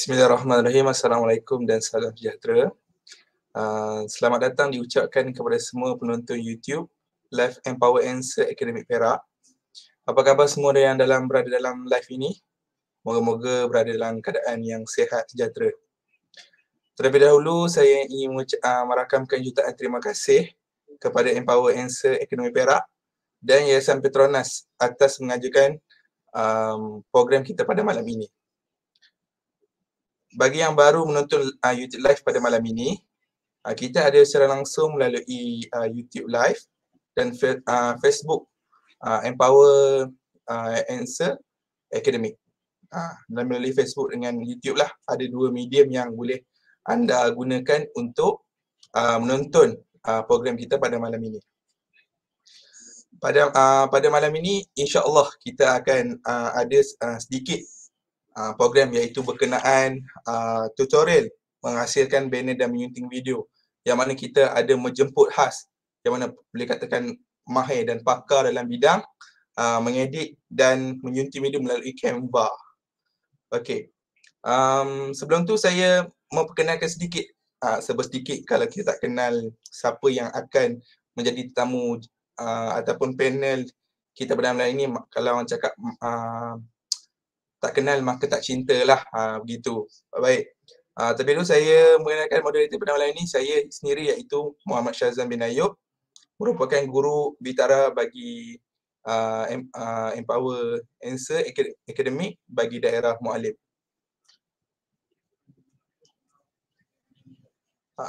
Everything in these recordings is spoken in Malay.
Bismillahirrahmanirrahim. Assalamualaikum dan salam sejahtera. Uh, selamat datang diucapkan kepada semua penonton YouTube Life Empower Answer Academic Perak. Apa khabar semua yang dalam berada dalam live ini? Moga-moga berada dalam keadaan yang sehat sejahtera. Terlebih dahulu, saya ingin menguca- uh, merakamkan jutaan terima kasih kepada Empower Answer Ekonomi Perak dan Yayasan Petronas atas mengajukan um, program kita pada malam ini bagi yang baru menonton uh, YouTube live pada malam ini, uh, kita ada secara langsung melalui uh, YouTube live dan fe- uh, Facebook uh, Empower uh, Answer Academic. Uh, melalui Facebook dengan YouTube lah ada dua medium yang boleh anda gunakan untuk uh, menonton uh, program kita pada malam ini. Pada uh, pada malam ini insya-Allah kita akan uh, ada uh, sedikit Uh, program iaitu berkenaan uh, tutorial menghasilkan banner dan menyunting video yang mana kita ada menjemput khas yang mana boleh katakan mahir dan pakar dalam bidang uh, mengedit dan menyunting video melalui Canva. Okey. Um, sebelum tu saya memperkenalkan sedikit uh, sebab sedikit kalau kita tak kenal siapa yang akan menjadi tamu uh, ataupun panel kita pada malam ini kalau orang cakap uh, tak kenal maka tak cinta lah ha, begitu. Baik. Ha, tapi dulu saya mengenalkan moderator pada malam ini, saya sendiri iaitu Muhammad Syazan bin Ayub merupakan guru bitara bagi uh, Empower Answer Akademik bagi daerah Mu'alib. Ha,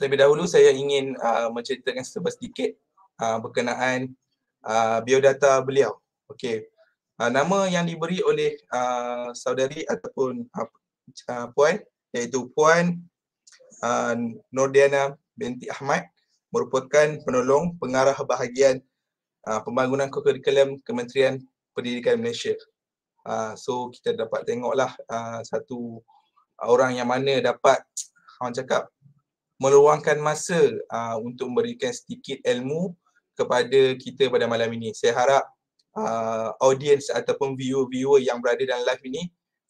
terlebih dahulu saya ingin uh, menceritakan sebab sedikit uh, berkenaan uh, biodata beliau. Okey uh, nama yang diberi oleh uh, saudari ataupun uh, puan iaitu puan uh, Nordiana binti Ahmad merupakan penolong pengarah bahagian uh, pembangunan kurikulum Kementerian Pendidikan Malaysia. Uh, so kita dapat tengoklah uh, satu orang yang mana dapat orang cakap meluangkan masa uh, untuk memberikan sedikit ilmu kepada kita pada malam ini. Saya harap uh, audience ataupun viewer-viewer yang berada dalam live ini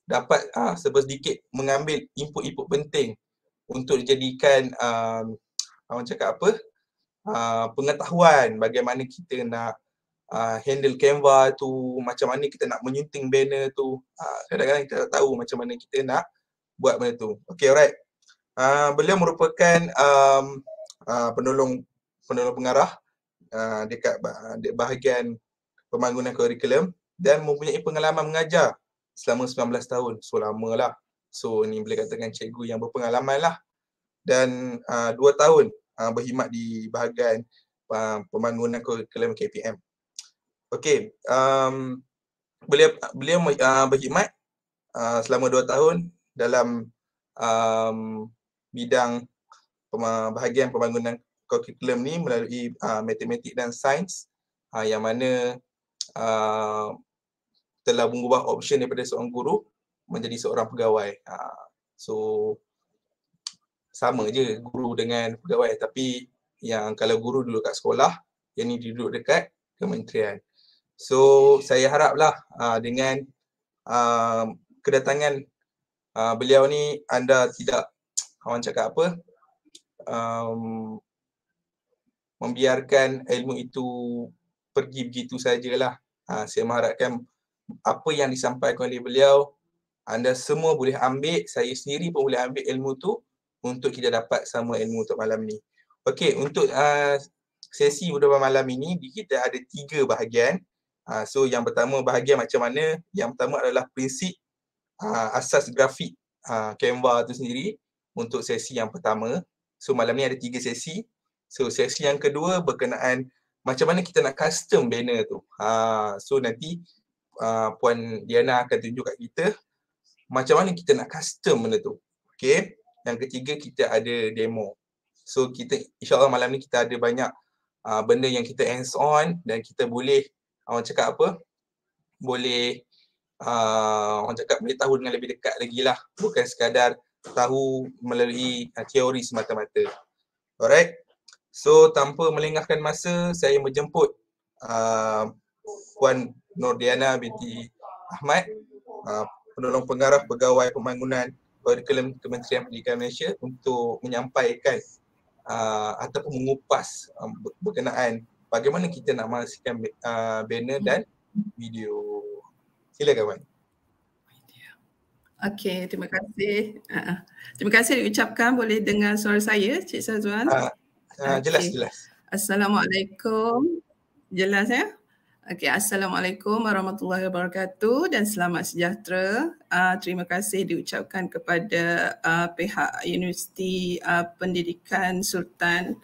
dapat uh, sebesedikit mengambil input-input penting untuk dijadikan uh, orang cakap apa uh, pengetahuan bagaimana kita nak uh, handle Canva tu macam mana kita nak menyunting banner tu uh, kadang-kadang kita tak tahu macam mana kita nak buat benda tu okey alright uh, beliau merupakan um, uh, penolong penolong pengarah uh, dekat bahagian pembangunan kurikulum dan mempunyai pengalaman mengajar selama 19 tahun. So lama lah. So ni boleh katakan cikgu yang berpengalaman lah. Dan uh, ah, 2 tahun uh, berkhidmat di bahagian uh, pembangunan kurikulum KPM. Okay. Um, beliau beliau uh, berkhidmat uh, selama 2 tahun dalam um, bidang bahagian pembangunan kurikulum ni melalui uh, matematik dan sains uh, yang mana Uh, telah mengubah option daripada seorang guru menjadi seorang pegawai. Uh, so sama je guru dengan pegawai tapi yang kalau guru dulu kat sekolah, yang ni duduk dekat kementerian. So saya haraplah uh, dengan uh, kedatangan uh, beliau ni anda tidak kawan cakap apa um, membiarkan ilmu itu pergi begitu sajalah Ha, saya mengharapkan apa yang disampaikan oleh beliau anda semua boleh ambil, saya sendiri pun boleh ambil ilmu tu untuk kita dapat sama ilmu untuk malam ni. Okey, untuk uh, sesi berdua malam ini kita ada tiga bahagian. Uh, so yang pertama bahagian macam mana? Yang pertama adalah prinsip uh, asas grafik uh, Canva tu sendiri untuk sesi yang pertama. So malam ni ada tiga sesi. So sesi yang kedua berkenaan macam mana kita nak custom banner tu. Ha, so nanti uh, Puan Diana akan tunjuk kat kita macam mana kita nak custom benda tu. Okay. Yang ketiga kita ada demo. So kita insyaAllah malam ni kita ada banyak uh, benda yang kita hands on dan kita boleh orang cakap apa? Boleh uh, orang cakap boleh tahu dengan lebih dekat lagi lah. Bukan sekadar tahu melalui uh, teori semata-mata. Alright. So tanpa melengahkan masa, saya menjemput uh, Puan Nur binti Ahmad, uh, penolong pengarah pegawai pembangunan Perikulum Kementerian Pendidikan Malaysia untuk menyampaikan uh, ataupun mengupas uh, berkenaan bagaimana kita nak menghasilkan uh, banner dan video. sila kawan. Okay, terima kasih. Uh, terima kasih diucapkan boleh dengar suara saya, Cik Sazwan. Uh, Ah, jelas jelas. Assalamualaikum. Jelas ya? Okey, assalamualaikum warahmatullahi wabarakatuh dan selamat sejahtera. Uh, terima kasih diucapkan kepada uh, pihak Universiti uh, Pendidikan Sultan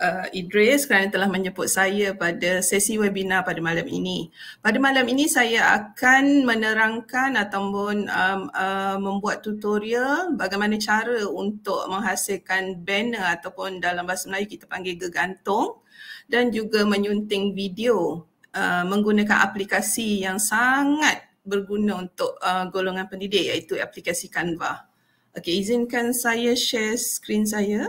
uh, Idris kerana telah menjemput saya pada sesi webinar pada malam ini. Pada malam ini saya akan menerangkan ataupun um, uh, membuat tutorial bagaimana cara untuk menghasilkan banner ataupun dalam bahasa Melayu kita panggil gegantung dan juga menyunting video uh, menggunakan aplikasi yang sangat berguna untuk uh, golongan pendidik iaitu aplikasi Canva. Okey, izinkan saya share screen saya.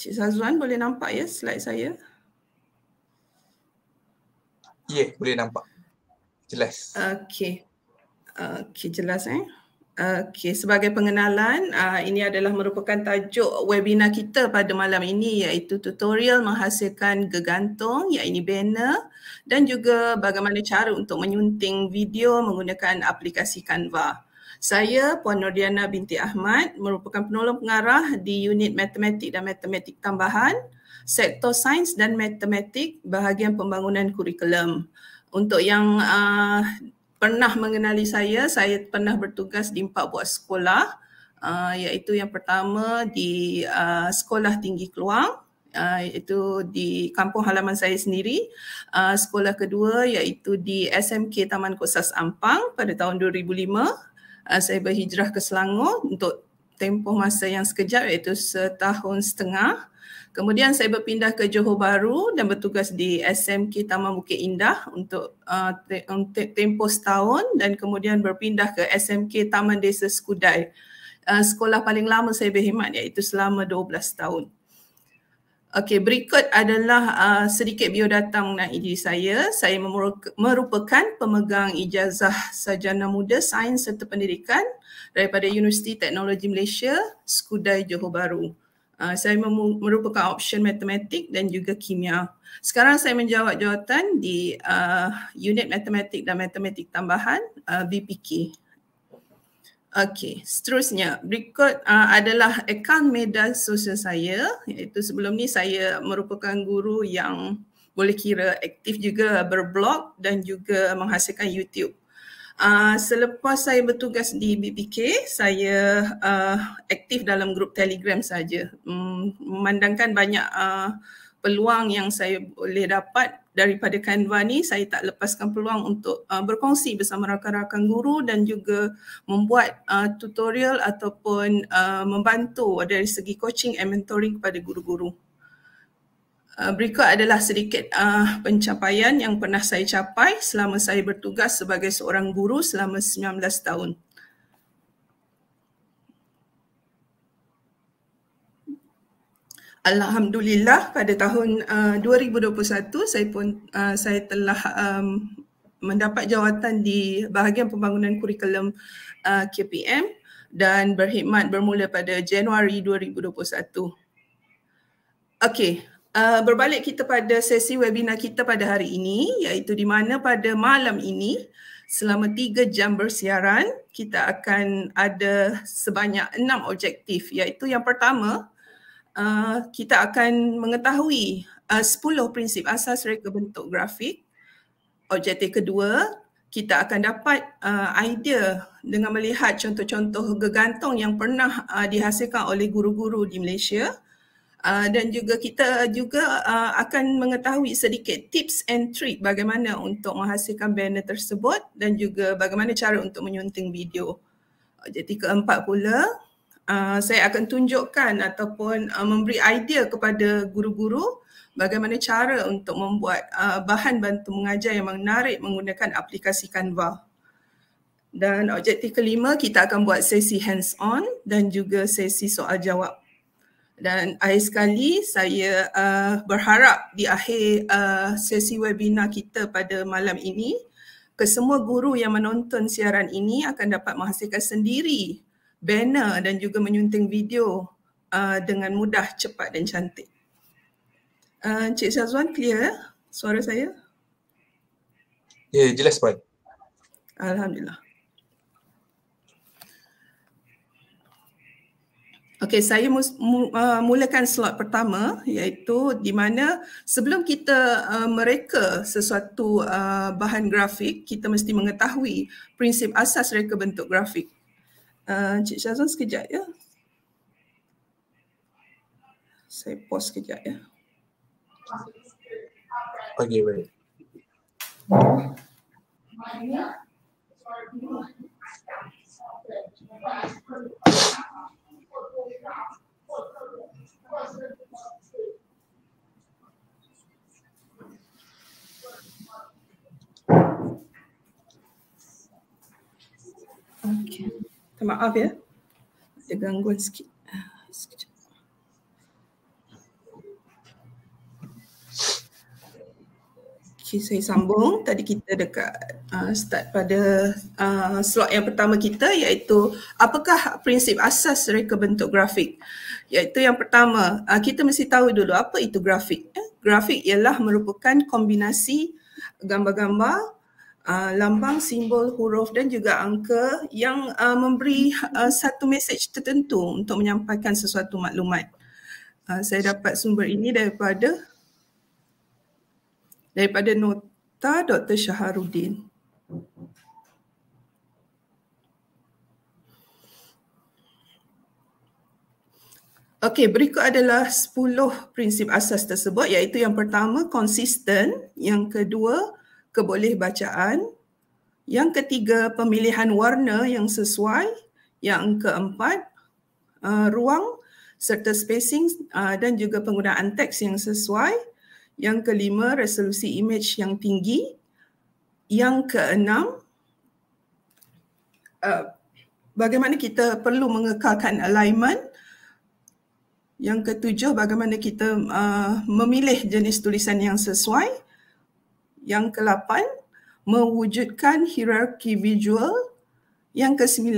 Cik Sazwan boleh nampak ya slide saya? Ya, yeah, boleh nampak. Jelas. Okey. Okey, jelas eh. Okey, sebagai pengenalan, uh, ini adalah merupakan tajuk webinar kita pada malam ini iaitu tutorial menghasilkan gegantung iaitu banner dan juga bagaimana cara untuk menyunting video menggunakan aplikasi Canva. Saya Puan Nordiana binti Ahmad merupakan penolong pengarah di unit matematik dan matematik tambahan sektor sains dan matematik bahagian pembangunan kurikulum. Untuk yang uh, pernah mengenali saya, saya pernah bertugas di empat buah sekolah uh, iaitu yang pertama di uh, Sekolah Tinggi Keluang Uh, iaitu di kampung halaman saya sendiri uh, sekolah kedua iaitu di SMK Taman Kosas Ampang pada tahun 2005 uh, saya berhijrah ke Selangor untuk tempoh masa yang sekejap iaitu setahun setengah. Kemudian saya berpindah ke Johor Bahru dan bertugas di SMK Taman Bukit Indah untuk uh, um, tempoh setahun dan kemudian berpindah ke SMK Taman Desa Skudai. Uh, sekolah paling lama saya berkhidmat iaitu selama 12 tahun. Okey, berikut adalah uh, sedikit biodata mengenai diri saya. Saya merupakan pemegang ijazah sarjana muda sains serta pendidikan daripada Universiti Teknologi Malaysia, Skudai Johor Bahru. Uh, saya merupakan option matematik dan juga kimia. Sekarang saya menjawab jawatan di uh, unit matematik dan matematik tambahan, uh, BPK. Okey, seterusnya berikut uh, adalah akaun media sosial saya iaitu sebelum ni saya merupakan guru yang boleh kira aktif juga berblog dan juga menghasilkan YouTube. Uh, selepas saya bertugas di BPK, saya uh, aktif dalam grup Telegram saja. Um, memandangkan banyak uh, peluang yang saya boleh dapat daripada Kanva ni saya tak lepaskan peluang untuk uh, berkongsi bersama rakan-rakan guru dan juga membuat uh, tutorial ataupun uh, membantu dari segi coaching and mentoring kepada guru-guru. Uh, berikut adalah sedikit uh, pencapaian yang pernah saya capai selama saya bertugas sebagai seorang guru selama 19 tahun. Alhamdulillah pada tahun uh, 2021 saya pun uh, saya telah um, mendapat jawatan di bahagian pembangunan kurikulum uh, KPM dan berkhidmat bermula pada Januari 2021. Okey, uh, berbalik kita pada sesi webinar kita pada hari ini iaitu di mana pada malam ini selama tiga jam bersiaran kita akan ada sebanyak enam objektif iaitu yang pertama uh, kita akan mengetahui uh, 10 prinsip asas reka bentuk grafik. Objektif kedua, kita akan dapat uh, idea dengan melihat contoh-contoh gegantung yang pernah uh, dihasilkan oleh guru-guru di Malaysia. Uh, dan juga kita juga uh, akan mengetahui sedikit tips and trick bagaimana untuk menghasilkan banner tersebut dan juga bagaimana cara untuk menyunting video. Jadi keempat pula, Ah, saya akan tunjukkan ataupun uh, memberi idea kepada guru-guru bagaimana cara untuk membuat uh, bahan bantu mengajar yang menarik menggunakan aplikasi Canva. Dan objektif kelima, kita akan buat sesi hands-on dan juga sesi soal-jawab. Dan akhir sekali, saya uh, berharap di akhir uh, sesi webinar kita pada malam ini, kesemua guru yang menonton siaran ini akan dapat menghasilkan sendiri banner dan juga menyunting video uh, dengan mudah, cepat dan cantik. Uh, Encik clear eh, suara saya? Ya, yeah, jelas Puan. Alhamdulillah. Okey, saya uh, mulakan slot pertama iaitu di mana sebelum kita uh, mereka sesuatu uh, bahan grafik, kita mesti mengetahui prinsip asas reka bentuk grafik. Eh, Encik uh, Syazan sekejap ya. Saya pause sekejap ya. Okay, baik. Banyak. Okay. Minta maaf ya. Ada gangguan sikit. Okay, saya sambung. Tadi kita dekat uh, start pada uh, slot yang pertama kita iaitu apakah prinsip asas reka bentuk grafik? Iaitu yang pertama, uh, kita mesti tahu dulu apa itu grafik. Eh? Grafik ialah merupakan kombinasi gambar-gambar uh, lambang, simbol, huruf dan juga angka yang uh, memberi uh, satu mesej tertentu untuk menyampaikan sesuatu maklumat. Uh, saya dapat sumber ini daripada daripada nota Dr. Shaharudin. Okey, berikut adalah 10 prinsip asas tersebut iaitu yang pertama konsisten, yang kedua kebolehbacaan. Yang ketiga, pemilihan warna yang sesuai. Yang keempat, uh, ruang serta spacing uh, dan juga penggunaan teks yang sesuai. Yang kelima, resolusi image yang tinggi. Yang keenam, uh, bagaimana kita perlu mengekalkan alignment. Yang ketujuh, bagaimana kita uh, memilih jenis tulisan yang sesuai. Yang ke-8, mewujudkan hierarki visual. Yang ke-9,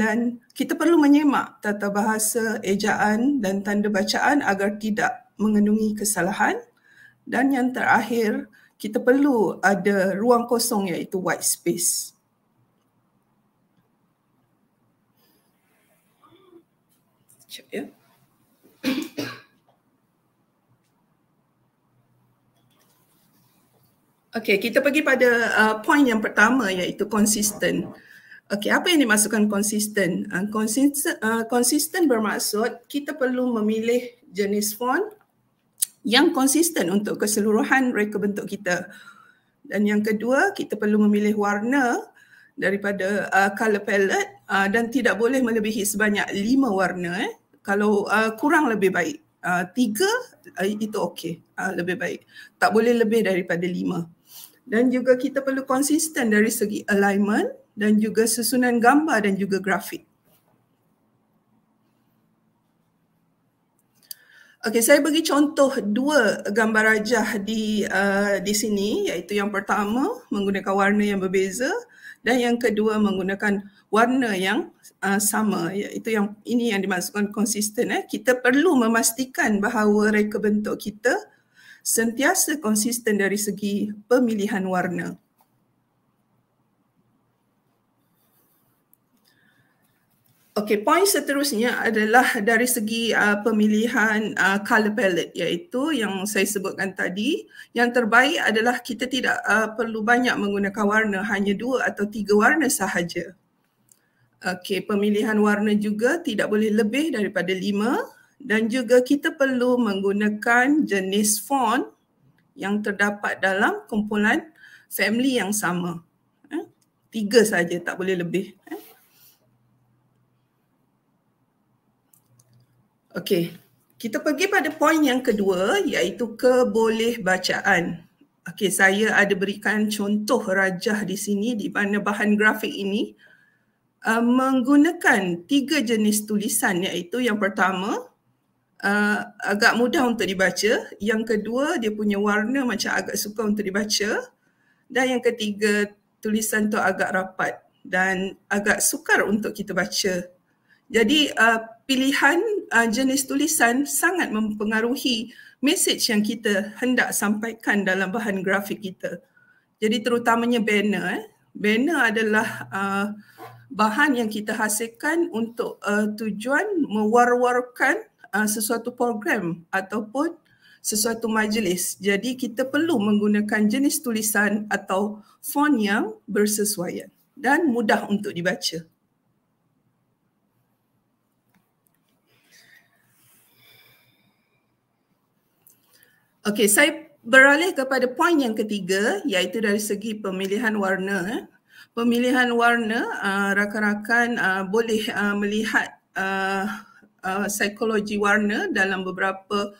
kita perlu menyemak tata bahasa ejaan dan tanda bacaan agar tidak mengandungi kesalahan. Dan yang terakhir, kita perlu ada ruang kosong iaitu white space. Sekejap ya. Okay, kita pergi pada uh, point yang pertama iaitu konsisten. Okay, apa yang dimasukkan konsisten? Konsisten uh, uh bermaksud kita perlu memilih jenis font yang konsisten untuk keseluruhan reka bentuk kita. Dan yang kedua, kita perlu memilih warna daripada uh, color palette uh, dan tidak boleh melebihi sebanyak lima warna. Eh. Kalau uh, kurang lebih baik. Uh, tiga uh, itu okey, uh, lebih baik. Tak boleh lebih daripada lima dan juga kita perlu konsisten dari segi alignment dan juga susunan gambar dan juga grafik. Okey, saya bagi contoh dua gambar rajah di uh, di sini iaitu yang pertama menggunakan warna yang berbeza dan yang kedua menggunakan warna yang uh, sama iaitu yang ini yang dimasukkan konsisten eh kita perlu memastikan bahawa reka bentuk kita sentiasa konsisten dari segi pemilihan warna. Okey, poin seterusnya adalah dari segi uh, pemilihan uh, color palette iaitu yang saya sebutkan tadi. Yang terbaik adalah kita tidak uh, perlu banyak menggunakan warna, hanya dua atau tiga warna sahaja. Okey, pemilihan warna juga tidak boleh lebih daripada lima dan juga kita perlu menggunakan jenis font yang terdapat dalam kumpulan family yang sama. Ha? Tiga saja tak boleh lebih. Ha? Okey, kita pergi pada poin yang kedua iaitu kebolehbacaan. Okey, saya ada berikan contoh rajah di sini di mana bahan grafik ini uh, menggunakan tiga jenis tulisan iaitu yang pertama uh, agak mudah untuk dibaca. Yang kedua, dia punya warna macam agak suka untuk dibaca. Dan yang ketiga, tulisan tu agak rapat dan agak sukar untuk kita baca. Jadi uh, pilihan uh, jenis tulisan sangat mempengaruhi mesej yang kita hendak sampaikan dalam bahan grafik kita. Jadi terutamanya banner. Eh. Banner adalah uh, bahan yang kita hasilkan untuk uh, tujuan mewar-warkan uh, sesuatu program ataupun sesuatu majlis. Jadi kita perlu menggunakan jenis tulisan atau font yang bersesuaian dan mudah untuk dibaca. Okey, saya beralih kepada poin yang ketiga iaitu dari segi pemilihan warna. Pemilihan warna, uh, rakan-rakan uh, boleh uh, melihat uh, Uh, psikologi warna dalam beberapa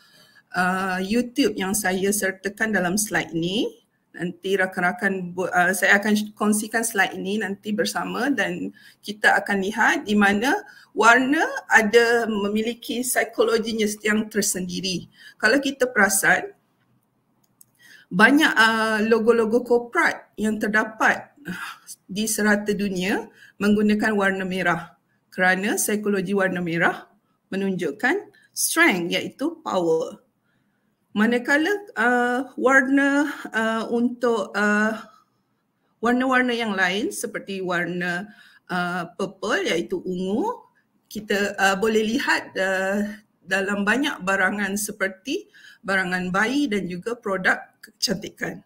uh, YouTube yang saya sertakan dalam slide ini. Nanti rakan-rakan uh, saya akan kongsikan slide ini nanti bersama dan kita akan lihat di mana warna ada memiliki psikologinya yang tersendiri. Kalau kita perasan banyak uh, logo-logo korporat yang terdapat ah, di serata dunia menggunakan warna merah kerana psikologi warna merah menunjukkan strength iaitu power. Manakala uh, warna uh, untuk uh, warna-warna uh, yang lain seperti warna uh, purple iaitu ungu, kita uh, boleh lihat uh, dalam banyak barangan seperti barangan bayi dan juga produk kecantikan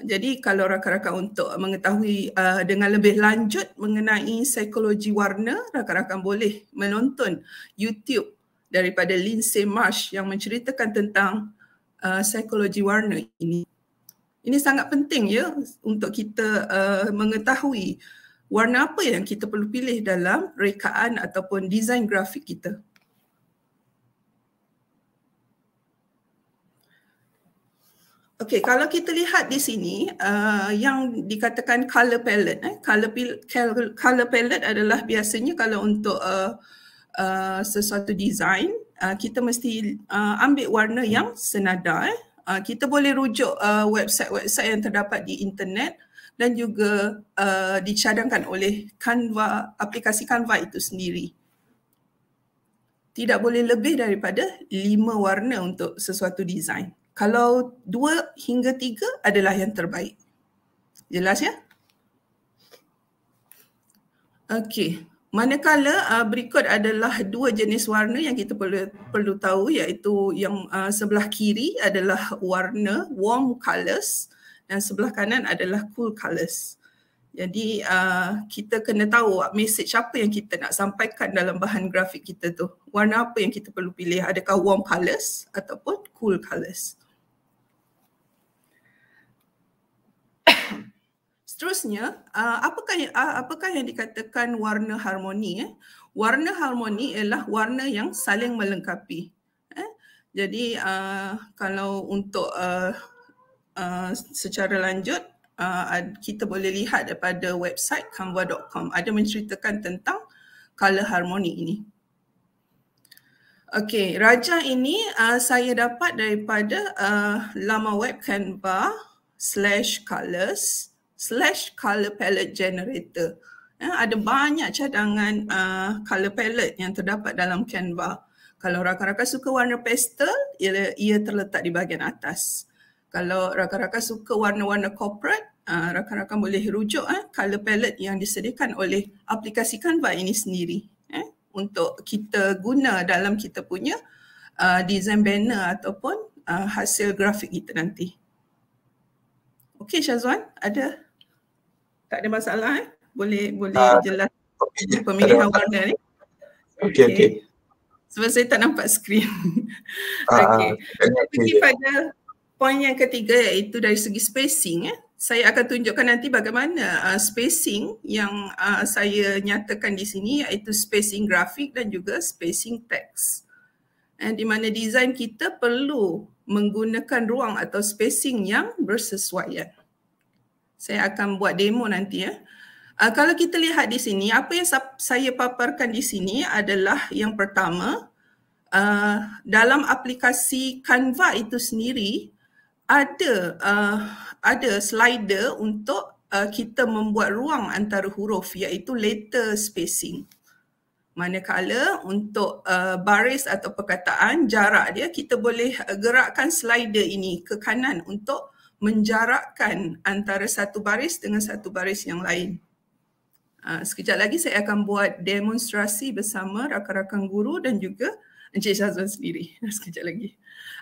jadi kalau rakan-rakan untuk mengetahui uh, dengan lebih lanjut mengenai psikologi warna, rakan-rakan boleh menonton YouTube daripada Lindsay Marsh yang menceritakan tentang uh, psikologi warna ini. Ini sangat penting ya untuk kita uh, mengetahui warna apa yang kita perlu pilih dalam rekaan ataupun desain grafik kita. Okay, kalau kita lihat di sini uh, yang dikatakan color palette, eh, color, color palette adalah biasanya kalau untuk uh, uh, sesuatu design uh, kita mesti uh, ambil warna yang senada. Eh. Uh, kita boleh rujuk uh, website-website yang terdapat di internet dan juga uh, dicadangkan oleh Canva aplikasi Canva itu sendiri. Tidak boleh lebih daripada lima warna untuk sesuatu design. Kalau dua hingga tiga adalah yang terbaik. Jelas ya? Okey. Manakala uh, berikut adalah dua jenis warna yang kita perlu, perlu tahu iaitu yang uh, sebelah kiri adalah warna warm colours dan sebelah kanan adalah cool colours. Jadi uh, kita kena tahu message apa yang kita nak sampaikan dalam bahan grafik kita tu. Warna apa yang kita perlu pilih? Adakah warm colours ataupun cool colours? Seterusnya, uh, apakah yang, uh, apakah yang dikatakan warna harmoni? Eh? Warna harmoni ialah warna yang saling melengkapi. Eh? Jadi uh, kalau untuk secara lanjut kita boleh lihat daripada website canva.com ada menceritakan tentang color harmoni ini. Okey, raja ini uh, saya dapat daripada uh, lama web canva slash colors slash color palette generator. Ya, ada banyak cadangan uh, color palette yang terdapat dalam Canva. Kalau rakan-rakan suka warna pastel, ia, ia terletak di bahagian atas. Kalau rakan-rakan suka warna-warna corporate, uh, rakan-rakan boleh rujuk uh, color palette yang disediakan oleh aplikasi Canva ini sendiri eh, untuk kita guna dalam kita punya uh, design banner ataupun uh, hasil grafik kita nanti. Okey Syazwan, ada tak ada masalah eh? boleh boleh ha. jelas pemilihan ha. warna ni okey okey okay. sebab saya tak nampak skrin ha. Ah, ah. okey okay. pada poin yang ketiga iaitu dari segi spacing eh saya akan tunjukkan nanti bagaimana uh, spacing yang uh, saya nyatakan di sini iaitu spacing grafik dan juga spacing teks. And eh, di mana desain kita perlu menggunakan ruang atau spacing yang bersesuaian saya akan buat demo nanti ya. Uh, kalau kita lihat di sini, apa yang saya paparkan di sini adalah yang pertama, uh, dalam aplikasi Canva itu sendiri, ada uh, ada slider untuk uh, kita membuat ruang antara huruf iaitu letter spacing. Manakala untuk uh, baris atau perkataan, jarak dia, kita boleh gerakkan slider ini ke kanan untuk menjarakkan antara satu baris dengan satu baris yang lain. Uh, sekejap lagi saya akan buat demonstrasi bersama rakan-rakan guru dan juga Encik Syazwan sendiri. Sekejap lagi.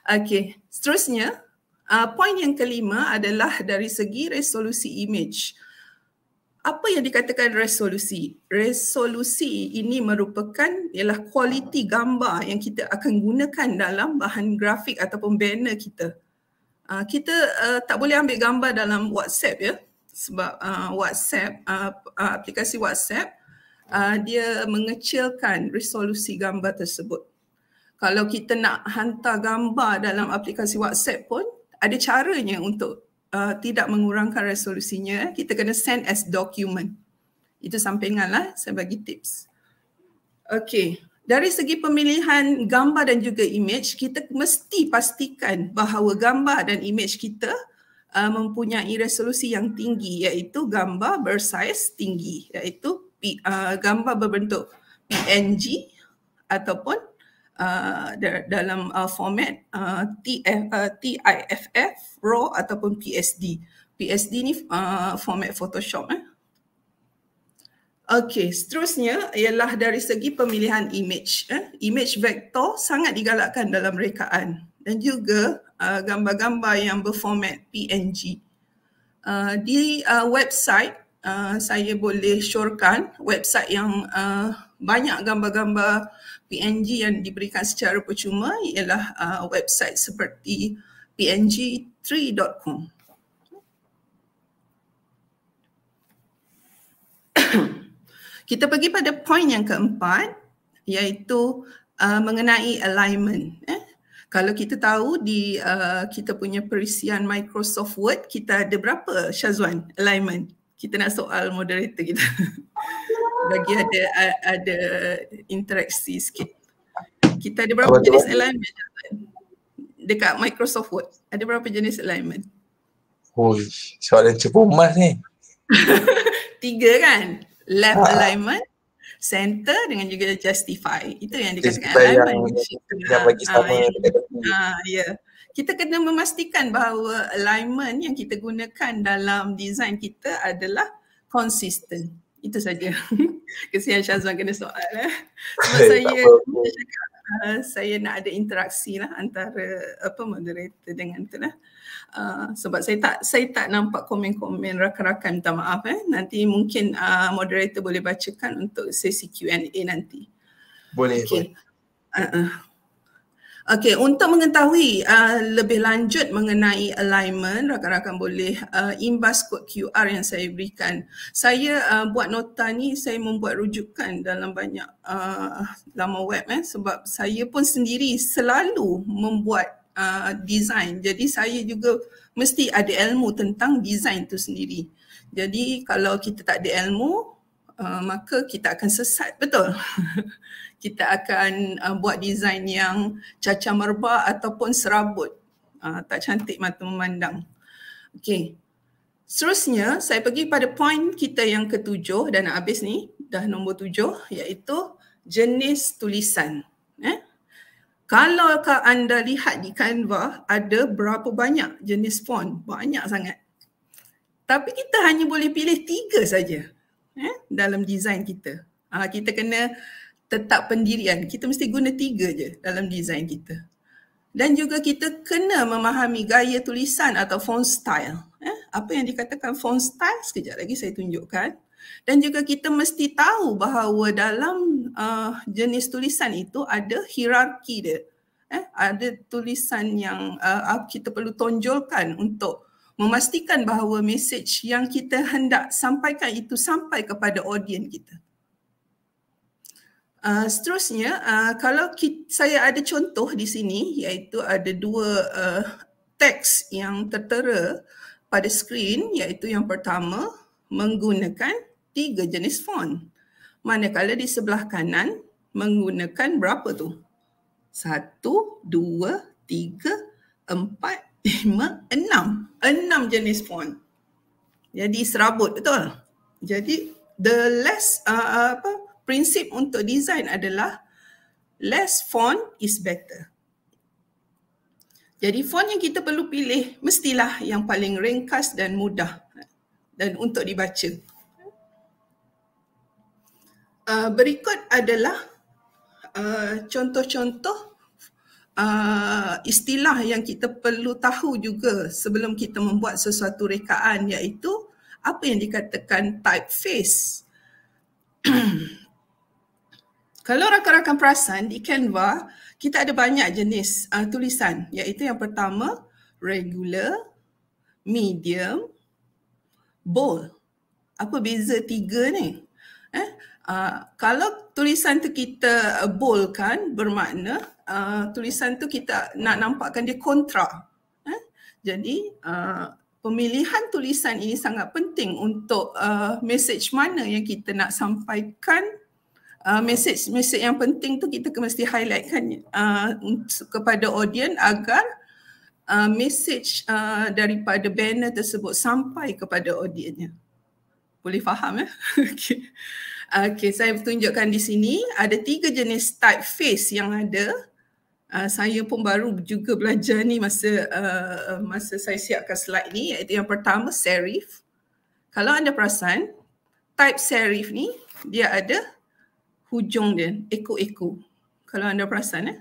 Okey, seterusnya, uh, ah, poin yang kelima adalah dari segi resolusi image. Apa yang dikatakan resolusi? Resolusi ini merupakan ialah kualiti gambar yang kita akan gunakan dalam bahan grafik ataupun banner kita. Ah, kita uh, tak boleh ambil gambar dalam WhatsApp ya sebab uh, WhatsApp uh, aplikasi WhatsApp uh, dia mengecilkan resolusi gambar tersebut. Kalau kita nak hantar gambar dalam aplikasi WhatsApp pun ada caranya untuk uh, tidak mengurangkan resolusinya. Eh. Kita kena send as document. Itu sampingan lah saya bagi tips. Okay. Dari segi pemilihan gambar dan juga image, kita mesti pastikan bahawa gambar dan image kita uh, mempunyai resolusi yang tinggi iaitu gambar bersaiz tinggi iaitu P, uh, gambar berbentuk PNG ataupun uh, dalam uh, format uh, TF, uh, TIFF, RAW ataupun PSD. PSD ni uh, format Photoshop. Eh. Okey, seterusnya ialah dari segi pemilihan image. Eh? Image vektor sangat digalakkan dalam rekaan dan juga uh, gambar-gambar yang berformat PNG. Uh, di uh, website, uh, saya boleh syorkan website yang uh, banyak gambar-gambar PNG yang diberikan secara percuma ialah uh, website seperti png3.com. Hmm. Kita pergi pada poin yang keempat iaitu uh, mengenai alignment. Eh? Kalau kita tahu di uh, kita punya perisian Microsoft Word kita ada berapa Syazwan alignment? Kita nak soal moderator kita. Bagi ada ada interaksi sikit. Kita ada berapa jenis alignment dekat Microsoft Word? Ada berapa jenis alignment? Oh, soalan cepu emas ni. Tiga kan? left uh ah. alignment center dengan juga justify itu yang dikatakan justify alignment yang, yang, yang ah, bagi sama uh, ya yeah. kita kena memastikan bahawa alignment yang kita gunakan dalam design kita adalah konsisten itu saja kesian Syazwan kena soal eh sebab saya saya nak ada interaksi lah antara apa moderator dengan tu lah uh, sebab saya tak saya tak nampak komen-komen rakan-rakan minta maaf eh nanti mungkin uh, moderator boleh bacakan untuk sesi Q&A nanti boleh okay. boleh uh-uh. Okey, untuk mengetahui uh, lebih lanjut mengenai alignment, rakan-rakan boleh uh, imbas kod QR yang saya berikan. Saya uh, buat nota ni, saya membuat rujukan dalam banyak uh, laman web eh, sebab saya pun sendiri selalu membuat Uh, design. Jadi saya juga mesti ada ilmu tentang design tu sendiri. Jadi kalau kita tak ada ilmu, uh, maka kita akan sesat, betul? kita akan uh, buat design yang cacah merba ataupun serabut. Uh, tak cantik mata memandang. Okey. Seterusnya, saya pergi pada point kita yang ketujuh dan nak habis ni, dah nombor tujuh iaitu jenis tulisan. Eh? Kalau anda lihat di Canva ada berapa banyak jenis font, banyak sangat. Tapi kita hanya boleh pilih tiga saja eh, dalam design kita. Ha, kita kena tetap pendirian. Kita mesti guna tiga saja dalam design kita. Dan juga kita kena memahami gaya tulisan atau font style. Eh, apa yang dikatakan font style, sekejap lagi saya tunjukkan. Dan juga kita mesti tahu bahawa dalam uh, jenis tulisan itu ada hierarki dia. Eh, ada tulisan yang uh, kita perlu tonjolkan untuk memastikan bahawa message yang kita hendak sampaikan itu sampai kepada audien kita. Uh, seterusnya, uh, kalau kita, saya ada contoh di sini iaitu ada dua uh, teks yang tertera pada skrin iaitu yang pertama menggunakan tiga jenis font. Manakala di sebelah kanan menggunakan berapa tu? Satu, dua, tiga, empat, lima, enam. Enam jenis font. Jadi serabut betul. Jadi the less uh, uh apa prinsip untuk design adalah less font is better. Jadi font yang kita perlu pilih mestilah yang paling ringkas dan mudah dan untuk dibaca uh, berikut adalah uh, contoh-contoh uh, uh, istilah yang kita perlu tahu juga sebelum kita membuat sesuatu rekaan iaitu apa yang dikatakan typeface. Kalau rakan-rakan perasan di Canva, kita ada banyak jenis uh, tulisan iaitu yang pertama regular, medium, bold. Apa beza tiga ni? Ah, kalau tulisan tu kita eh, bold kan bermakna uh, tulisan tu kita nak nampakkan dia kontra. Eh? Jadi uh, pemilihan tulisan ini sangat penting untuk uh, message mana yang kita nak sampaikan. Uh, message-message yang penting tu kita mesti highlightkan uh, kepada audien agar uh, message uh, daripada banner tersebut sampai kepada audiennya. Boleh faham ya? Okay. Okay, saya tunjukkan di sini ada tiga jenis type face yang ada. Uh, saya pun baru juga belajar ni masa uh, masa saya siapkan slide ni iaitu yang pertama serif. Kalau anda perasan, type serif ni dia ada hujung dia, eko-eko. Kalau anda perasan eh,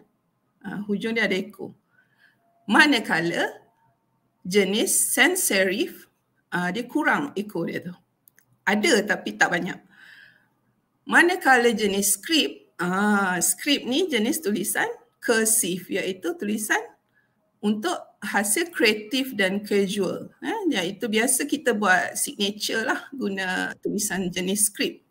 uh, hujung dia ada eko. Manakala jenis sans serif uh, dia kurang eko dia tu. Ada tapi tak banyak. Manakala jenis skrip, ah, skrip ni jenis tulisan kursif iaitu tulisan untuk hasil kreatif dan casual. Eh, iaitu biasa kita buat signature lah guna tulisan jenis skrip.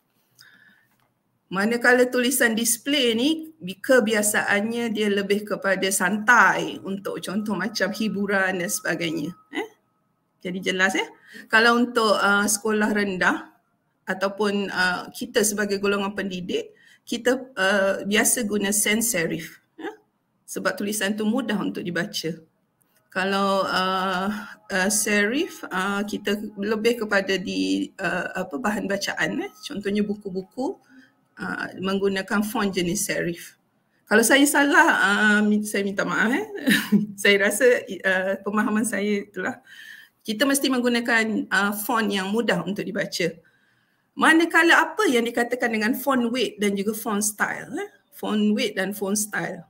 Manakala tulisan display ni kebiasaannya dia lebih kepada santai untuk contoh macam hiburan dan sebagainya. Eh? Jadi jelas ya. Eh? Kalau untuk uh, sekolah rendah, ataupun uh, kita sebagai golongan pendidik kita uh, biasa guna sans serif ya? sebab tulisan tu mudah untuk dibaca kalau uh, uh, serif uh, kita lebih kepada di uh, apa bahan bacaan eh? contohnya buku-buku uh, menggunakan font jenis serif kalau saya salah uh, saya minta maaf eh? saya rasa uh, pemahaman saya itulah kita mesti menggunakan uh, font yang mudah untuk dibaca Manakala apa yang dikatakan dengan font weight dan juga font style. Eh? Font weight dan font style.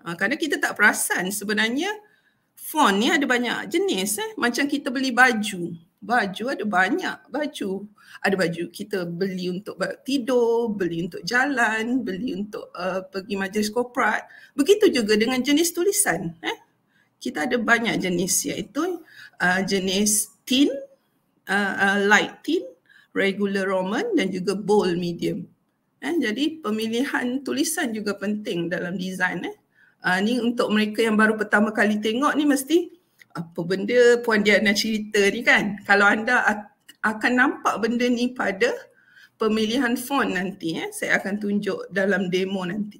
Ha, kerana kita tak perasan sebenarnya font ni ada banyak jenis. Eh? Macam kita beli baju. Baju ada banyak baju. Ada baju kita beli untuk tidur, beli untuk jalan, beli untuk uh, pergi majlis korporat. Begitu juga dengan jenis tulisan. Eh? Kita ada banyak jenis iaitu uh, jenis tin, uh, uh, light tin, regular Roman dan juga bold medium. Eh, jadi pemilihan tulisan juga penting dalam design. Eh. Uh, ni untuk mereka yang baru pertama kali tengok ni mesti apa benda Puan Diana cerita ni kan. Kalau anda akan nampak benda ni pada pemilihan font nanti. Eh. Saya akan tunjuk dalam demo nanti.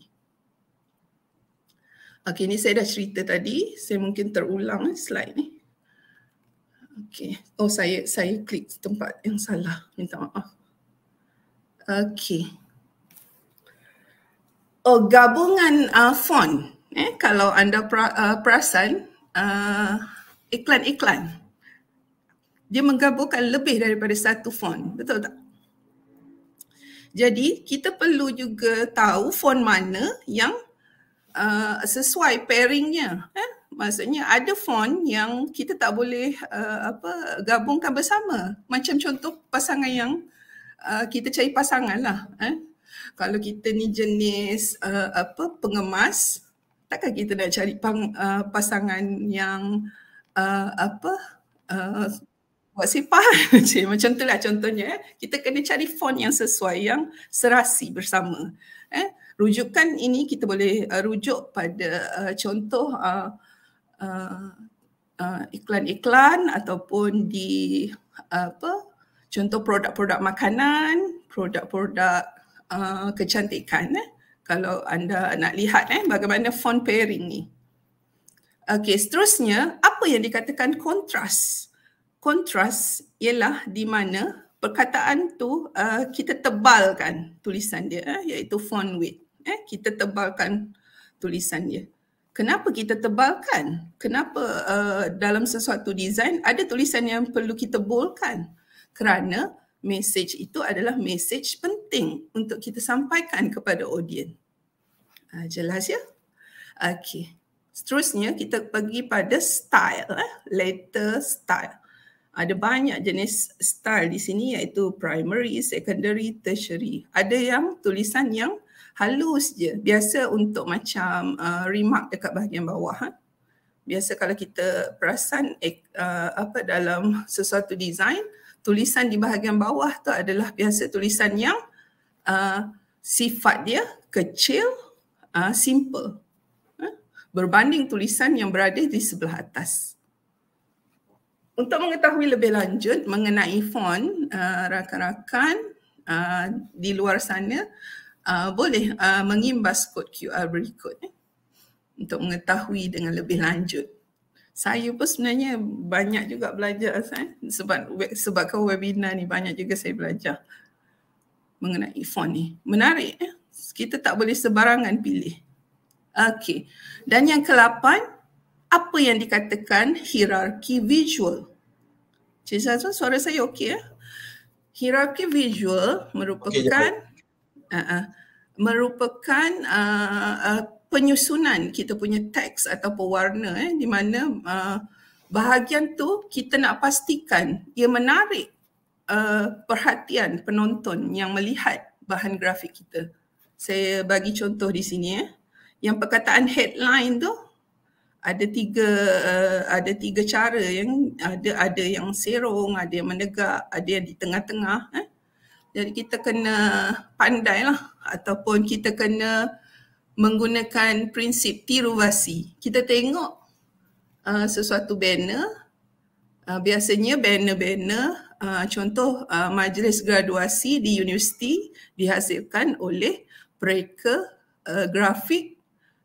Okey ni saya dah cerita tadi. Saya mungkin terulang eh, slide ni. Okey. Oh, saya saya klik tempat yang salah. Minta maaf. Okey. Oh, gabungan uh, font. Eh, kalau anda pra, uh, perasan, uh, iklan-iklan. Dia menggabungkan lebih daripada satu font. Betul tak? Jadi, kita perlu juga tahu font mana yang uh, sesuai pairingnya. Eh? maksudnya ada font yang kita tak boleh uh, apa gabungkan bersama macam contoh pasangan yang uh, kita cari pasangan lah eh? kalau kita ni jenis uh, apa pengemas takkan kita nak cari pang, uh, pasangan yang uh, apa uh, buat sepah macam lah contohnya eh? kita kena cari font yang sesuai yang serasi bersama eh? rujukan ini kita boleh uh, rujuk pada uh, contoh uh, Uh, uh, iklan-iklan ataupun di uh, apa contoh produk-produk makanan, produk-produk uh, kecantikan eh kalau anda nak lihat eh bagaimana font pairing ni. Okey, seterusnya apa yang dikatakan kontras? Kontras ialah di mana perkataan tu uh, kita tebalkan tulisan dia eh, iaitu font width eh kita tebalkan tulisan dia kenapa kita tebalkan? Kenapa uh, dalam sesuatu desain ada tulisan yang perlu kita bolkan? Kerana message itu adalah message penting untuk kita sampaikan kepada audiens. Uh, ah, jelas ya? Okey. Seterusnya kita pergi pada style. Eh? Letter style. Ada banyak jenis style di sini iaitu primary, secondary, tertiary. Ada yang tulisan yang halus je. Biasa untuk macam uh, remark dekat bahagian bawah. Ha? Biasa kalau kita perasan eh, uh, apa dalam sesuatu design, tulisan di bahagian bawah tu adalah biasa tulisan yang uh, sifat dia kecil, uh, simple. Ha. Berbanding tulisan yang berada di sebelah atas. Untuk mengetahui lebih lanjut mengenai font, uh, rakan-rakan uh, di luar sana, uh, boleh uh, mengimbas kod QR berikut eh, untuk mengetahui dengan lebih lanjut. Saya pun sebenarnya banyak juga belajar eh, sebab sebabkan webinar ni banyak juga saya belajar mengenai font ni. Menarik eh? Kita tak boleh sebarangan pilih. Okey. Dan yang ke-8, apa yang dikatakan hierarki visual? Cik Zazwan, suara saya okey ya? Eh? Hierarki visual merupakan... Okay, uh merupakan uh, uh, penyusunan kita punya teks atau pewarna eh, di mana uh, bahagian tu kita nak pastikan ia menarik uh, perhatian penonton yang melihat bahan grafik kita. Saya bagi contoh di sini. Eh. Yang perkataan headline tu ada tiga uh, ada tiga cara yang ada ada yang serong, ada yang menegak, ada yang di tengah-tengah. Eh. Jadi kita kena pandai lah ataupun kita kena menggunakan prinsip tiruvasi. Kita tengok uh, sesuatu banner, uh, biasanya banner-banner uh, contoh uh, majlis graduasi di universiti dihasilkan oleh mereka uh, grafik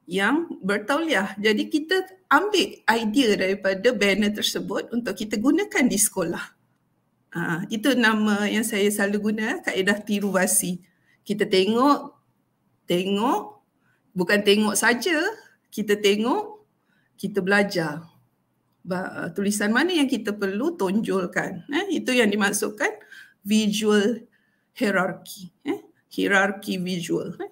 yang bertauliah. Jadi kita ambil idea daripada banner tersebut untuk kita gunakan di sekolah. Ha, itu nama yang saya selalu guna, kaedah tiru basi. Kita tengok, tengok, bukan tengok saja, kita tengok, kita belajar. Tulisan mana yang kita perlu tonjolkan. Eh, itu yang dimaksudkan visual hierarchy. Eh, hierarchy visual. Eh.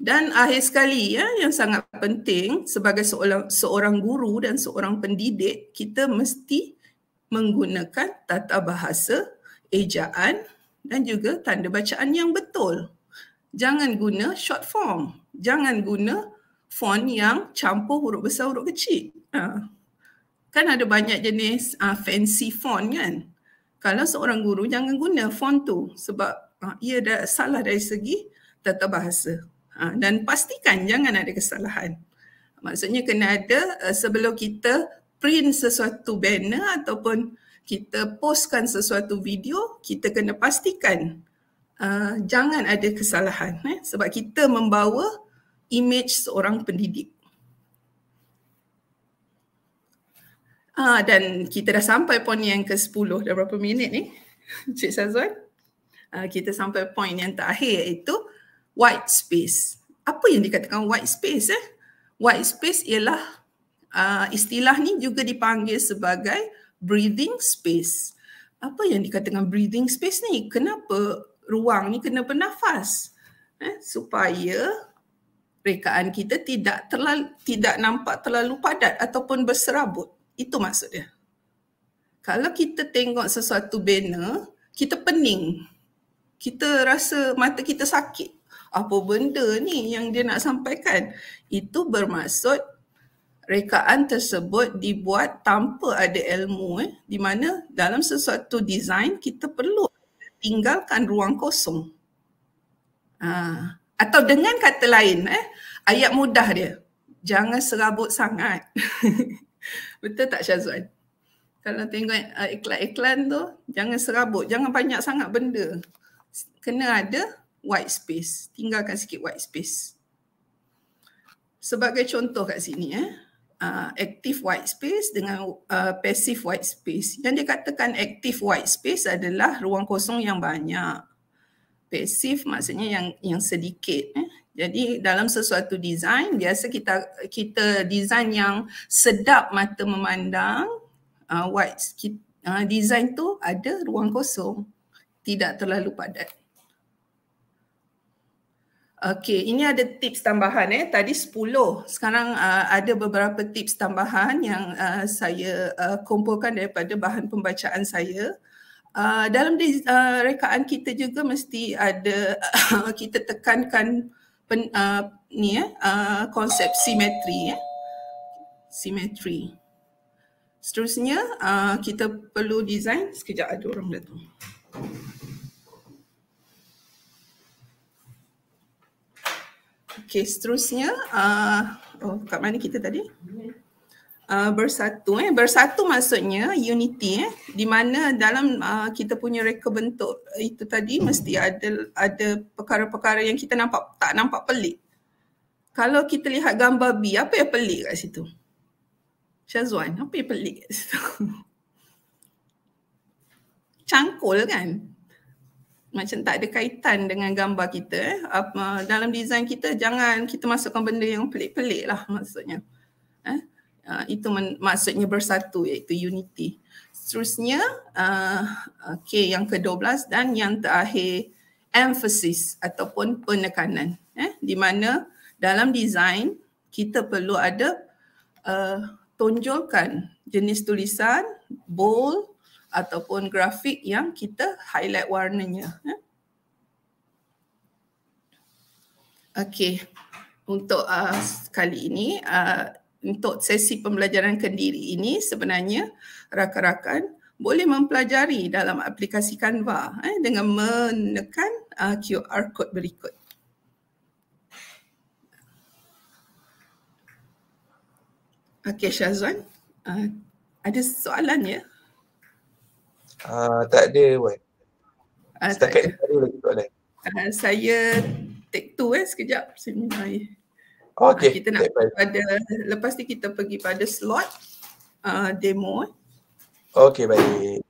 Dan akhir sekali ya, yang sangat penting sebagai seorang, seorang guru dan seorang pendidik, kita mesti menggunakan tata bahasa ejaan dan juga tanda bacaan yang betul. Jangan guna short form. Jangan guna font yang campur huruf besar huruf kecil. Ha. Kan ada banyak jenis uh, fancy font kan. Kalau seorang guru jangan guna font tu sebab uh, ia dah salah dari segi tata bahasa. Ha. Dan pastikan jangan ada kesalahan. Maksudnya kena ada uh, sebelum kita print sesuatu banner ataupun kita postkan sesuatu video, kita kena pastikan uh, jangan ada kesalahan eh? sebab kita membawa image seorang pendidik. Uh, dan kita dah sampai poin yang ke-10 dah berapa minit ni Cik Sazwan? Uh, kita sampai poin yang terakhir iaitu white space. Apa yang dikatakan white space eh? White space ialah uh, istilah ni juga dipanggil sebagai breathing space. Apa yang dikatakan breathing space ni? Kenapa ruang ni kena bernafas? Eh, supaya rekaan kita tidak terlalu tidak nampak terlalu padat ataupun berserabut. Itu maksud dia. Kalau kita tengok sesuatu benda kita pening. Kita rasa mata kita sakit. Apa benda ni yang dia nak sampaikan? Itu bermaksud rekaan tersebut dibuat tanpa ada ilmu eh, di mana dalam sesuatu desain kita perlu tinggalkan ruang kosong. Ha. Atau dengan kata lain, eh, ayat mudah dia. Jangan serabut sangat. Betul tak Syazwan? Kalau tengok uh, iklan-iklan tu, jangan serabut. Jangan banyak sangat benda. Kena ada white space. Tinggalkan sikit white space. Sebagai contoh kat sini. Eh uh, active white space dengan uh, passive white space. Yang dikatakan active white space adalah ruang kosong yang banyak. Passive maksudnya yang yang sedikit. Eh. Jadi dalam sesuatu design biasa kita kita design yang sedap mata memandang uh, white uh, design tu ada ruang kosong tidak terlalu padat. Okey, ini ada tips tambahan eh. Tadi 10. Sekarang uh, ada beberapa tips tambahan yang uh, saya uh, kumpulkan daripada bahan pembacaan saya. Uh, dalam di, uh, rekaan kita juga mesti ada uh, kita tekankan pen, uh, ni eh, uh, konsep simetri eh. Simetri. Seterusnya uh, kita perlu design sekejap ada orang datang. Okay, seterusnya uh, oh, kat mana kita tadi? Uh, bersatu eh bersatu maksudnya unity eh di mana dalam uh, kita punya reka bentuk itu tadi mesti ada ada perkara-perkara yang kita nampak tak nampak pelik. Kalau kita lihat gambar B apa yang pelik kat situ? Syazwan, apa yang pelik kat situ? Cangkul kan? macam tak ada kaitan dengan gambar kita eh. Apa, eh, dalam design kita jangan kita masukkan benda yang pelik-pelik lah maksudnya eh. uh, itu maksudnya bersatu iaitu unity seterusnya uh, okay, yang ke-12 dan yang terakhir emphasis ataupun penekanan eh. di mana dalam design kita perlu ada uh, tonjolkan jenis tulisan bold ataupun grafik yang kita highlight warnanya. Ya. Okey, untuk uh, kali ini, uh, untuk sesi pembelajaran kendiri ini sebenarnya rakan-rakan boleh mempelajari dalam aplikasi Canva eh, dengan menekan uh, QR code berikut. Okey Syazwan, uh, ada soalan ya? Ah, tak ada pun. Uh, ah, Setakat ni baru lagi tu uh, ah, saya take two eh sekejap. Saya oh, Okay. Uh, kita nak pada, lepas ni kita pergi pada slot uh, demo. Eh. Okay baik.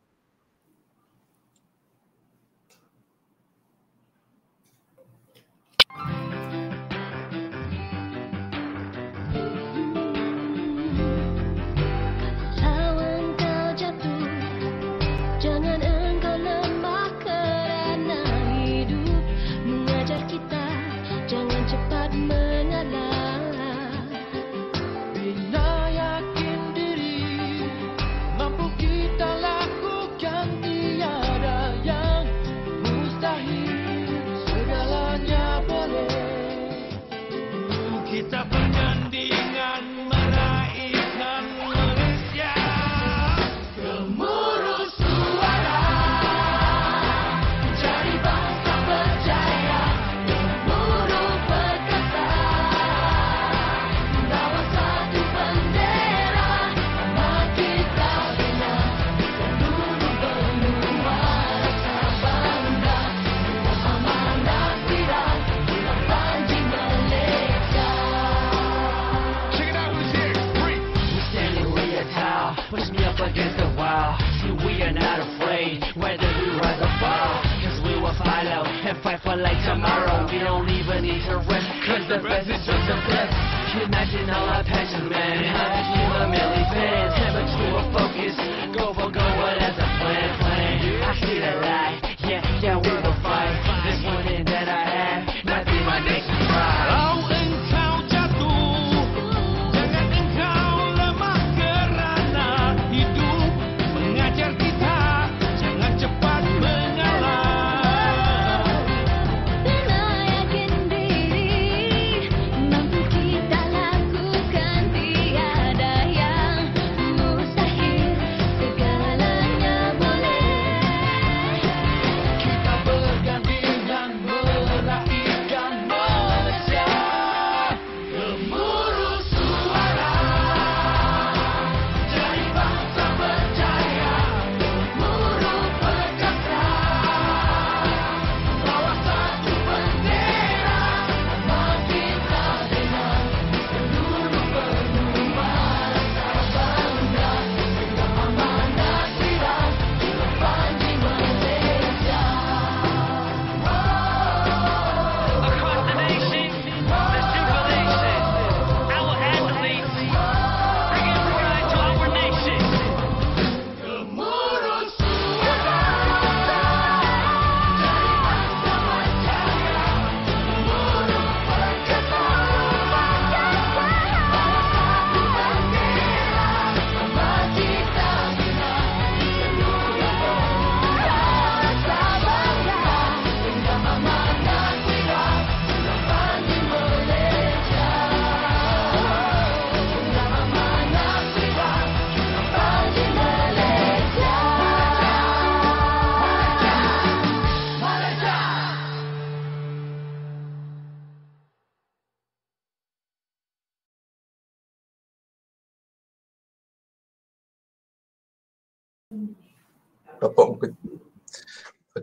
not afraid whether we rise or fall Cause we will follow and fight for like tomorrow We don't even need to rest cause the best is just the best Imagine all our passions man Hundred human million fans Have a true focus Go for goal, what as a plan plan I see the light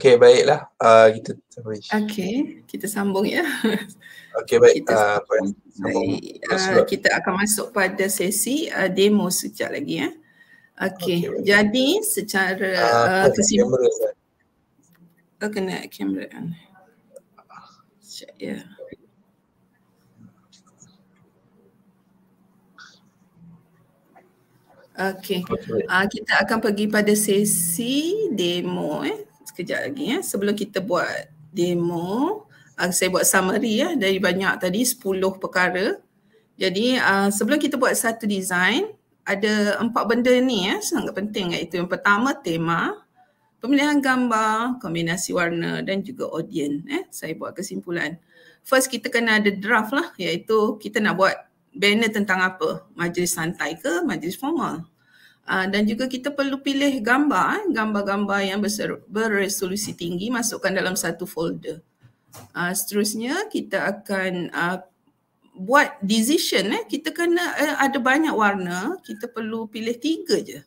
Okay, baiklah. Uh, kita Okay, kita sambung ya. Okay, baik. Kita, uh, baik. Uh, kita akan masuk pada sesi uh, demo sekejap lagi ya. Okay, okay jadi secara uh, uh, kesimpulan. Kena kamera. Ya. Yeah. Okay, uh, kita akan pergi pada sesi demo eh sekejap lagi ya. Sebelum kita buat demo, uh, saya buat summary ya dari banyak tadi 10 perkara. Jadi uh, sebelum kita buat satu design, ada empat benda ni ya sangat penting iaitu yang pertama tema, pemilihan gambar, kombinasi warna dan juga audience ya. Eh. Saya buat kesimpulan. First kita kena ada draft lah iaitu kita nak buat banner tentang apa? Majlis santai ke majlis formal? Ah, dan juga kita perlu pilih gambar, eh, gambar-gambar yang berresolusi tinggi masukkan dalam satu folder. Uh, seterusnya kita akan uh, buat decision. Eh. Kita kena eh, ada banyak warna, kita perlu pilih tiga je.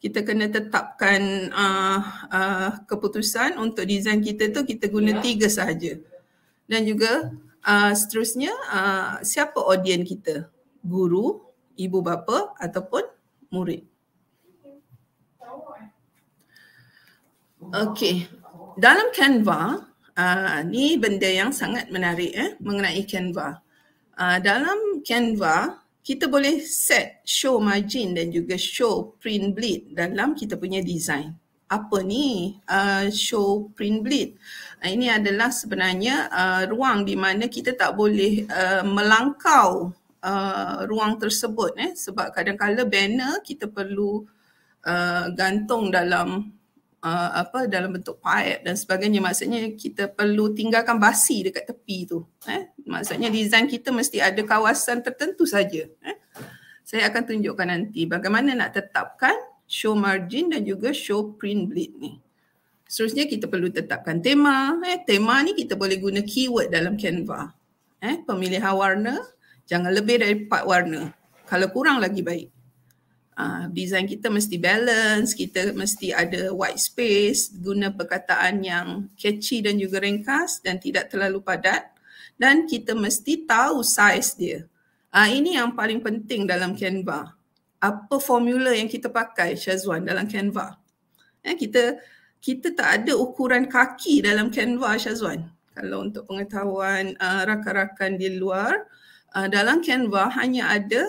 Kita kena tetapkan uh, uh, keputusan untuk desain kita tu kita guna tiga sahaja. Dan juga uh, seterusnya uh, siapa audien kita? Guru, ibu bapa ataupun murid. Okey. Dalam Canva, uh, ni benda yang sangat menarik eh, mengenai Canva. Uh, dalam Canva, kita boleh set show margin dan juga show print bleed dalam kita punya design. Apa ni uh, show print bleed? Uh, ini adalah sebenarnya uh, ruang di mana kita tak boleh uh, melangkau uh, ruang tersebut. Eh, sebab kadang-kadang banner kita perlu uh, gantung dalam uh, apa dalam bentuk pipe dan sebagainya maksudnya kita perlu tinggalkan basi dekat tepi tu eh maksudnya design kita mesti ada kawasan tertentu saja eh saya akan tunjukkan nanti bagaimana nak tetapkan show margin dan juga show print bleed ni seterusnya kita perlu tetapkan tema eh tema ni kita boleh guna keyword dalam Canva eh pemilihan warna jangan lebih dari empat warna kalau kurang lagi baik Uh, design kita mesti balance, kita mesti ada white space, guna perkataan yang catchy dan juga ringkas dan tidak terlalu padat dan kita mesti tahu size dia. Uh, ini yang paling penting dalam Canva. Apa formula yang kita pakai Shazwan dalam Canva? Eh, kita kita tak ada ukuran kaki dalam Canva Shazwan. Kalau untuk pengetahuan uh, rakan-rakan di luar, uh, dalam Canva hanya ada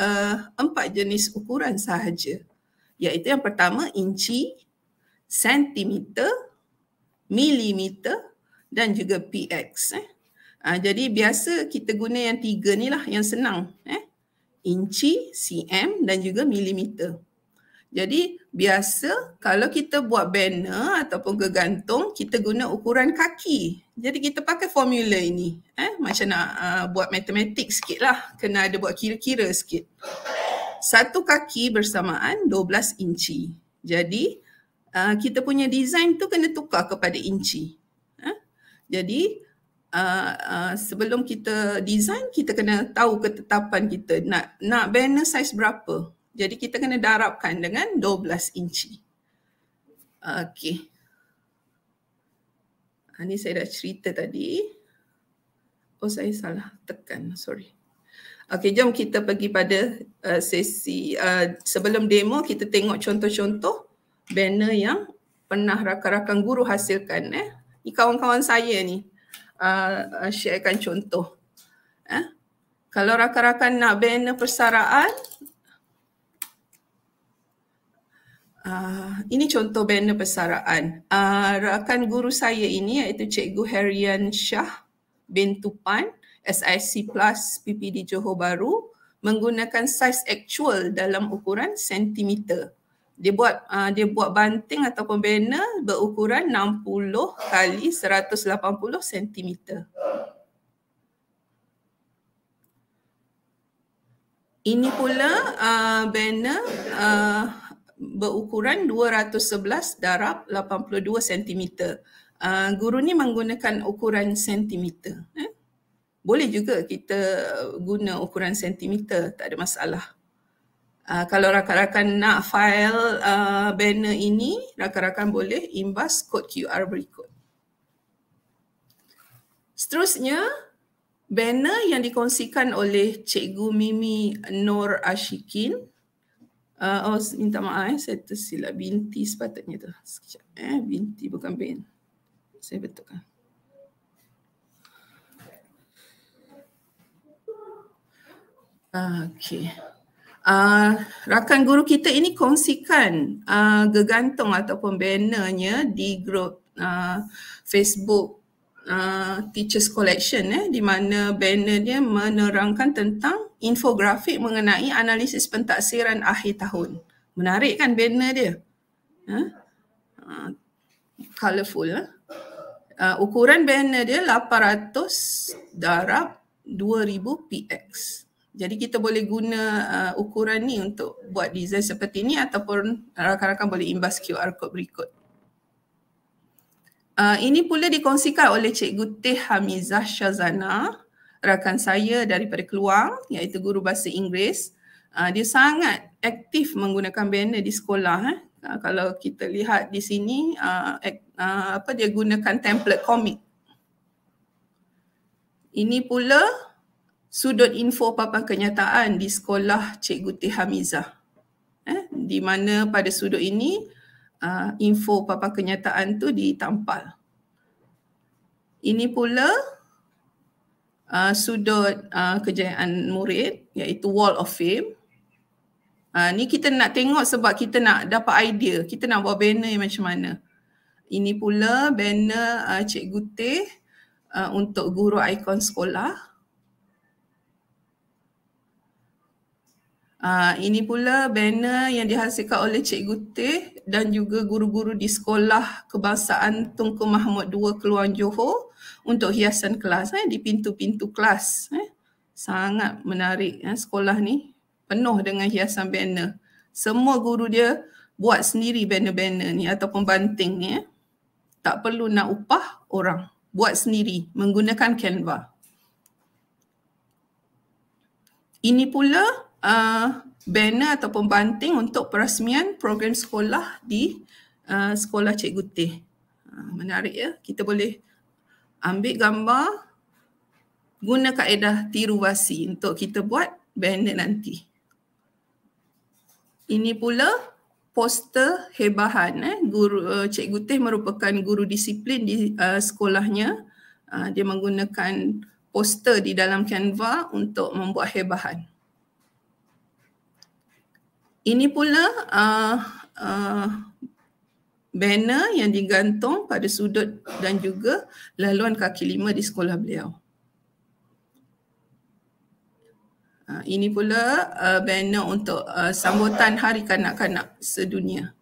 uh, empat jenis ukuran sahaja. Iaitu yang pertama inci, sentimeter, milimeter dan juga px. Eh. Uh, jadi biasa kita guna yang tiga ni lah yang senang. Eh. Inci, cm dan juga milimeter. Jadi biasa kalau kita buat banner ataupun gegantung kita guna ukuran kaki. Jadi kita pakai formula ini. Eh? Macam nak uh, buat matematik sikit lah. Kena ada buat kira-kira sikit. Satu kaki bersamaan 12 inci. Jadi uh, kita punya design tu kena tukar kepada inci. Eh? Jadi Uh, uh, sebelum kita design kita kena tahu ketetapan kita nak nak banner size berapa jadi kita kena darabkan dengan 12 inci. Okey. Ini ah, saya dah cerita tadi. Oh saya salah tekan, sorry. Okey, jom kita pergi pada uh, sesi uh, sebelum demo kita tengok contoh-contoh banner yang pernah rakan-rakan guru hasilkan eh. Ni kawan-kawan saya ni. Uh, uh, sharekan contoh. Eh? Kalau rakan-rakan nak banner persaraan, Ah, ini contoh banner persaraan. Uh, rakan guru saya ini iaitu Cikgu Harian Shah bin Tupan, SIC Plus PPD Johor Baru menggunakan size actual dalam ukuran sentimeter. Dia buat uh, dia buat banting ataupun banner berukuran 60 kali 180 sentimeter. Ini pula uh, banner uh, berukuran 211 darab 82 cm. Uh, guru ni menggunakan ukuran sentimeter. Eh? Boleh juga kita guna ukuran sentimeter, tak ada masalah. Uh, kalau rakan-rakan nak file uh, banner ini, rakan-rakan boleh imbas kod QR berikut. Seterusnya, banner yang dikongsikan oleh Cikgu Mimi Nur Ashikin Uh, oh, minta maaf eh. Saya tersilap binti sepatutnya tu. Sekejap eh. Binti bukan bin. Saya betulkan. Okay. Uh, rakan guru kita ini kongsikan uh, gegantung ataupun bannernya di grup uh, Facebook uh, teachers collection eh di mana banner dia menerangkan tentang infografik mengenai analisis pentaksiran akhir tahun. Menarik kan banner dia? Huh? Ha? Uh, colorful. Eh? Uh, ukuran banner dia 800 darab 2000 px. Jadi kita boleh guna uh, ukuran ni untuk buat design seperti ni ataupun rakan-rakan boleh imbas QR code berikut. Uh, ini pula dikongsikan oleh Cikgu Teh Hamizah Shazana, rakan saya daripada Keluang iaitu guru bahasa Inggeris. Uh, dia sangat aktif menggunakan banner di sekolah. Eh. Uh, kalau kita lihat di sini, uh, ek, uh, apa dia gunakan template komik. Ini pula sudut info papan kenyataan di sekolah Cikgu Teh Hamizah. Eh, di mana pada sudut ini, uh, info papan kenyataan tu ditampal. Ini pula uh, sudut uh, kejayaan murid iaitu wall of fame. Uh, ni kita nak tengok sebab kita nak dapat idea kita nak buat banner yang macam mana. Ini pula banner uh, Cikgu Teh uh, untuk guru ikon sekolah. Uh, ini pula banner yang dihasilkan oleh Cikgu Teh dan juga guru-guru di Sekolah Kebangsaan Tunku Mahmud II Keluang Johor untuk hiasan kelas eh, di pintu-pintu kelas. Eh. Sangat menarik eh, sekolah ni penuh dengan hiasan banner. Semua guru dia buat sendiri banner-banner ni ataupun banting ni. Eh. Tak perlu nak upah orang. Buat sendiri menggunakan Canva. Ini pula Uh, banner ataupun banting untuk perasmian program sekolah di uh, sekolah Cikgu Teh. Uh, menarik ya. Kita boleh ambil gambar guna kaedah tiru basi untuk kita buat banner nanti. Ini pula poster hebahan. Eh. Guru, uh, Cikgu Teh merupakan guru disiplin di uh, sekolahnya. Uh, dia menggunakan poster di dalam Canva untuk membuat hebahan ini pula uh, uh, banner yang digantung pada sudut dan juga laluan kaki lima di sekolah beliau. Uh, ini pula uh, banner untuk uh, sambutan Hari Kanak-Kanak Sedunia.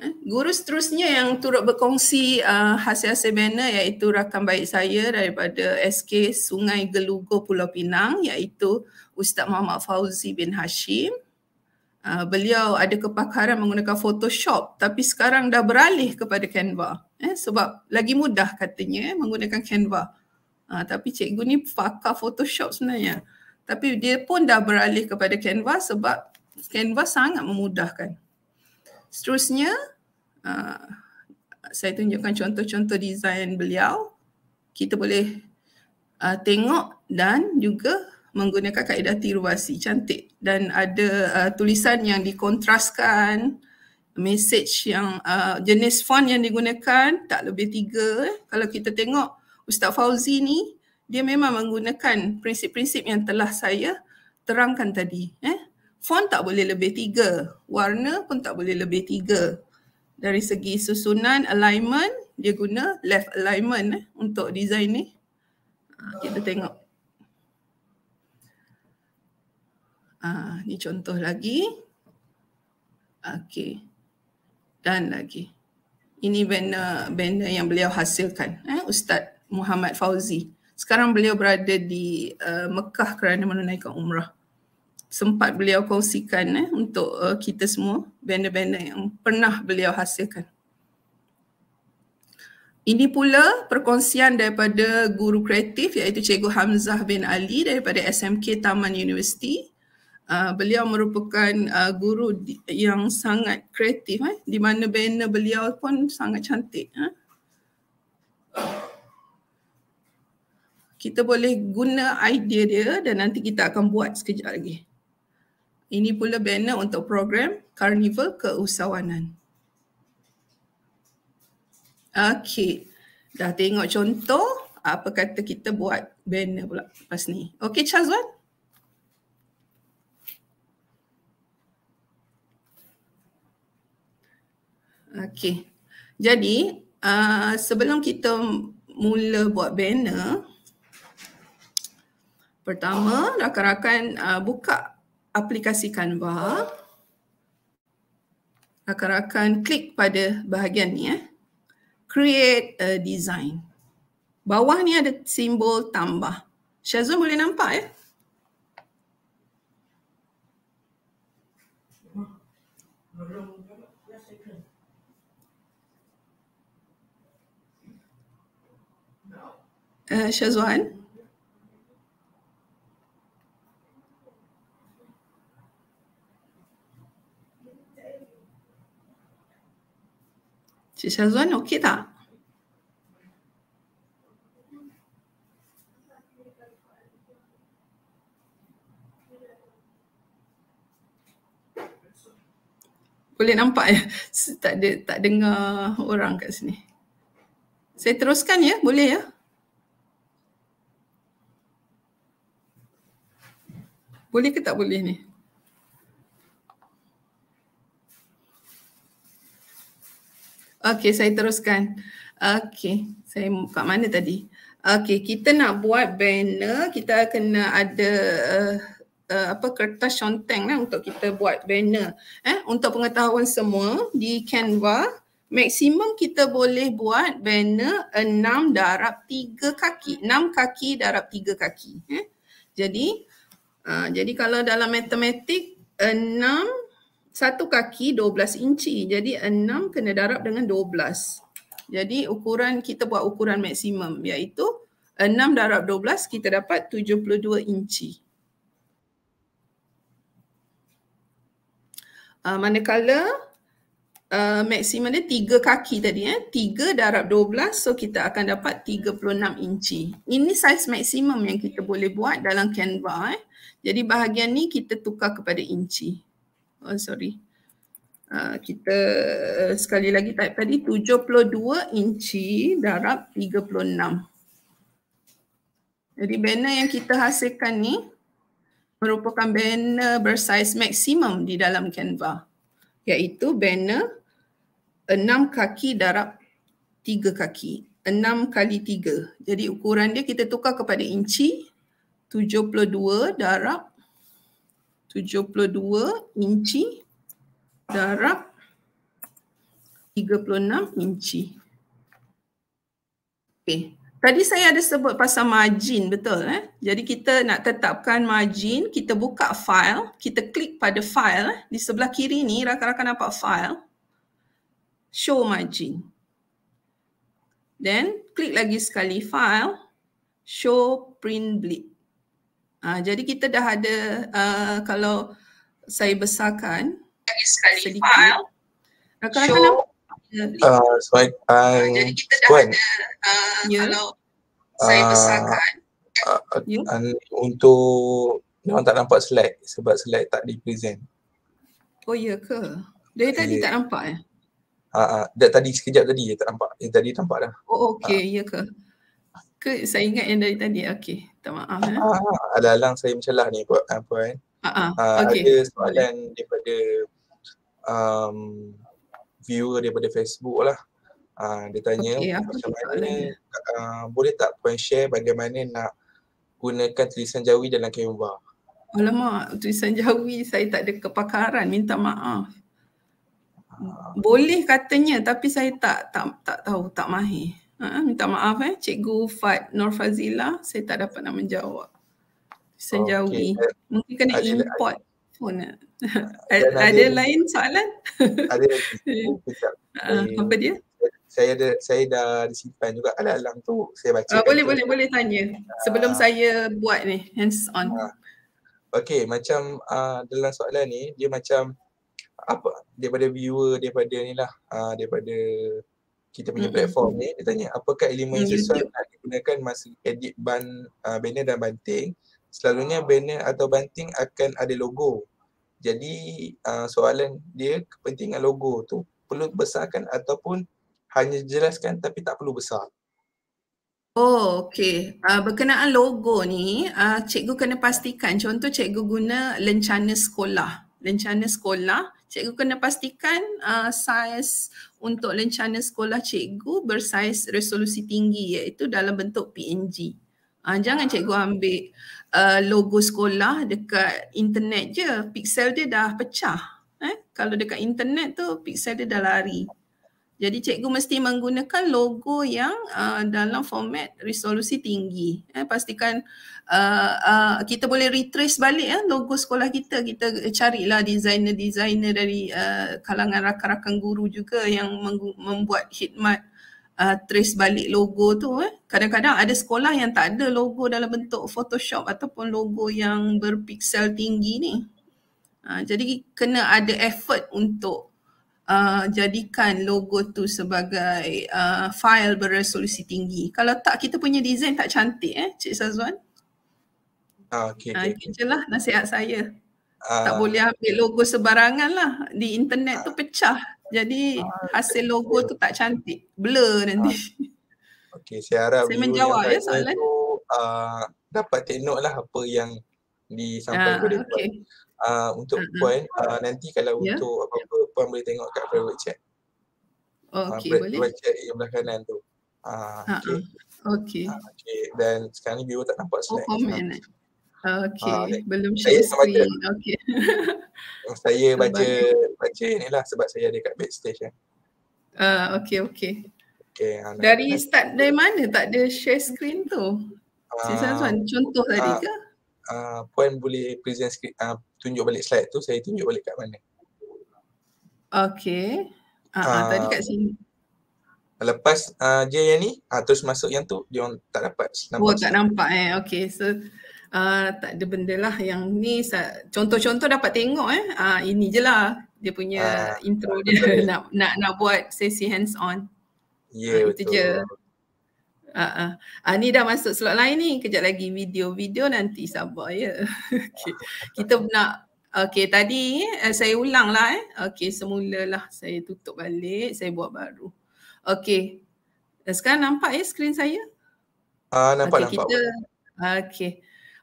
Eh, guru seterusnya yang turut berkongsi uh, hasil-hasil banner iaitu rakan baik saya daripada SK Sungai Gelugo Pulau Pinang iaitu Ustaz Muhammad Fauzi bin Hashim. Uh, beliau ada kepakaran menggunakan Photoshop tapi sekarang dah beralih kepada Canva. Eh, sebab lagi mudah katanya eh, menggunakan Canva. Uh, tapi cikgu ni pakar Photoshop sebenarnya. Tapi dia pun dah beralih kepada Canva sebab Canva sangat memudahkan. Seterusnya, uh, saya tunjukkan contoh-contoh desain beliau. Kita boleh uh, tengok dan juga menggunakan kaedah tiruasi cantik dan ada uh, tulisan yang dikontraskan message yang uh, jenis font yang digunakan tak lebih tiga eh. kalau kita tengok Ustaz Fauzi ni dia memang menggunakan prinsip-prinsip yang telah saya terangkan tadi eh font tak boleh lebih tiga warna pun tak boleh lebih tiga dari segi susunan alignment dia guna left alignment eh, untuk design ni ha, kita tengok Ah, ni contoh lagi. Okey. Dan lagi. Ini banner banner yang beliau hasilkan, eh Ustaz Muhammad Fauzi. Sekarang beliau berada di uh, Mekah kerana menunaikan umrah. Sempat beliau kongsikan eh untuk uh, kita semua banner-banner yang pernah beliau hasilkan. Ini pula perkongsian daripada guru kreatif iaitu Cikgu Hamzah bin Ali daripada SMK Taman University Ah, beliau merupakan uh, guru di, yang sangat kreatif eh di mana banner beliau pun sangat cantik eh. Kita boleh guna idea dia dan nanti kita akan buat sekejap lagi. Ini pula banner untuk program Carnival Keusahawanan. Okey. Dah tengok contoh apa kata kita buat banner pula lepas ni. Okey Chazwan. Okey. Jadi, uh, sebelum kita mula buat banner, pertama rakan-rakan uh, buka aplikasi Canva. Rakan-rakan klik pada bahagian ni. Eh. Create a design. Bawah ni ada simbol tambah. Syazul boleh nampak ya? Eh? Äh, shazwan, Cik shazwan, okey tak? Boleh nampak ya? Tak, ada, tak dengar orang kat sini. Saya teruskan ya? Boleh ya? Boleh ke tak boleh ni? Okey, saya teruskan. Okey, saya kat mana tadi? Okey, kita nak buat banner, kita kena ada uh, uh, apa kertas conteng lah untuk kita buat banner. Eh, untuk pengetahuan semua di Canva, maksimum kita boleh buat banner 6 darab 3 kaki. 6 kaki darab 3 kaki. Eh? Jadi Ha, jadi kalau dalam matematik, 6, satu kaki 12 inci. Jadi 6 kena darab dengan 12. Jadi ukuran, kita buat ukuran maksimum iaitu 6 darab 12 kita dapat 72 inci. Uh, manakala uh, maksimum dia tiga kaki tadi ya. Eh? Tiga darab dua belas, so kita akan dapat tiga puluh enam inci. Ini size maksimum yang kita boleh buat dalam Canva eh. Jadi bahagian ni kita tukar kepada inci. Oh sorry. Uh, kita uh, sekali lagi type tadi dua inci darab tiga puluh enam. Jadi banner yang kita hasilkan ni merupakan banner bersize maksimum di dalam Canva iaitu banner enam kaki darab tiga kaki. Enam kali tiga. Jadi ukuran dia kita tukar kepada inci. Tujuh puluh dua darab. tujuh puluh dua inci darab tiga puluh enam inci. Okey. Tadi saya ada sebut pasal margin betul eh. Jadi kita nak tetapkan margin, kita buka file, kita klik pada file eh? di sebelah kiri ni rakan-rakan nampak file show margin. Then klik lagi sekali file show print bleed. Ha, jadi kita dah ada uh, kalau saya besarkan lagi sekali sedikit. file Rakan -rakan show uh, so I, I, jadi kita dah ada uh, kalau saya besarkan uh, uh, untuk memang tak nampak slide sebab slide tak di present. Oh ya ke? Dari okay. tadi tak nampak eh? Ya? Ah, uh, tadi sekejap tadi tak nampak. Eh, tadi nampak dah. Oh, okey. Uh. Ya ke? Ke saya ingat yang dari tadi? Okey. Tak maaf. Ha, eh. ah, ha. Ha. alang saya mencelah ni buat apa puan. Eh. Ha, ha. okay. Ada soalan okay. daripada um, viewer daripada Facebook lah. Uh, dia tanya okay, macam mana, uh, boleh tak puan share bagaimana nak gunakan tulisan jawi dalam Canva? Alamak, tulisan jawi saya tak ada kepakaran. Minta maaf boleh katanya tapi saya tak tak tak tahu tak mahir. Ha, minta maaf eh cikgu Fat Norfazila saya tak dapat nak menjawab. Senjawi. Okay. Mungkin kena ada, import pun. Eh. Ada, ada, ada lain soalan? Ada. uh, apa dia? Saya ada saya dah disimpan juga alat alang tu saya baca. Uh, boleh boleh boleh tanya sebelum uh, saya buat ni hands on. Uh, Okey macam uh, dalam soalan ni dia macam apa daripada viewer daripada ni lah uh, daripada kita punya mm-hmm. platform ni dia tanya apakah elemen mm-hmm. sesuai yang digunakan masa edit ban uh, banner dan banting selalunya banner atau banting akan ada logo jadi uh, soalan dia kepentingan logo tu perlu besarkan ataupun hanya jelaskan tapi tak perlu besar Oh okey uh, berkenaan logo ni uh, cikgu kena pastikan contoh cikgu guna lencana sekolah lencana sekolah cikgu kena pastikan uh, saiz untuk lencana sekolah cikgu bersaiz resolusi tinggi iaitu dalam bentuk PNG. Uh, ah, jangan cikgu ambil uh, logo sekolah dekat internet je, pixel dia dah pecah. Eh? Kalau dekat internet tu, pixel dia dah lari. Jadi cikgu mesti menggunakan logo yang uh, dalam format resolusi tinggi. Eh, pastikan uh, uh, kita boleh retrace balik eh, logo sekolah kita. Kita carilah desainer desainer dari uh, kalangan rakan-rakan guru juga yang membuat khidmat uh, trace balik logo tu. Eh. Kadang-kadang ada sekolah yang tak ada logo dalam bentuk Photoshop ataupun logo yang berpiksel tinggi ni. Uh, jadi kena ada effort untuk Uh, jadikan logo tu sebagai uh, file beresolusi tinggi. Kalau tak kita punya design tak cantik eh Cik Sazwan. okay ah, okey. Ah okay. Okay. lah nasihat saya. Uh, tak ah. boleh ambil logo sebarangan lah di internet uh, tu ah. pecah. Jadi uh, hasil logo tu tak cantik. Blur nanti. Uh, okey, saya harap saya menjawab ya soalan. Tu, uh, dapat lah apa yang disampaikan. Uh, okey. Ah, untuk uh-huh. puan uh, nanti kalau yeah. untuk apa-apa yeah. puan boleh tengok kat private chat. Ah, okay, uh, boleh. chat yang belah kanan tu. Uh, ah, uh-huh. okay. Okay. Uh, okay. Dan sekarang ni viewer tak nampak slide. Oh, komen. Okay, uh, belum share oh, saya screen. Baca. Okay. saya baca, baca ni lah sebab saya ada kat backstage. Eh. Kan. Uh, okay, okay. okay uh, dari nah, start nah. dari mana tak ada share screen tu? Uh, Sisa Zuan, contoh uh, tadi ke? Uh, puan boleh present screen, uh, tunjuk balik slide tu saya tunjuk balik kat mana. Okay. Ah, uh, tadi kat ah. sini. Lepas uh, dia yang ni, uh, terus masuk yang tu, dia orang tak dapat nampak. Oh, tak nampak eh. okay. So uh, tak ada benda lah yang ni contoh-contoh dapat tengok eh. Uh, ini je lah dia punya uh, intro dia nak, nak nak buat sesi hands on. Ya yeah, uh, betul. Itu je. Ah, uh, uh. uh, ni dah masuk slot lain ni. Kejap lagi video-video nanti sabar ya. okay. Kita nak Okay, tadi uh, saya ulang lah eh. Okay, semulalah saya tutup balik, saya buat baru. Okay, uh, sekarang nampak ya eh, skrin saya? Ah, uh, nampak, okay, nampak. Kita, okay,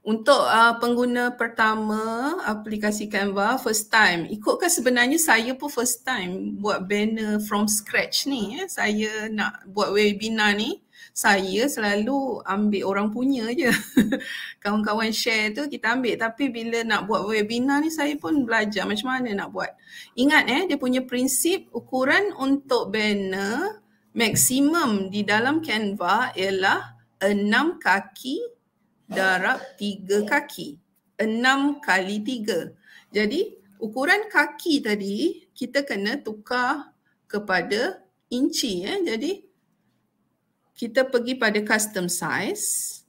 untuk uh, pengguna pertama aplikasi Canva, first time. Ikutkan sebenarnya saya pun first time buat banner from scratch ni. Eh. Saya nak buat webinar ni saya selalu ambil orang punya je. Kawan-kawan share tu kita ambil tapi bila nak buat webinar ni saya pun belajar macam mana nak buat. Ingat eh dia punya prinsip ukuran untuk banner maksimum di dalam Canva ialah enam kaki darab tiga kaki. enam kali tiga Jadi ukuran kaki tadi kita kena tukar kepada inci eh. Jadi kita pergi pada custom size.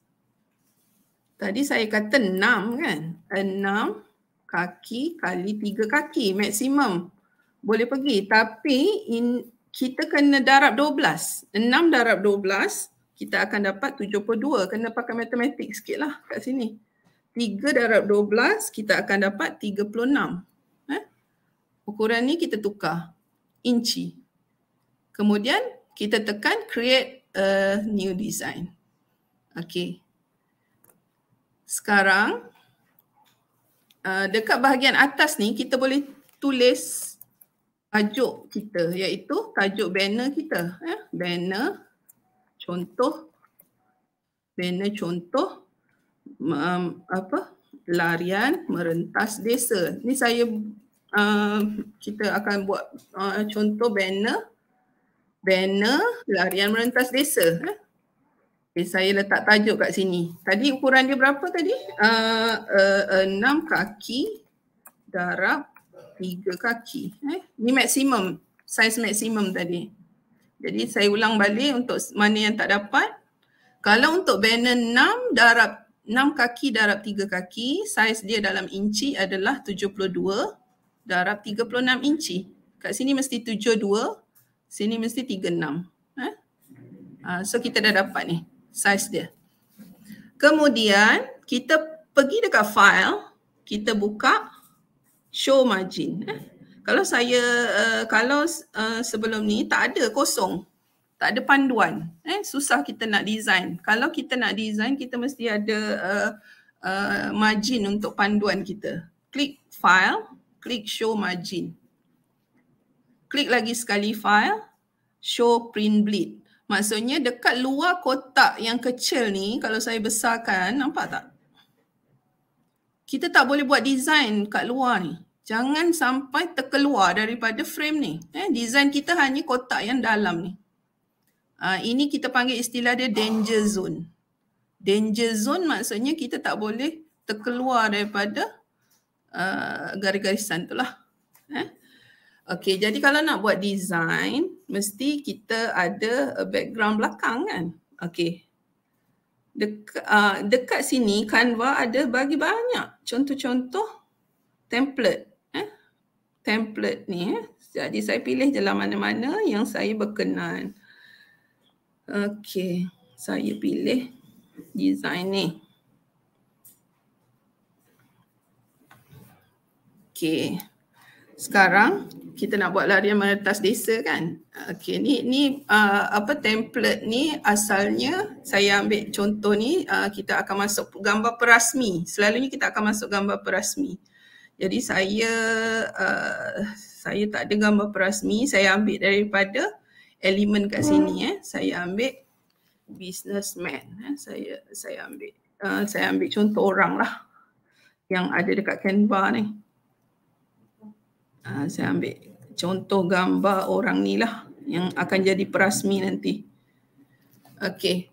Tadi saya kata enam kan? enam kaki kali tiga kaki maksimum. Boleh pergi tapi in, kita kena darab dua belas. Enam darab dua belas kita akan dapat tujuh puluh dua. Kena pakai matematik sikit lah kat sini. Tiga darab dua belas kita akan dapat tiga puluh enam. Eh? Ukuran ni kita tukar inci. Kemudian kita tekan create a new design. Okay. Sekarang, dekat bahagian atas ni kita boleh tulis tajuk kita iaitu tajuk banner kita. Ya. Banner contoh, banner contoh um, apa larian merentas desa. Ni saya, um, kita akan buat uh, contoh banner banner larian merentas desa. Okay, eh? eh, saya letak tajuk kat sini. Tadi ukuran dia berapa tadi? Ah, eh, enam uh, uh, kaki darab tiga kaki. Eh? Ini maksimum. Saiz maksimum tadi. Jadi saya ulang balik untuk mana yang tak dapat. Kalau untuk banner enam darab enam kaki darab tiga kaki, saiz dia dalam inci adalah tujuh puluh dua darab tiga puluh enam inci. Kat sini mesti tujuh Sini mesti tiga enam. Uh, so kita dah dapat ni size dia. Kemudian kita pergi dekat file, kita buka show margin. Eh? Kalau saya uh, kalau uh, sebelum ni tak ada kosong. Tak ada panduan. Eh susah kita nak design. Kalau kita nak design kita mesti ada uh, uh, margin untuk panduan kita. Klik file, klik show margin klik lagi sekali file show print bleed maksudnya dekat luar kotak yang kecil ni kalau saya besarkan nampak tak kita tak boleh buat design kat luar ni jangan sampai terkeluar daripada frame ni eh design kita hanya kotak yang dalam ni uh, ini kita panggil istilah dia danger zone danger zone maksudnya kita tak boleh terkeluar daripada uh, garis-garisan tu lah eh? Okay, jadi kalau nak buat design, mesti kita ada background belakang kan? Okay. Dek, uh, dekat sini, Canva ada bagi banyak contoh-contoh template. Eh? Template ni. Eh? Jadi saya pilih je lah mana-mana yang saya berkenan. Okay, saya pilih design ni. Okay sekarang kita nak buat larian meretas desa kan. Okey ni ni uh, apa template ni asalnya saya ambil contoh ni uh, kita akan masuk gambar perasmi. Selalunya kita akan masuk gambar perasmi. Jadi saya uh, saya tak ada gambar perasmi, saya ambil daripada elemen kat sini eh. Saya ambil businessman eh. Saya saya ambil uh, saya ambil contoh orang lah yang ada dekat Canva ni. Ah, saya ambil contoh gambar orang ni lah yang akan jadi perasmi nanti. Okey.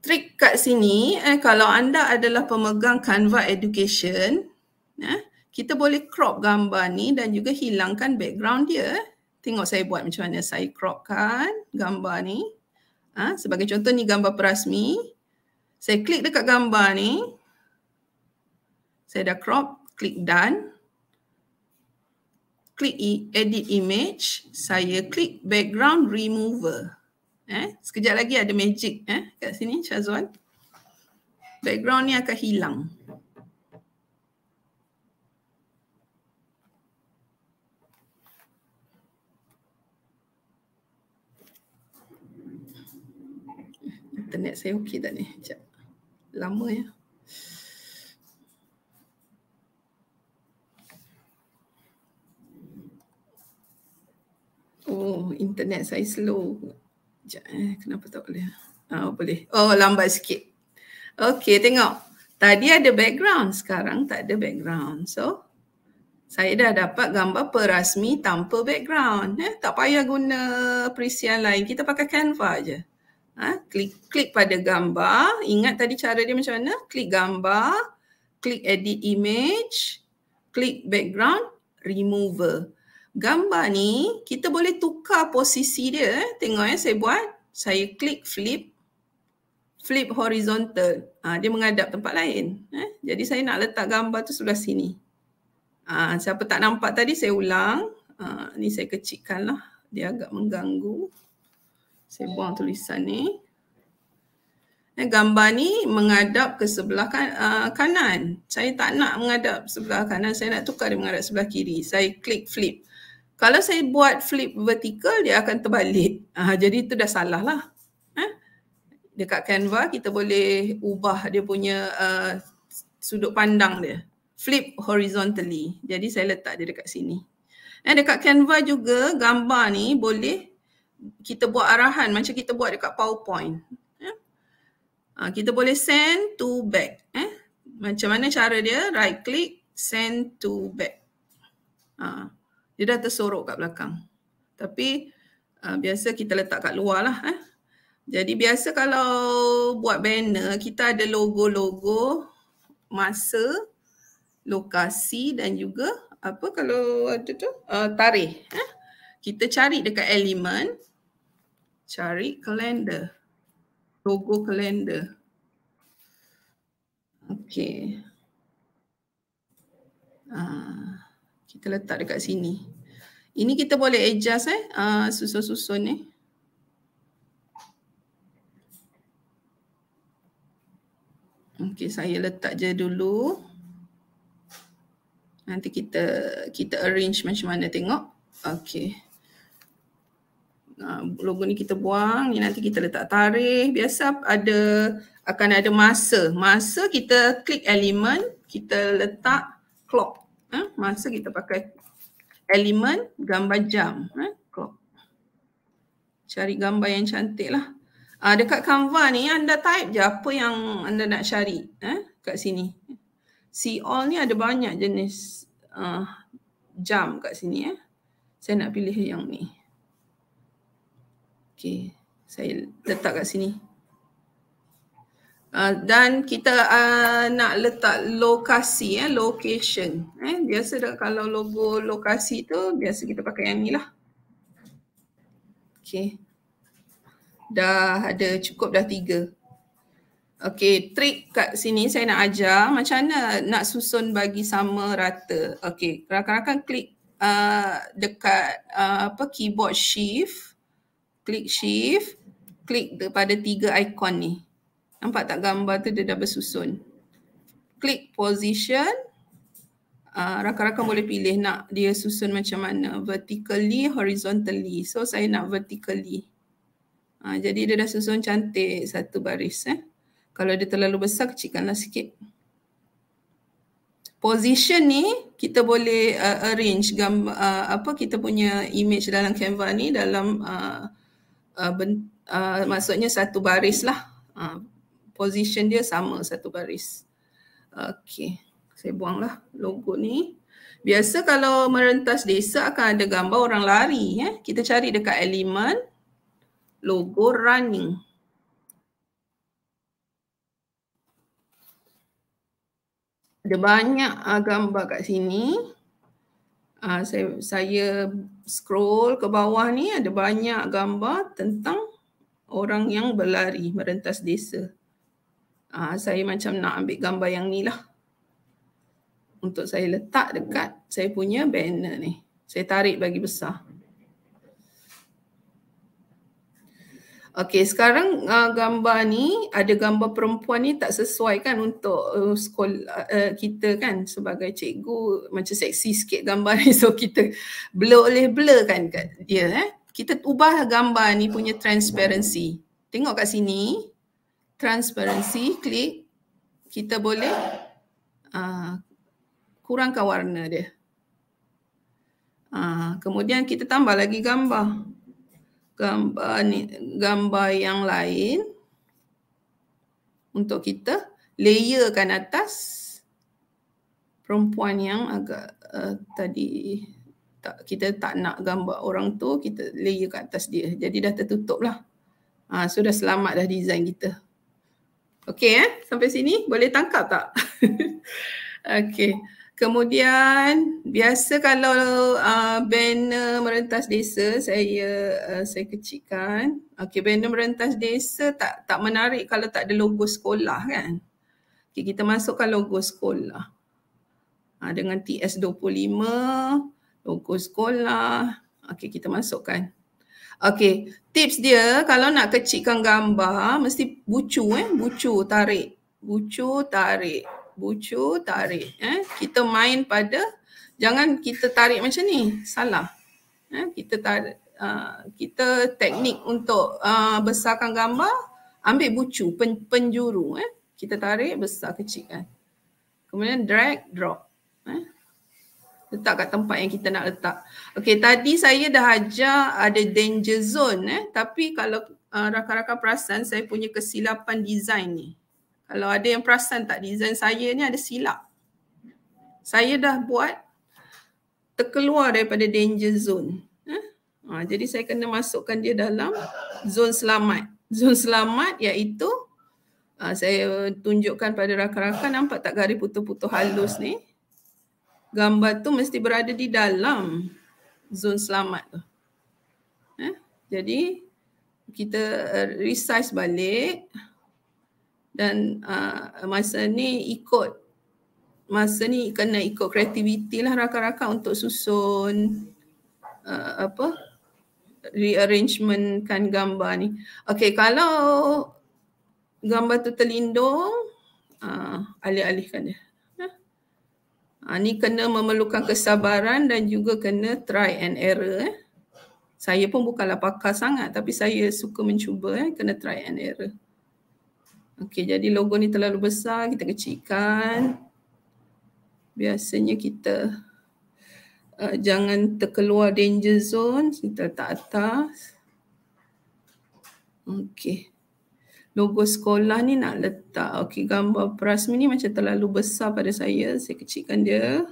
Trik kat sini, eh, kalau anda adalah pemegang Canva Education, eh, kita boleh crop gambar ni dan juga hilangkan background dia. Tengok saya buat macam mana saya cropkan gambar ni. Ha, sebagai contoh ni gambar perasmi. Saya klik dekat gambar ni. Saya dah crop, klik done klik edit image, saya klik background remover. Eh, sekejap lagi ada magic eh kat sini Shazwan. Background ni akan hilang. Internet saya okey tak ni? Sekejap. Lama ya. Oh, internet saya slow. Sekejap, eh. Kenapa tak boleh? Oh, boleh. Oh, lambat sikit. Okay, tengok. Tadi ada background. Sekarang tak ada background. So, saya dah dapat gambar perasmi tanpa background. Eh, tak payah guna perisian lain. Kita pakai Canva je. Ha, klik, klik pada gambar. Ingat tadi cara dia macam mana? Klik gambar. Klik edit image. Klik background. Remover gambar ni kita boleh tukar posisi dia. Eh. Tengok eh, saya buat. Saya klik flip. Flip horizontal. Ha, dia menghadap tempat lain. Eh. Jadi saya nak letak gambar tu sebelah sini. Ha, siapa tak nampak tadi, saya ulang. Ha, ni saya kecikkan lah. Dia agak mengganggu. Saya buang tulisan ni. Eh, gambar ni menghadap ke sebelah kan, uh, kanan. Saya tak nak menghadap sebelah kanan. Saya nak tukar dia menghadap sebelah kiri. Saya klik flip kalau saya buat flip vertical dia akan terbalik ha, jadi itu dah salah lah ha? dekat canva kita boleh ubah dia punya uh, sudut pandang dia flip horizontally jadi saya letak dia dekat sini eh, dekat canva juga gambar ni boleh kita buat arahan macam kita buat dekat powerpoint ha, kita boleh send to back eh? macam mana cara dia right click send to back ha. Dia dah tersorok kat belakang. Tapi uh, biasa kita letak kat luar lah. Eh. Jadi biasa kalau buat banner, kita ada logo-logo masa, lokasi dan juga apa kalau ada tu, uh, tarikh. Eh. Kita cari dekat elemen, cari kalender. Logo kalender. Okay. Uh. Ah kita letak dekat sini. Ini kita boleh adjust eh uh, susun-susun ni. Eh. Okey, saya letak je dulu. Nanti kita kita arrange macam mana tengok. Okey. Uh, logo ni kita buang, ni nanti kita letak tarikh. Biasa ada akan ada masa. Masa kita klik elemen, kita letak clock eh, masa kita pakai elemen gambar jam. Eh, clock. Cari gambar yang cantik lah. Uh, ah, dekat Canva ni anda type je apa yang anda nak cari eh, kat sini. See all ni ada banyak jenis uh, jam kat sini. Eh. Saya nak pilih yang ni. Okay. Saya letak kat sini. Uh, dan kita uh, nak letak lokasi, eh, location. Eh. Biasa dah, kalau logo lokasi tu, biasa kita pakai yang ni lah. Okay. Dah ada, cukup dah tiga. Okay, trik kat sini saya nak ajar macam mana nak susun bagi sama rata. Okay, rakan-rakan klik uh, dekat uh, apa keyboard shift. Klik shift. Klik pada tiga ikon ni. Nampak tak gambar tu dia dah bersusun. Klik position. Uh, rakan-rakan boleh pilih nak dia susun macam mana. Vertically, horizontally. So saya nak vertically. Uh, jadi dia dah susun cantik satu baris. Eh. Kalau dia terlalu besar, kecilkanlah sikit. Position ni kita boleh uh, arrange gambar, uh, apa kita punya image dalam Canva ni dalam uh, uh, ben, uh, maksudnya satu baris lah. Uh, position dia sama satu baris. Okey, saya buanglah logo ni. Biasa kalau merentas desa akan ada gambar orang lari. Eh? Kita cari dekat elemen logo running. Ada banyak uh, gambar kat sini. Uh, saya, saya scroll ke bawah ni ada banyak gambar tentang orang yang berlari merentas desa. Uh, saya macam nak ambil gambar yang ni lah. Untuk saya letak dekat saya punya banner ni. Saya tarik bagi besar. Okey, sekarang uh, gambar ni, ada gambar perempuan ni tak sesuai kan untuk uh, sekolah uh, kita kan sebagai cikgu macam seksi sikit gambar ni so kita blur oleh blur kan kat dia eh. Kita ubah gambar ni punya transparency. Tengok kat sini transparency, klik, kita boleh uh, kurangkan warna dia. Uh, kemudian kita tambah lagi gambar. Gambar ni, gambar yang lain untuk kita layerkan atas perempuan yang agak uh, tadi tak, kita tak nak gambar orang tu kita layer kat atas dia jadi dah tertutup lah ha, sudah so selamat dah design kita Okey eh, sampai sini boleh tangkap tak? Okey. Kemudian biasa kalau uh, banner merentas desa saya uh, saya kecikkan. Okey, banner merentas desa tak tak menarik kalau tak ada logo sekolah kan. Okey, kita masukkan logo sekolah. Uh, dengan TS25 logo sekolah. Okey, kita masukkan. Okey, tips dia kalau nak kecikkan gambar mesti bucu eh, bucu tarik. Bucu tarik. Bucu tarik eh. Kita main pada jangan kita tarik macam ni. Salah. Eh, kita tarik uh, kita teknik untuk uh, besarkan gambar ambil bucu pen, penjuru eh. Kita tarik besar kecikkan. Kemudian drag drop eh letak kat tempat yang kita nak letak. Okey, tadi saya dah ajar ada danger zone eh, tapi kalau uh, rakan-rakan perasan saya punya kesilapan design ni. Kalau ada yang perasan tak design saya ni ada silap. Saya dah buat terkeluar daripada danger zone. Eh? Ha, jadi saya kena masukkan dia dalam zone selamat. Zone selamat iaitu uh, saya tunjukkan pada rakan-rakan nampak tak garis putus-putus halus ni gambar tu mesti berada di dalam zon selamat tu. Eh? Jadi kita eh, resize balik dan uh, masa ni ikut masa ni kena ikut kreativiti lah rakan-rakan untuk susun uh, apa rearrangement kan gambar ni. Okay kalau gambar tu terlindung uh, alih-alihkan dia. Ha, ni kena memerlukan kesabaran dan juga kena try and error. Eh. Saya pun bukanlah pakar sangat tapi saya suka mencuba eh. kena try and error. Okey, jadi logo ni terlalu besar, kita kecilkan. Biasanya kita uh, jangan terkeluar danger zone, kita letak atas. Okey logo sekolah ni nak letak. Okey, gambar prasmi ni macam terlalu besar pada saya. Saya kecilkan dia.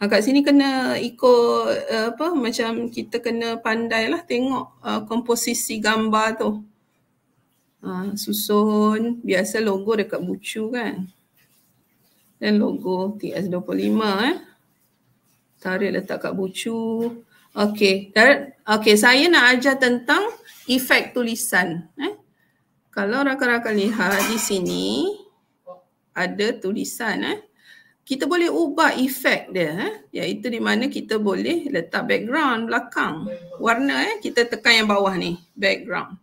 Ha, kat sini kena ikut uh, apa macam kita kena pandai lah tengok uh, komposisi gambar tu. Ha, susun biasa logo dekat bucu kan. Dan logo TS25 eh. Tarik letak kat bucu. Okey, dan okey saya nak ajar tentang efek tulisan eh kalau rakan-rakan lihat di sini ada tulisan eh kita boleh ubah efek dia eh iaitu di mana kita boleh letak background belakang warna eh kita tekan yang bawah ni background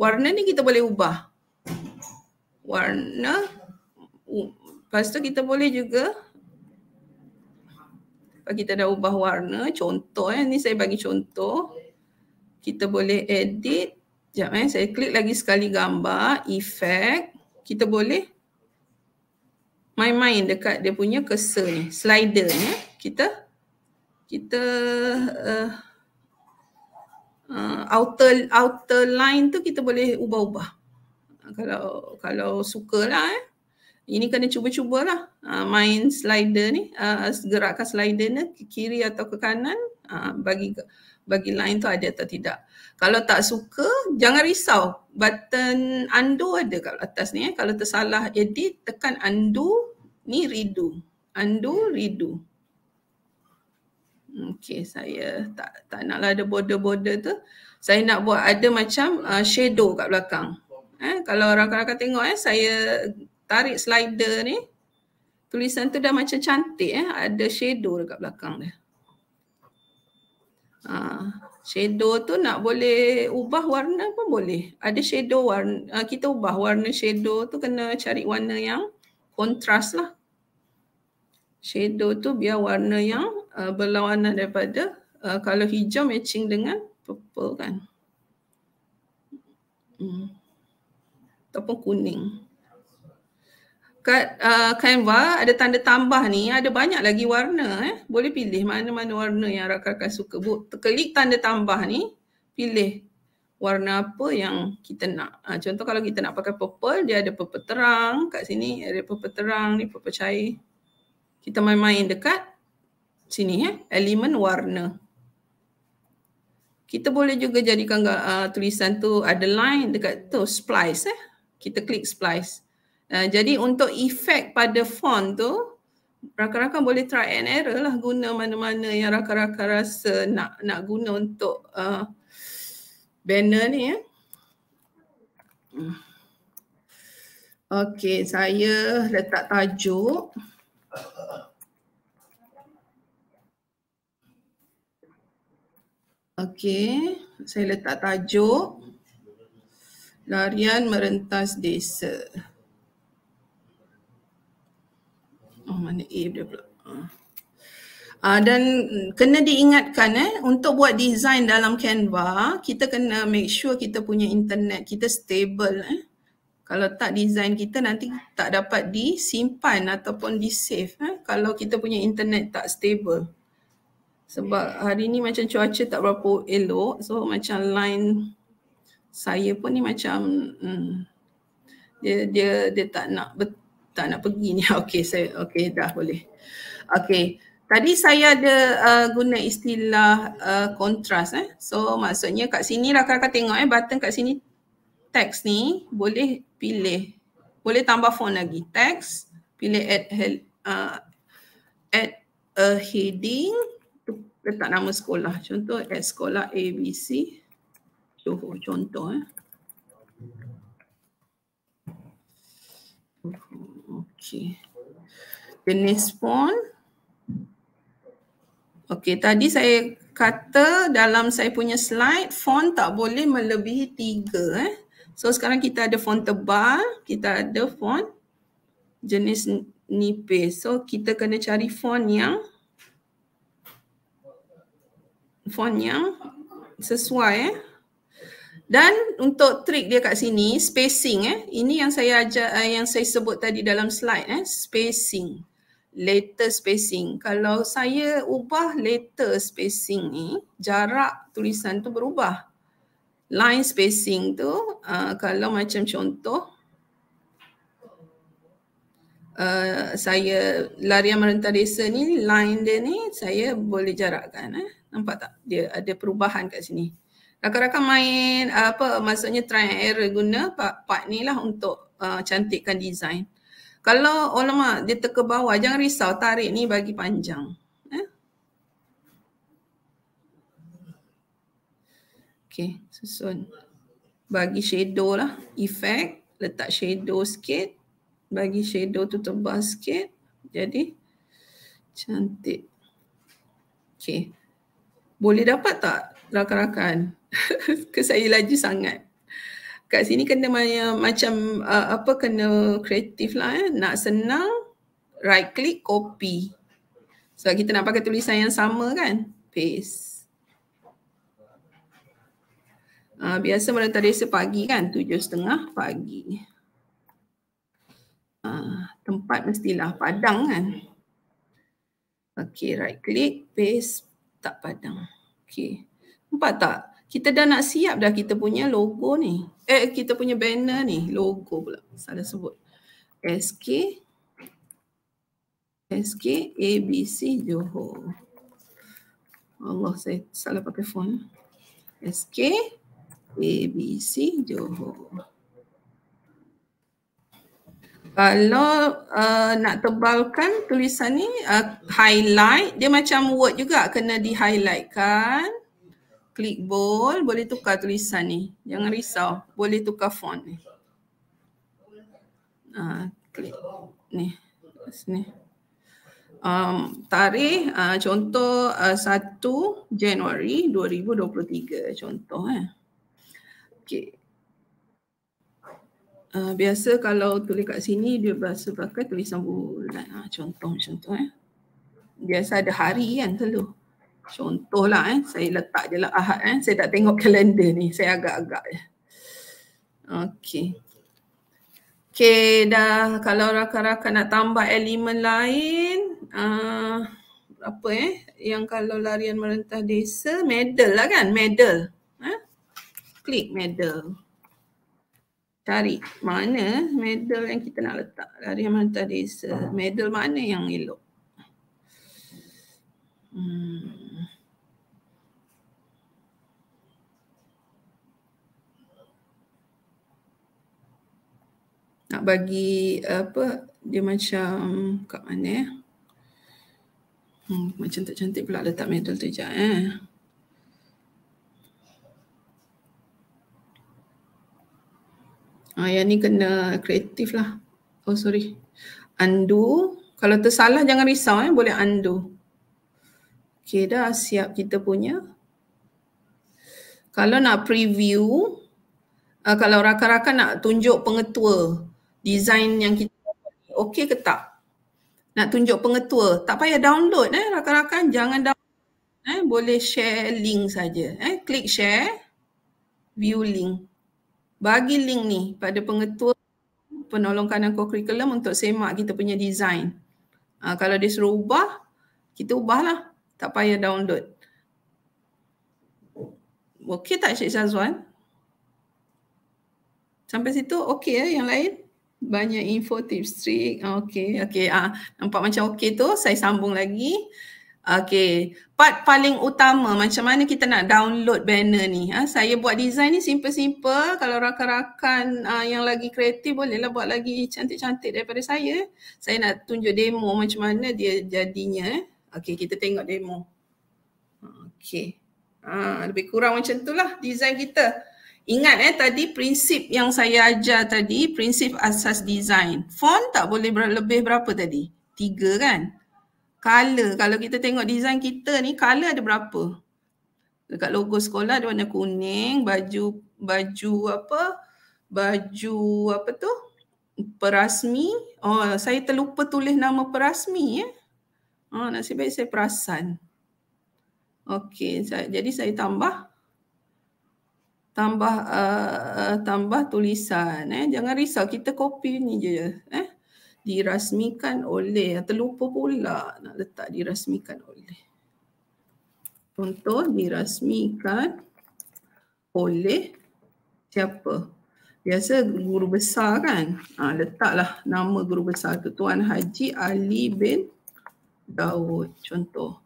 warna ni kita boleh ubah warna lepas tu kita boleh juga kalau kita dah ubah warna contoh eh ni saya bagi contoh kita boleh edit Sekejap eh. Saya klik lagi sekali gambar. Effect. Kita boleh main-main dekat dia punya cursor ni. Slider ni. Eh. Kita kita uh, outer outer line tu kita boleh ubah-ubah. Kalau kalau sukalah eh. Ini kena cuba-cubalah uh, main slider ni. Uh, gerakkan slider ni ke kiri atau ke kanan. Uh, bagi ke, bagi line tu ada atau tidak. Kalau tak suka, jangan risau. Button undo ada kat atas ni. Eh. Kalau tersalah edit, tekan undo. Ni redo. Undo, redo. Okay, saya tak tak naklah ada border-border tu. Saya nak buat ada macam uh, shadow kat belakang. Eh, kalau rakan-rakan tengok, eh, saya tarik slider ni. Tulisan tu dah macam cantik. Eh. Ada shadow kat belakang dia. Ha, shadow tu nak boleh ubah warna pun boleh. Ada shadow warna, ha, kita ubah warna shadow tu kena cari warna yang kontras lah. Shadow tu biar warna yang uh, berlawanan daripada ha, uh, kalau hijau matching dengan purple kan. Hmm. Ataupun kuning. Hmm kat uh, Canva ada tanda tambah ni ada banyak lagi warna eh boleh pilih mana-mana warna yang rakan-rakan suka Bu, klik tanda tambah ni pilih warna apa yang kita nak uh, contoh kalau kita nak pakai purple dia ada purple terang kat sini ada purple terang ni purple cair kita main-main dekat sini eh elemen warna kita boleh juga jadikan uh, tulisan tu ada line dekat tu splice eh kita klik splice Eh, jadi untuk efek pada font tu rakan-rakan boleh try and error lah guna mana-mana yang rakan-rakan rasa nak nak guna untuk uh, banner ni ya. Okey, saya letak tajuk. Okey, saya letak tajuk. Larian merentas desa. Oh mana A dia pula. Uh. dan kena diingatkan eh untuk buat design dalam Canva kita kena make sure kita punya internet kita stable eh. Kalau tak design kita nanti tak dapat disimpan ataupun disave. eh. Kalau kita punya internet tak stable. Sebab hari ni macam cuaca tak berapa elok so macam line saya pun ni macam hmm, dia dia dia tak nak betul tak nak pergi ni. Okey, saya okey dah boleh. Okey. Tadi saya ada uh, guna istilah uh, kontras eh. So maksudnya kat sini lah kakak tengok eh button kat sini teks ni boleh pilih boleh tambah font lagi. Teks pilih add uh, add a heading letak nama sekolah. Contoh add sekolah ABC. Johor contoh eh. Okey. Jenis pun. Okey, tadi saya kata dalam saya punya slide font tak boleh melebihi tiga. Eh. So sekarang kita ada font tebal, kita ada font jenis nipis. So kita kena cari font yang font yang sesuai eh. Dan untuk trik dia kat sini, spacing eh. Ini yang saya ajar, uh, eh, yang saya sebut tadi dalam slide eh. Spacing. Letter spacing. Kalau saya ubah letter spacing ni, jarak tulisan tu berubah. Line spacing tu, uh, kalau macam contoh, uh, saya larian merentah desa ni, line dia ni, saya boleh jarakkan. Eh. Nampak tak? Dia ada perubahan kat sini. Rakan-rakan main apa maksudnya try and error guna part, part ni lah untuk uh, cantikkan design. Kalau ulama dia teka bawah jangan risau tarik ni bagi panjang. Eh? Okay susun. Bagi shadow lah effect. Letak shadow sikit. Bagi shadow tu tebal sikit. Jadi cantik. Okay. Boleh dapat tak rakan-rakan? ke saya laju sangat kat sini kena maya, macam uh, apa kena kreatif lah eh. nak senang right click copy sebab so, kita nak pakai tulisan yang sama kan paste uh, biasa malam tadi sepagi kan tujuh setengah pagi uh, tempat mestilah padang kan okay right click paste tak padang okay nampak tak kita dah nak siap dah kita punya logo ni. Eh, kita punya banner ni. Logo pula. Salah sebut. SK. SK ABC Johor. Allah, saya salah pakai phone. SK ABC Johor. Kalau uh, nak tebalkan tulisan ni, uh, highlight. Dia macam word juga. Kena di-highlightkan. Klik bol, boleh tukar tulisan ni. Jangan risau, boleh tukar font ni. Ha, klik ni. Sini. Um, tarikh uh, contoh uh, 1 Januari 2023 contoh eh. Okay. Uh, biasa kalau tulis kat sini dia biasa pakai tulisan bulan. Uh, contoh contoh eh. Biasa ada hari kan selalu. Contohlah eh, saya letak je lah Ahad eh. Saya tak tengok kalender ni. Saya agak-agak je. Okay. Okay dah kalau rakan-rakan nak tambah elemen lain. Uh, apa eh? Yang kalau larian merentah desa, medal lah kan? Medal. Eh? Klik medal. Cari mana medal yang kita nak letak. Larian merentah desa. Medal mana yang elok. Hmm. nak bagi apa dia macam kat mana eh? Hmm, macam tak cantik pula letak medal tu je eh. Ah, yang ni kena kreatif lah. Oh sorry. Undo. Kalau tersalah jangan risau eh. Boleh undo. Okay, dah siap kita punya. Kalau nak preview, uh, kalau rakan-rakan nak tunjuk pengetua design yang kita okay ke tak? Nak tunjuk pengetua, tak payah download eh rakan-rakan, jangan download. Eh, boleh share link saja. Eh, klik share view link. Bagi link ni pada pengetua penolong kanan co-curriculum untuk semak kita punya design. Uh, kalau dia suruh ubah, kita ubahlah. Tak payah download. Okey tak Syed Syazwan? Sampai situ okey ya eh, yang lain? Banyak info tips trik. Okey, okey. Ah, nampak macam okey tu, saya sambung lagi. Okey, part paling utama macam mana kita nak download banner ni. Ha? Saya buat design ni simple-simple. Kalau rakan-rakan uh, yang lagi kreatif bolehlah buat lagi cantik-cantik daripada saya. Saya nak tunjuk demo macam mana dia jadinya. Eh? Okay, kita tengok demo. Okay, Ha, lebih kurang macam lah design kita. Ingat eh tadi prinsip yang saya ajar tadi, prinsip asas design. Font tak boleh ber- lebih berapa tadi? Tiga kan? Color, kalau kita tengok design kita ni, color ada berapa? Dekat logo sekolah ada warna kuning, baju baju apa? Baju apa tu? Perasmi. Oh, saya terlupa tulis nama perasmi ya. Eh? Ha, nasib baik saya perasan. Okey, saya, jadi saya tambah tambah uh, uh, tambah tulisan eh jangan risau kita copy ni je eh dirasmikan oleh terlupa pula nak letak dirasmikan oleh contoh dirasmikan oleh siapa biasa guru besar kan ha, letaklah nama guru besar tu tuan haji ali bin Daud contoh.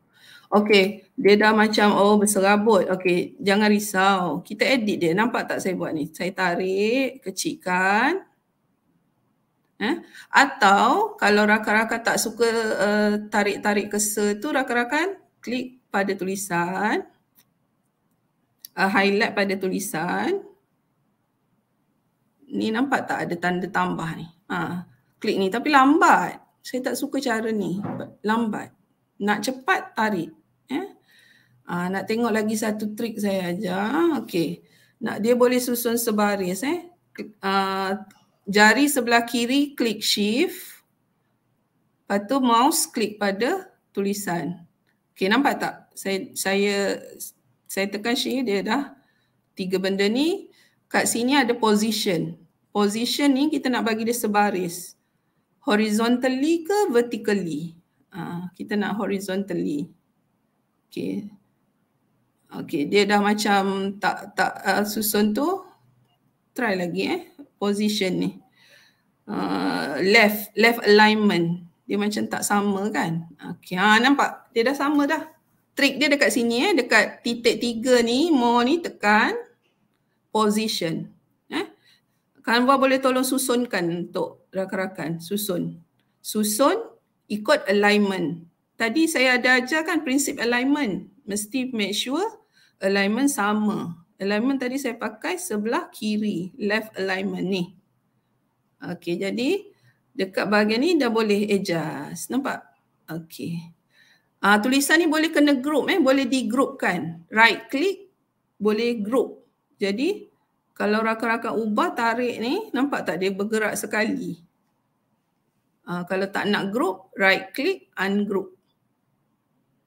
Okay, dia dah macam oh berserabut. Okay, jangan risau. Kita edit dia. Nampak tak saya buat ni? Saya tarik, kecikkan. Eh? Atau kalau rakan-rakan tak suka uh, tarik-tarik kesa tu, rakan-rakan klik pada tulisan. Uh, highlight pada tulisan. Ni nampak tak ada tanda tambah ni? Ha, klik ni tapi lambat saya tak suka cara ni lambat nak cepat tarik eh ah, nak tengok lagi satu trik saya ajar ah, okey nak dia boleh susun sebaris eh ah, jari sebelah kiri klik shift lepas tu mouse klik pada tulisan okey nampak tak saya saya saya tekan shift dia dah tiga benda ni kat sini ada position position ni kita nak bagi dia sebaris horizontally ke vertically? Uh, kita nak horizontally. Okay. Okay, dia dah macam tak tak uh, susun tu. Try lagi eh. Position ni. Uh, left, left alignment. Dia macam tak sama kan? Okay, ha, nampak? Dia dah sama dah. Trick dia dekat sini eh. Dekat titik tiga ni, more ni tekan position. Eh? Canva boleh tolong susunkan untuk rakan-rakan, susun. Susun ikut alignment. Tadi saya ada ajar kan prinsip alignment. Mesti make sure alignment sama. Alignment tadi saya pakai sebelah kiri, left alignment ni. Okey, jadi dekat bahagian ni dah boleh adjust. Nampak? Okey. Ah uh, tulisan ni boleh kena group eh, boleh di group kan. Right click boleh group. Jadi kalau rakan-rakan ubah tarik ni, nampak tak dia bergerak sekali. Uh, kalau tak nak group, right click, ungroup.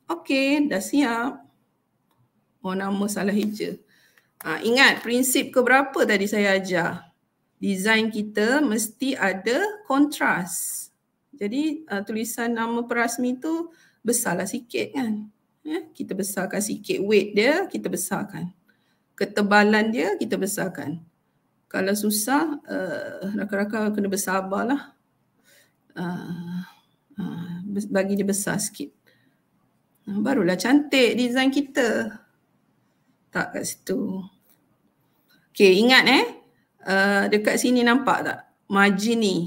Okey, dah siap. Oh, nama salah hija. Uh, ah, ingat, prinsip keberapa tadi saya ajar? Design kita mesti ada kontras. Jadi, uh, tulisan nama perasmi tu besarlah sikit kan? Eh, kita besarkan sikit weight dia, kita besarkan. Ketebalan dia, kita besarkan. Kalau susah, uh, ah, rakan-rakan kena bersabarlah. lah. Ah, ah, bagi dia besar sikit. Ah, barulah cantik design kita. Tak kat situ. Okay, ingat eh. Uh, dekat sini nampak tak? Margin ni.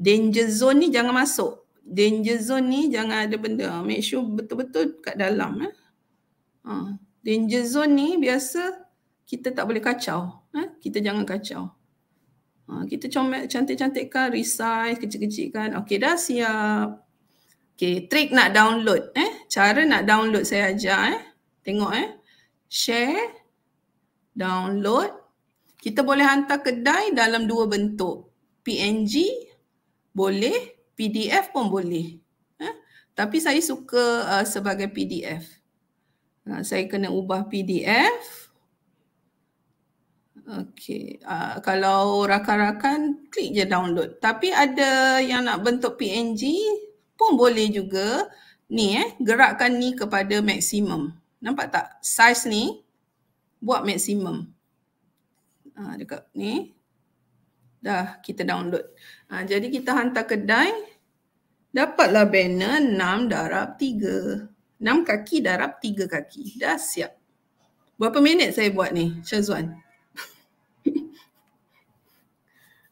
Danger zone ni jangan masuk. Danger zone ni jangan ada benda. Make sure betul-betul kat dalam. Eh. Uh, danger zone ni biasa kita tak boleh kacau. Eh. Kita jangan kacau. Ha, kita comel, cantik-cantikkan, resize, kecil-kecilkan. Okey, dah siap. Okey, trik nak download. Eh? Cara nak download saya ajar. Eh? Tengok eh. Share. Download. Kita boleh hantar kedai dalam dua bentuk. PNG boleh, PDF pun boleh. Eh? Tapi saya suka uh, sebagai PDF. Nah, ha, saya kena ubah PDF. Okay, uh, ah, kalau rakan-rakan klik je download. Tapi ada yang nak bentuk PNG pun boleh juga. Ni eh, gerakkan ni kepada maksimum. Nampak tak? Size ni buat maksimum. Uh, dekat ni. Dah kita download. Uh, jadi kita hantar kedai. Dapatlah banner 6 darab 3. 6 kaki darab 3 kaki. Dah siap. Berapa minit saya buat ni, Syazwan? Syazwan.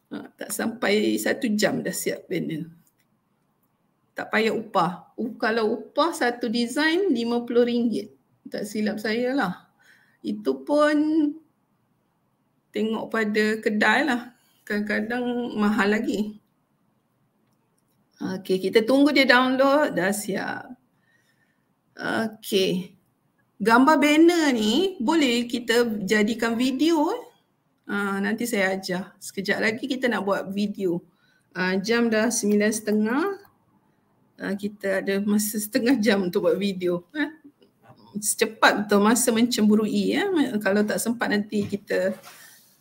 Ha, tak sampai satu jam dah siap panel. Tak payah upah. Uh, kalau upah satu design RM50. Tak silap saya lah. Itu pun tengok pada kedai lah. Kadang-kadang mahal lagi. Okay, kita tunggu dia download. Dah siap. Okay. Gambar banner ni boleh kita jadikan video eh? Ah, nanti saya ajar. Sekejap lagi kita nak buat video. Uh, jam dah 9.30. Uh, ah, kita ada masa setengah jam untuk buat video. Eh? Secepat betul masa mencemburui. Ya? Eh? Kalau tak sempat nanti kita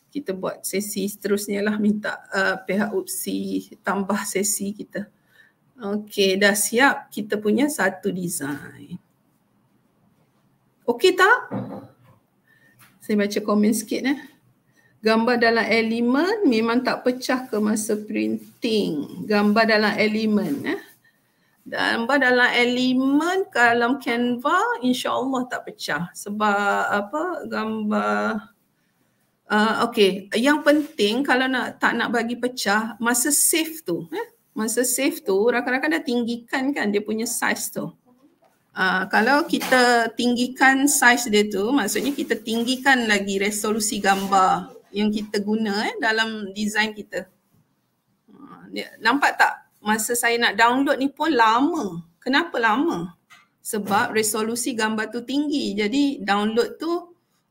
kita buat sesi seterusnya lah minta uh, pihak UPSI tambah sesi kita. Okey, dah siap kita punya satu design. Okey tak? Saya baca komen sikit eh. Gambar dalam elemen memang tak pecah ke masa printing. Gambar dalam elemen. Eh. Gambar dalam elemen dalam Canva insyaAllah tak pecah. Sebab apa gambar Uh, okay, yang penting kalau nak tak nak bagi pecah, masa save tu, eh? masa save tu rakan-rakan dah tinggikan kan dia punya size tu. Uh, kalau kita tinggikan size dia tu, maksudnya kita tinggikan lagi resolusi gambar yang kita guna eh, dalam design kita. Ah, nampak tak masa saya nak download ni pun lama. Kenapa lama? Sebab resolusi gambar tu tinggi. Jadi download tu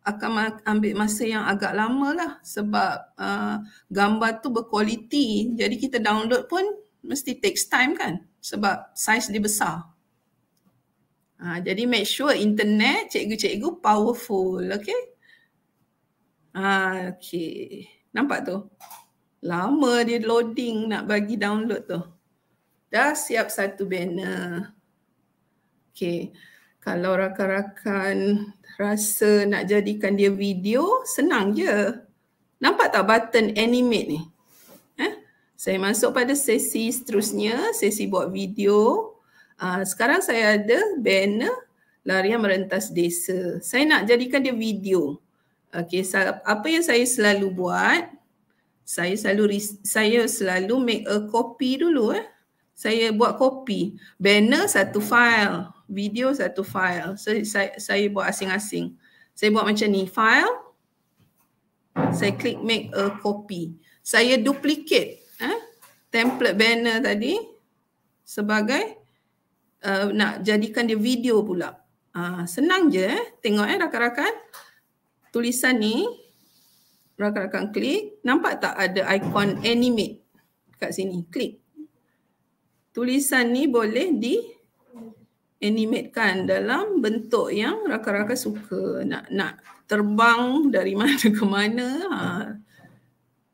akan ambil masa yang agak lama lah. Sebab uh, gambar tu berkualiti. Jadi kita download pun mesti takes time kan. Sebab size dia besar. Ha, jadi make sure internet cikgu-cikgu powerful. Okay. Ah, okay. Nampak tu? Lama dia loading nak bagi download tu. Dah siap satu banner. Okay. Kalau rakan-rakan rasa nak jadikan dia video, senang je. Nampak tak button animate ni? Eh? Saya masuk pada sesi seterusnya, sesi buat video. Uh, sekarang saya ada banner larian merentas desa. Saya nak jadikan dia video. Okay, sa- apa yang saya selalu buat, saya selalu saya selalu make a copy dulu eh. Saya buat copy. Banner satu file, video satu file. So, saya saya buat asing-asing. Saya buat macam ni, file. Saya klik make a copy. Saya duplicate eh template banner tadi sebagai uh, nak jadikan dia video pula. Uh, senang je eh. Tengok eh rakan-rakan tulisan ni rakan-rakan klik nampak tak ada ikon animate kat sini klik tulisan ni boleh di animatekan dalam bentuk yang rakan-rakan suka nak nak terbang dari mana ke mana ha.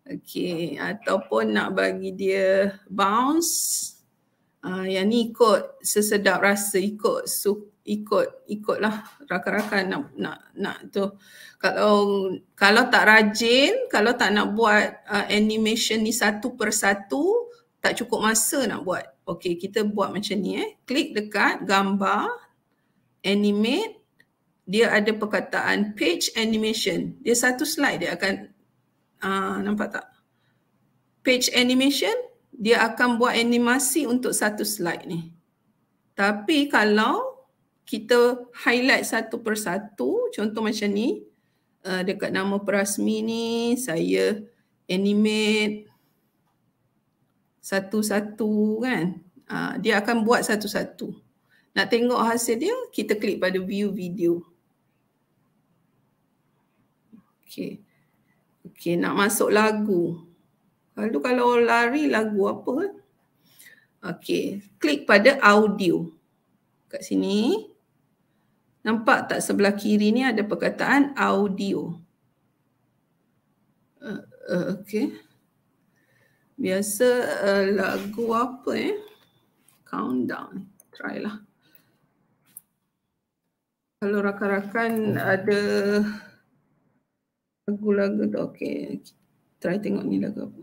okey ataupun nak bagi dia bounce Uh, yang ni ikut sesedap rasa, ikut suka ikut ikutlah rakan-rakan nak nak nak tu kalau kalau tak rajin kalau tak nak buat uh, animation ni satu persatu tak cukup masa nak buat okey kita buat macam ni eh klik dekat gambar animate dia ada perkataan page animation dia satu slide dia akan uh, nampak tak page animation dia akan buat animasi untuk satu slide ni tapi kalau kita highlight satu persatu contoh macam ni uh, dekat nama perasmi ni saya animate satu-satu kan uh, dia akan buat satu-satu nak tengok hasil dia kita klik pada view video okey okey nak masuk lagu lalu kalau lari lagu apa kan? okey klik pada audio kat sini Nampak tak sebelah kiri ni ada perkataan audio. Uh, eh, uh, eh, okay. Biasa uh, lagu apa eh? Countdown. Try lah. Kalau rakan-rakan ada lagu-lagu tu okay. Try tengok ni lagu apa.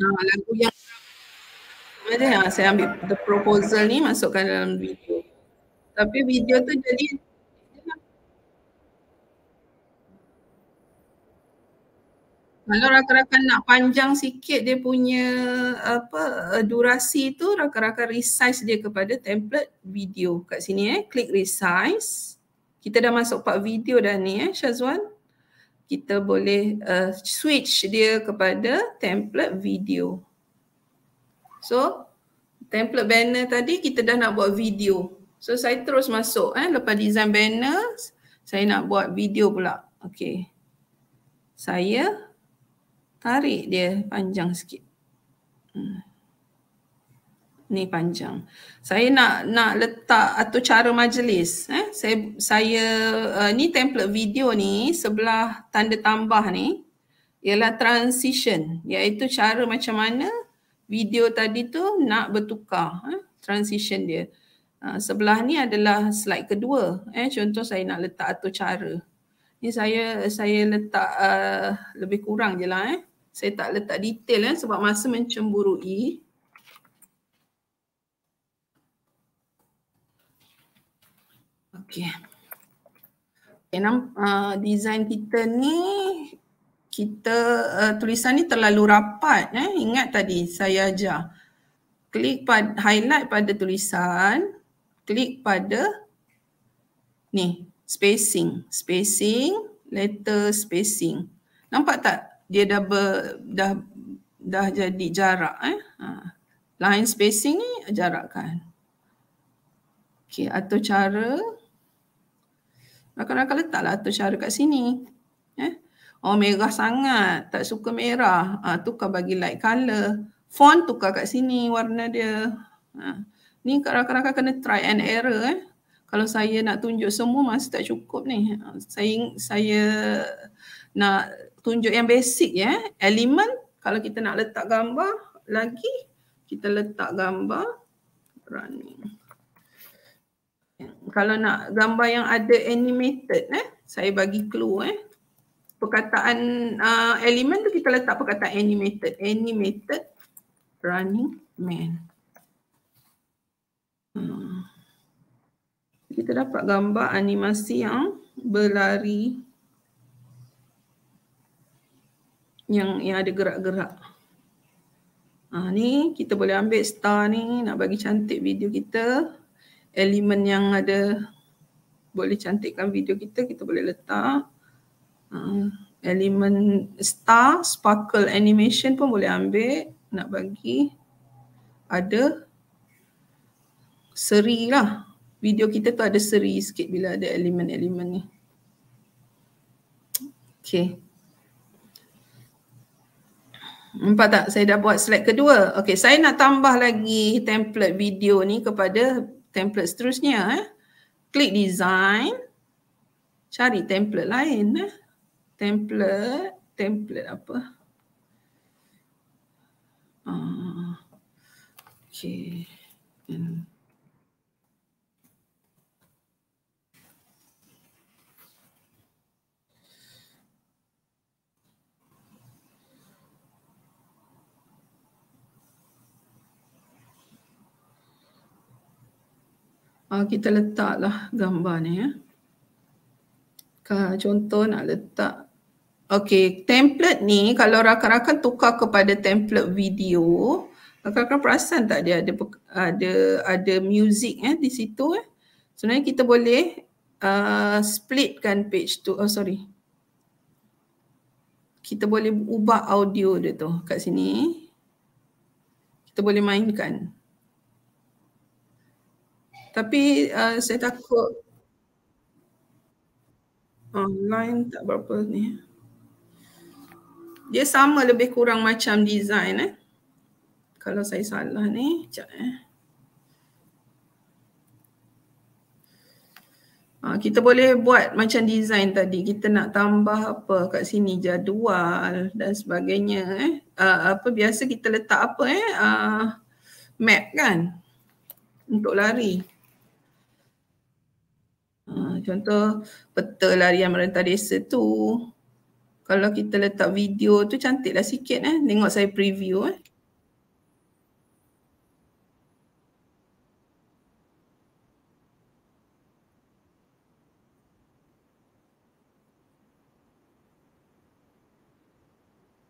Nah, lagu yang ada yang saya ambil the proposal ni masukkan dalam video. Tapi video tu jadi Kalau rakan-rakan nak panjang sikit dia punya apa eh, durasi tu rakan-rakan resize dia kepada template video kat sini eh klik resize kita dah masuk part video dah ni eh Syazwan kita boleh uh, switch dia kepada template video so template banner tadi kita dah nak buat video So saya terus masuk eh lepas design banner saya nak buat video pula. Okey. Saya tarik dia panjang sikit. Hmm. Ni panjang. Saya nak nak letak atau cara majlis eh saya saya uh, ni template video ni sebelah tanda tambah ni ialah transition iaitu cara macam mana video tadi tu nak bertukar eh transition dia. Ha, sebelah ni adalah slide kedua eh contoh saya nak letak atau cara ni saya saya letak uh, lebih kurang je lah eh saya tak letak detail eh sebab masa mencemburui okey okay, uh, design kita ni kita uh, tulisan ni terlalu rapat eh ingat tadi saya ajar klik pada highlight pada tulisan klik pada ni spacing spacing letter spacing nampak tak dia dah ber, dah dah jadi jarak eh ha. line spacing ni jarakkan okey atau cara nak nak letaklah atau cara kat sini eh oh merah sangat tak suka merah ah ha, tukar bagi light color font tukar kat sini warna dia ha ni rakan-rakan kena try and error eh. Kalau saya nak tunjuk semua masih tak cukup ni. Saya saya nak tunjuk yang basic ya. Eh. Elemen kalau kita nak letak gambar lagi kita letak gambar running. Kalau nak gambar yang ada animated eh saya bagi clue eh. Perkataan uh, elemen tu kita letak perkataan animated. Animated running man. Hmm. Kita dapat gambar animasi yang berlari yang yang ada gerak-gerak. Ha, ni kita boleh ambil star ni nak bagi cantik video kita. Elemen yang ada boleh cantikkan video kita, kita boleh letak. Ha, elemen star, sparkle animation pun boleh ambil nak bagi ada seri lah. Video kita tu ada seri sikit bila ada elemen-elemen ni. Okay. Nampak tak? Saya dah buat slide kedua. Okay, saya nak tambah lagi template video ni kepada template seterusnya. Eh. Klik design. Cari template lain. Eh. Template. Template apa? Uh, okay. And hmm. uh, kita letaklah gambar ni ya. Contoh nak letak. Okay, template ni kalau rakan-rakan tukar kepada template video, rakan-rakan perasan tak dia ada ada ada music eh di situ eh. Sebenarnya kita boleh uh, splitkan page tu. Oh sorry. Kita boleh ubah audio dia tu kat sini. Kita boleh mainkan. Tapi uh, saya takut online tak berapa ni. Dia sama lebih kurang macam design eh. Kalau saya salah ni, sekejap eh. Uh, kita boleh buat macam design tadi. Kita nak tambah apa kat sini, jadual dan sebagainya eh. Uh, apa biasa kita letak apa eh. Uh, map kan untuk lari contoh peta larian merentah desa tu kalau kita letak video tu cantiklah sikit eh tengok saya preview eh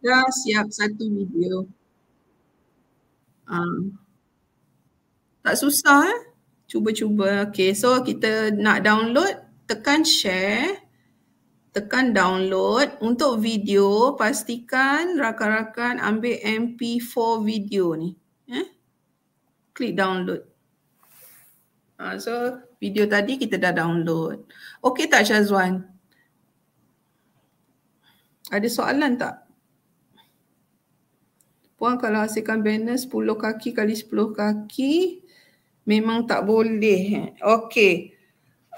dah siap satu video. Uh, tak susah eh? cuba-cuba. Okay, so kita nak download, tekan share, tekan download. Untuk video, pastikan rakan-rakan ambil MP4 video ni. Eh? Klik download. Ha, so, video tadi kita dah download. Okay tak Syazwan? Ada soalan tak? Puan kalau hasilkan banner 10 kaki kali 10 kaki, Memang tak boleh. Eh. Okey.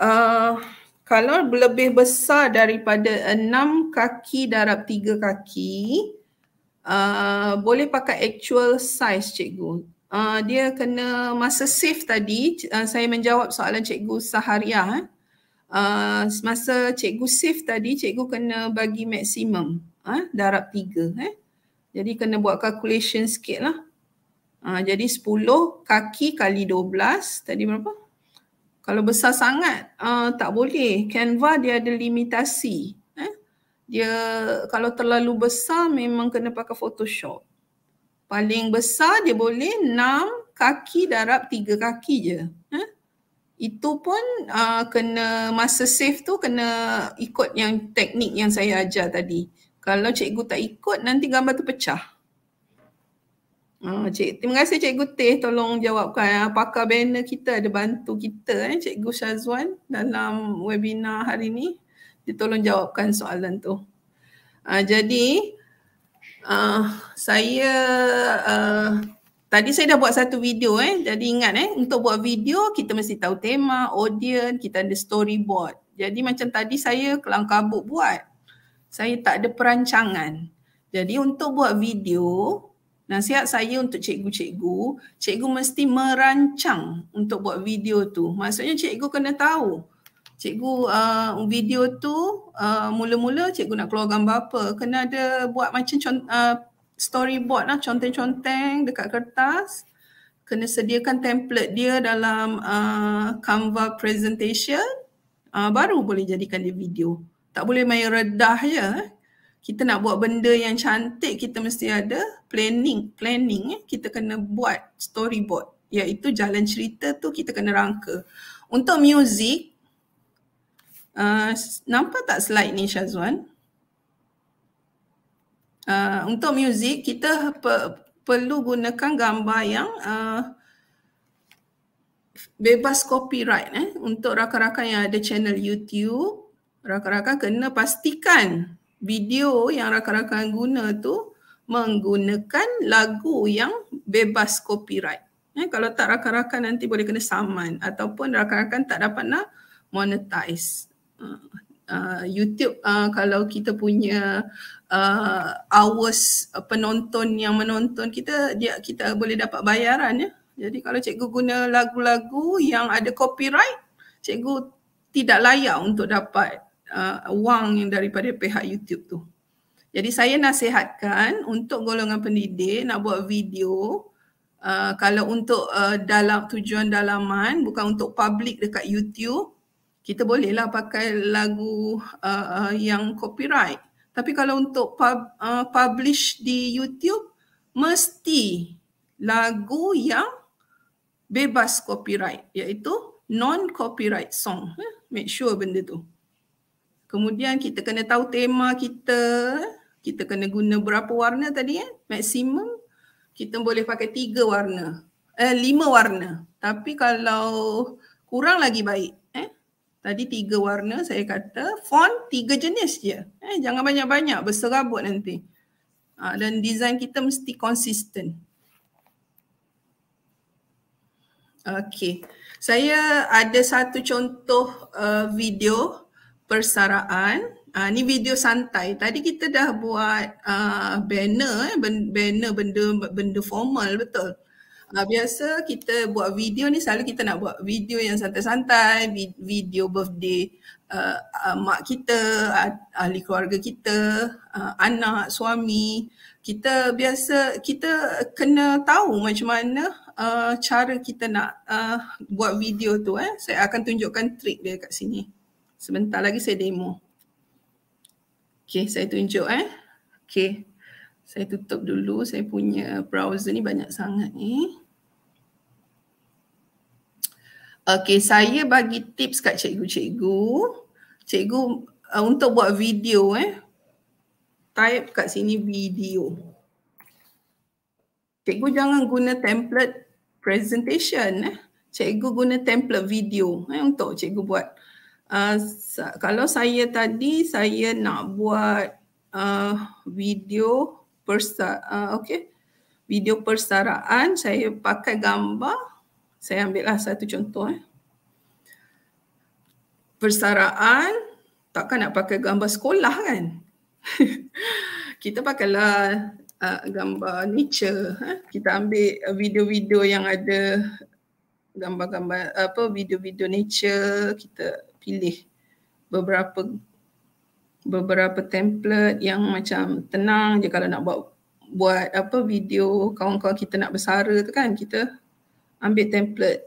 Uh, ah, kalau lebih besar daripada enam kaki darab tiga kaki, uh, boleh pakai actual size cikgu. Uh, dia kena masa safe tadi, uh, saya menjawab soalan cikgu Saharia. Eh. Uh, masa cikgu safe tadi, cikgu kena bagi maksimum uh, darab tiga. Eh. Jadi kena buat calculation sikit lah. Uh, jadi 10 kaki kali 12 tadi berapa? Kalau besar sangat uh, tak boleh. Canva dia ada limitasi. Eh? Dia kalau terlalu besar memang kena pakai Photoshop. Paling besar dia boleh 6 kaki darab 3 kaki je. Eh? Itu pun uh, kena masa save tu kena ikut yang teknik yang saya ajar tadi. Kalau cikgu tak ikut nanti gambar tu pecah. Ah, cik, terima kasih Cikgu Teh tolong jawabkan. Ya. Pakar banner kita ada bantu kita, eh, Cikgu Syazwan dalam webinar hari ini. Dia tolong jawabkan soalan tu. Ah, jadi, ah, saya ah, Tadi saya dah buat satu video eh. Jadi ingat eh untuk buat video kita mesti tahu tema, audience, kita ada storyboard. Jadi macam tadi saya kelang kabut buat. Saya tak ada perancangan. Jadi untuk buat video Nasihat saya untuk cikgu-cikgu, cikgu mesti merancang untuk buat video tu. Maksudnya cikgu kena tahu. Cikgu uh, video tu uh, mula-mula cikgu nak keluar gambar apa. Kena ada buat macam uh, storyboard lah, conteng-conteng dekat kertas. Kena sediakan template dia dalam uh, Canva presentation. Uh, baru boleh jadikan dia video. Tak boleh main redah ya. Eh? kita nak buat benda yang cantik kita mesti ada planning planning eh? kita kena buat storyboard iaitu jalan cerita tu kita kena rangka untuk music uh, nampak tak slide ni Syazwan uh, untuk music kita per- perlu gunakan gambar yang uh, bebas copyright eh untuk rakan-rakan yang ada channel YouTube rakan-rakan kena pastikan video yang rakan-rakan guna tu menggunakan lagu yang bebas copyright. Eh, kalau tak rakan-rakan nanti boleh kena saman ataupun rakan-rakan tak dapat nak monetize. Uh, YouTube uh, kalau kita punya uh, hours penonton yang menonton kita dia kita boleh dapat bayaran ya. Jadi kalau cikgu guna lagu-lagu yang ada copyright, cikgu tidak layak untuk dapat uh, wang yang daripada pihak YouTube tu. Jadi saya nasihatkan untuk golongan pendidik nak buat video uh, kalau untuk uh, dalam tujuan dalaman bukan untuk public dekat YouTube kita bolehlah pakai lagu uh, uh yang copyright. Tapi kalau untuk pub, uh, publish di YouTube mesti lagu yang bebas copyright iaitu non copyright song. Make sure benda tu. Kemudian kita kena tahu tema kita. Kita kena guna berapa warna tadi ya? Eh? Maksimum kita boleh pakai tiga warna. Eh, lima warna. Tapi kalau kurang lagi baik. Eh? Tadi tiga warna saya kata font tiga jenis je. Eh, jangan banyak-banyak berserabut nanti. Ha, dan design kita mesti konsisten. Okey. Saya ada satu contoh uh, video uh, persaraan. Uh, ah, ni video santai. Tadi kita dah buat uh, banner, eh, banner benda benda formal betul. Uh, biasa kita buat video ni selalu kita nak buat video yang santai-santai, video birthday uh, uh, mak kita, uh, ahli keluarga kita, uh, anak, suami. Kita biasa kita kena tahu macam mana uh, cara kita nak uh, buat video tu. Eh. Saya akan tunjukkan trik dia kat sini. Sebentar lagi saya demo. Okay, saya tunjuk eh. Okay, Saya tutup dulu saya punya browser ni banyak sangat ni. Okay, saya bagi tips kat cikgu-cikgu. Cikgu uh, untuk buat video eh. Type kat sini video. Cikgu jangan guna template presentation eh. Cikgu guna template video eh untuk cikgu buat Uh, kalau saya tadi saya nak buat uh, video persa uh, okey video persaraan saya pakai gambar saya ambillah satu contoh eh persaraan takkan nak pakai gambar sekolah kan kita pakailah uh, gambar nature eh? kita ambil video-video yang ada gambar-gambar apa video-video nature kita pilih beberapa beberapa template yang macam tenang je kalau nak buat buat apa video kawan-kawan kita nak bersara tu kan kita ambil template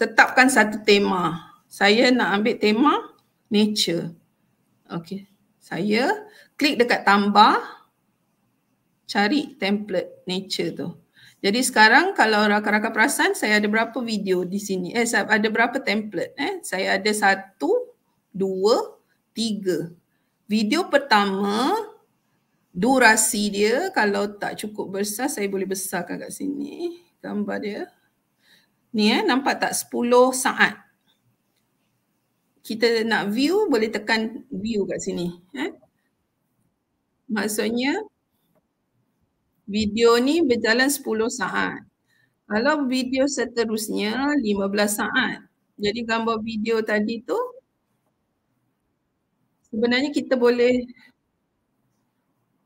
tetapkan satu tema saya nak ambil tema nature okey saya klik dekat tambah cari template nature tu jadi sekarang kalau rakan-rakan perasan saya ada berapa video di sini? Eh saya ada berapa template? Eh saya ada satu, dua, tiga. Video pertama durasi dia kalau tak cukup besar saya boleh besarkan kat sini gambar dia. Ni eh nampak tak sepuluh saat. Kita nak view boleh tekan view kat sini eh. Maksudnya video ni berjalan 10 saat. Kalau video seterusnya 15 saat. Jadi gambar video tadi tu sebenarnya kita boleh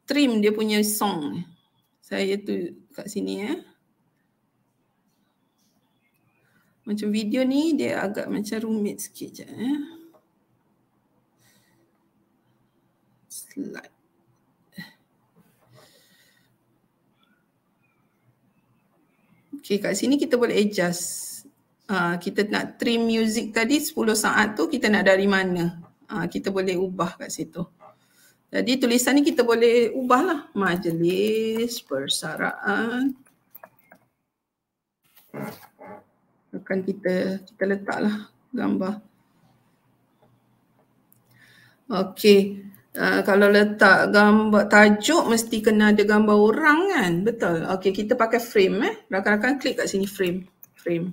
trim dia punya song. Saya tu kat sini eh. Macam video ni dia agak macam rumit sikit je eh. Slide. Okay, kat sini kita boleh adjust. Uh, kita nak trim music tadi 10 saat tu kita nak dari mana. Uh, kita boleh ubah kat situ. Jadi tulisan ni kita boleh ubah lah. Majlis persaraan. Akan kita kita letaklah gambar. Okay. Uh, kalau letak gambar tajuk mesti kena ada gambar orang kan betul okey kita pakai frame eh rakan-rakan klik kat sini frame frame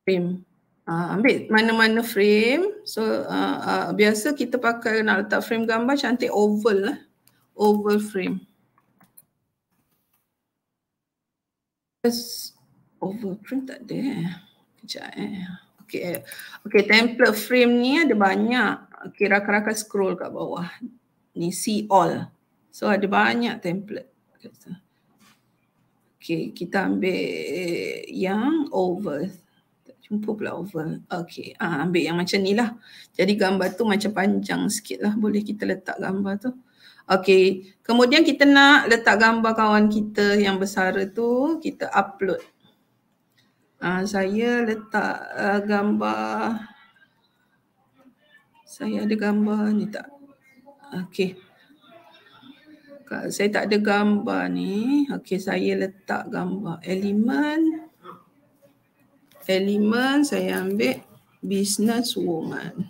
frame uh, ambil mana-mana frame so uh, uh, biasa kita pakai nak letak frame gambar cantik oval lah eh? oval frame Yes, oval frame tak ada eh kejap eh okey eh. okey template frame ni ada banyak kira rakan-rakan scroll kat bawah. Ni see all. So ada banyak template. Okay, kita ambil yang over. Tak jumpa pula over. Okay, ah, ambil yang macam ni lah. Jadi gambar tu macam panjang sikit lah. Boleh kita letak gambar tu. Okay, kemudian kita nak letak gambar kawan kita yang besar tu, kita upload. Uh, saya letak uh, gambar saya ada gambar ni tak? Okey. Saya tak ada gambar ni. Okey, saya letak gambar. Elemen. Elemen saya ambil business woman.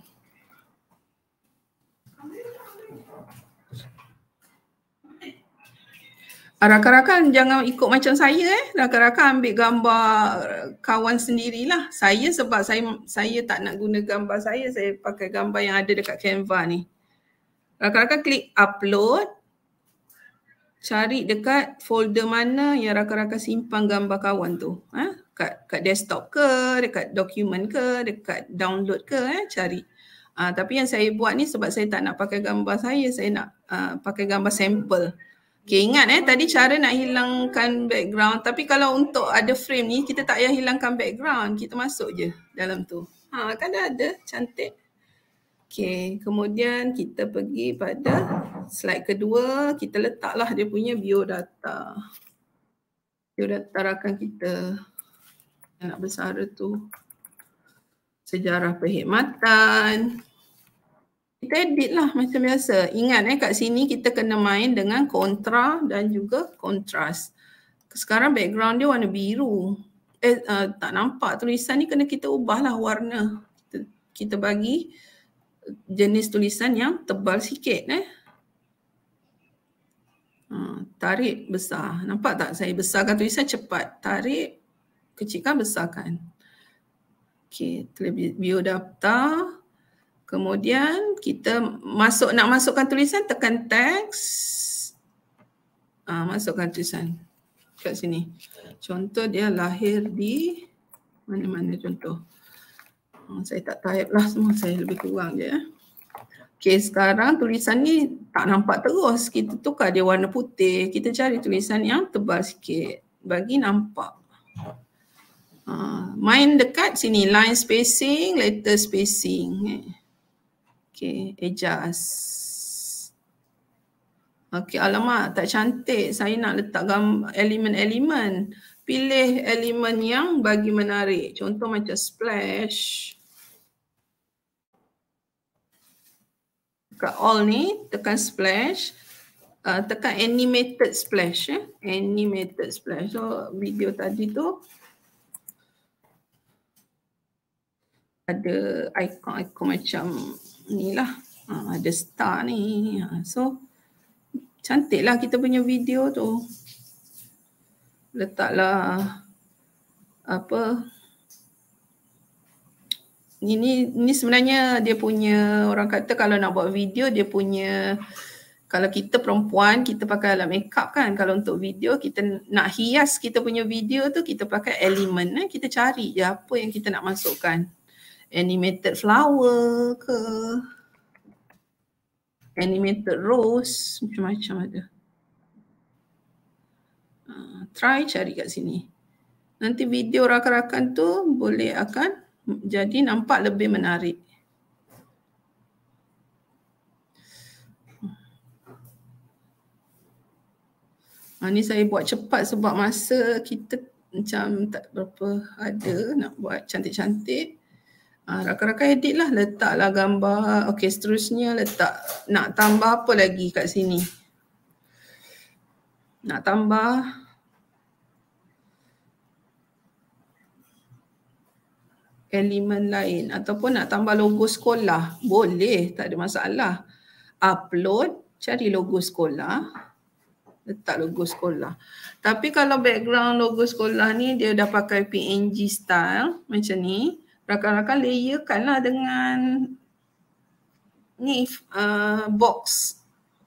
Ah, rakan-rakan jangan ikut macam saya eh. Rakan-rakan ambil gambar eh, kawan sendirilah. Saya sebab saya saya tak nak guna gambar saya, saya pakai gambar yang ada dekat Canva ni. Rakan-rakan klik upload. Cari dekat folder mana yang rakan-rakan simpan gambar kawan tu. Ha? Kat, kat desktop ke, dekat dokumen ke, dekat download ke, eh? cari. Uh, tapi yang saya buat ni sebab saya tak nak pakai gambar saya, saya nak uh, pakai gambar sampel. Okay, ingat eh tadi cara nak hilangkan background tapi kalau untuk ada frame ni kita tak payah hilangkan background. Kita masuk je dalam tu. Ha, kan dah ada cantik. Okay, kemudian kita pergi pada slide kedua. Kita letaklah dia punya biodata. Biodata rakan kita anak besar tu. Sejarah perkhidmatan kita edit lah macam biasa. Ingat eh kat sini kita kena main dengan kontra dan juga kontras. Sekarang background dia warna biru. Eh uh, tak nampak tulisan ni kena kita ubahlah warna. Kita bagi jenis tulisan yang tebal sikit eh. Uh, tarik besar. Nampak tak saya besarkan tulisan cepat. Tarik kecilkan besarkan. Okay, terlebih biodata. Okay. Kemudian kita masuk nak masukkan tulisan tekan teks. Ah, masukkan tulisan kat sini. Contoh dia lahir di mana-mana contoh. Ah, saya tak type lah semua. Saya lebih kurang je. Okay, sekarang tulisan ni tak nampak terus. Kita tukar dia warna putih. Kita cari tulisan yang tebal sikit. Bagi nampak. Uh, main dekat sini. Line spacing, letter spacing. Okay. Eh. Okay, adjust. Okay, alamak tak cantik. Saya nak letak elemen-elemen. Pilih elemen yang bagi menarik. Contoh macam splash. Dekat all ni, tekan splash. Uh, tekan animated splash. Eh? Animated splash. So, video tadi tu ada ikon-ikon macam ni lah. Ah, ada star ni. Ha, so, cantiklah kita punya video tu. Letaklah apa ini ni sebenarnya dia punya orang kata kalau nak buat video dia punya kalau kita perempuan kita pakai alat makeup kan kalau untuk video kita nak hias kita punya video tu kita pakai elemen eh? kita cari je apa yang kita nak masukkan animated flower ke animated rose macam-macam ada. Uh, try cari kat sini. Nanti video rakan-rakan tu boleh akan jadi nampak lebih menarik. Ha, ni saya buat cepat sebab masa kita macam tak berapa ada nak buat cantik-cantik. Ah, rakan-rakan edit lah, letaklah gambar. Okey, seterusnya letak. Nak tambah apa lagi kat sini? Nak tambah. Elemen lain ataupun nak tambah logo sekolah. Boleh, tak ada masalah. Upload, cari logo sekolah. Letak logo sekolah. Tapi kalau background logo sekolah ni dia dah pakai PNG style macam ni rakan-rakan layerkanlah dengan ni uh, box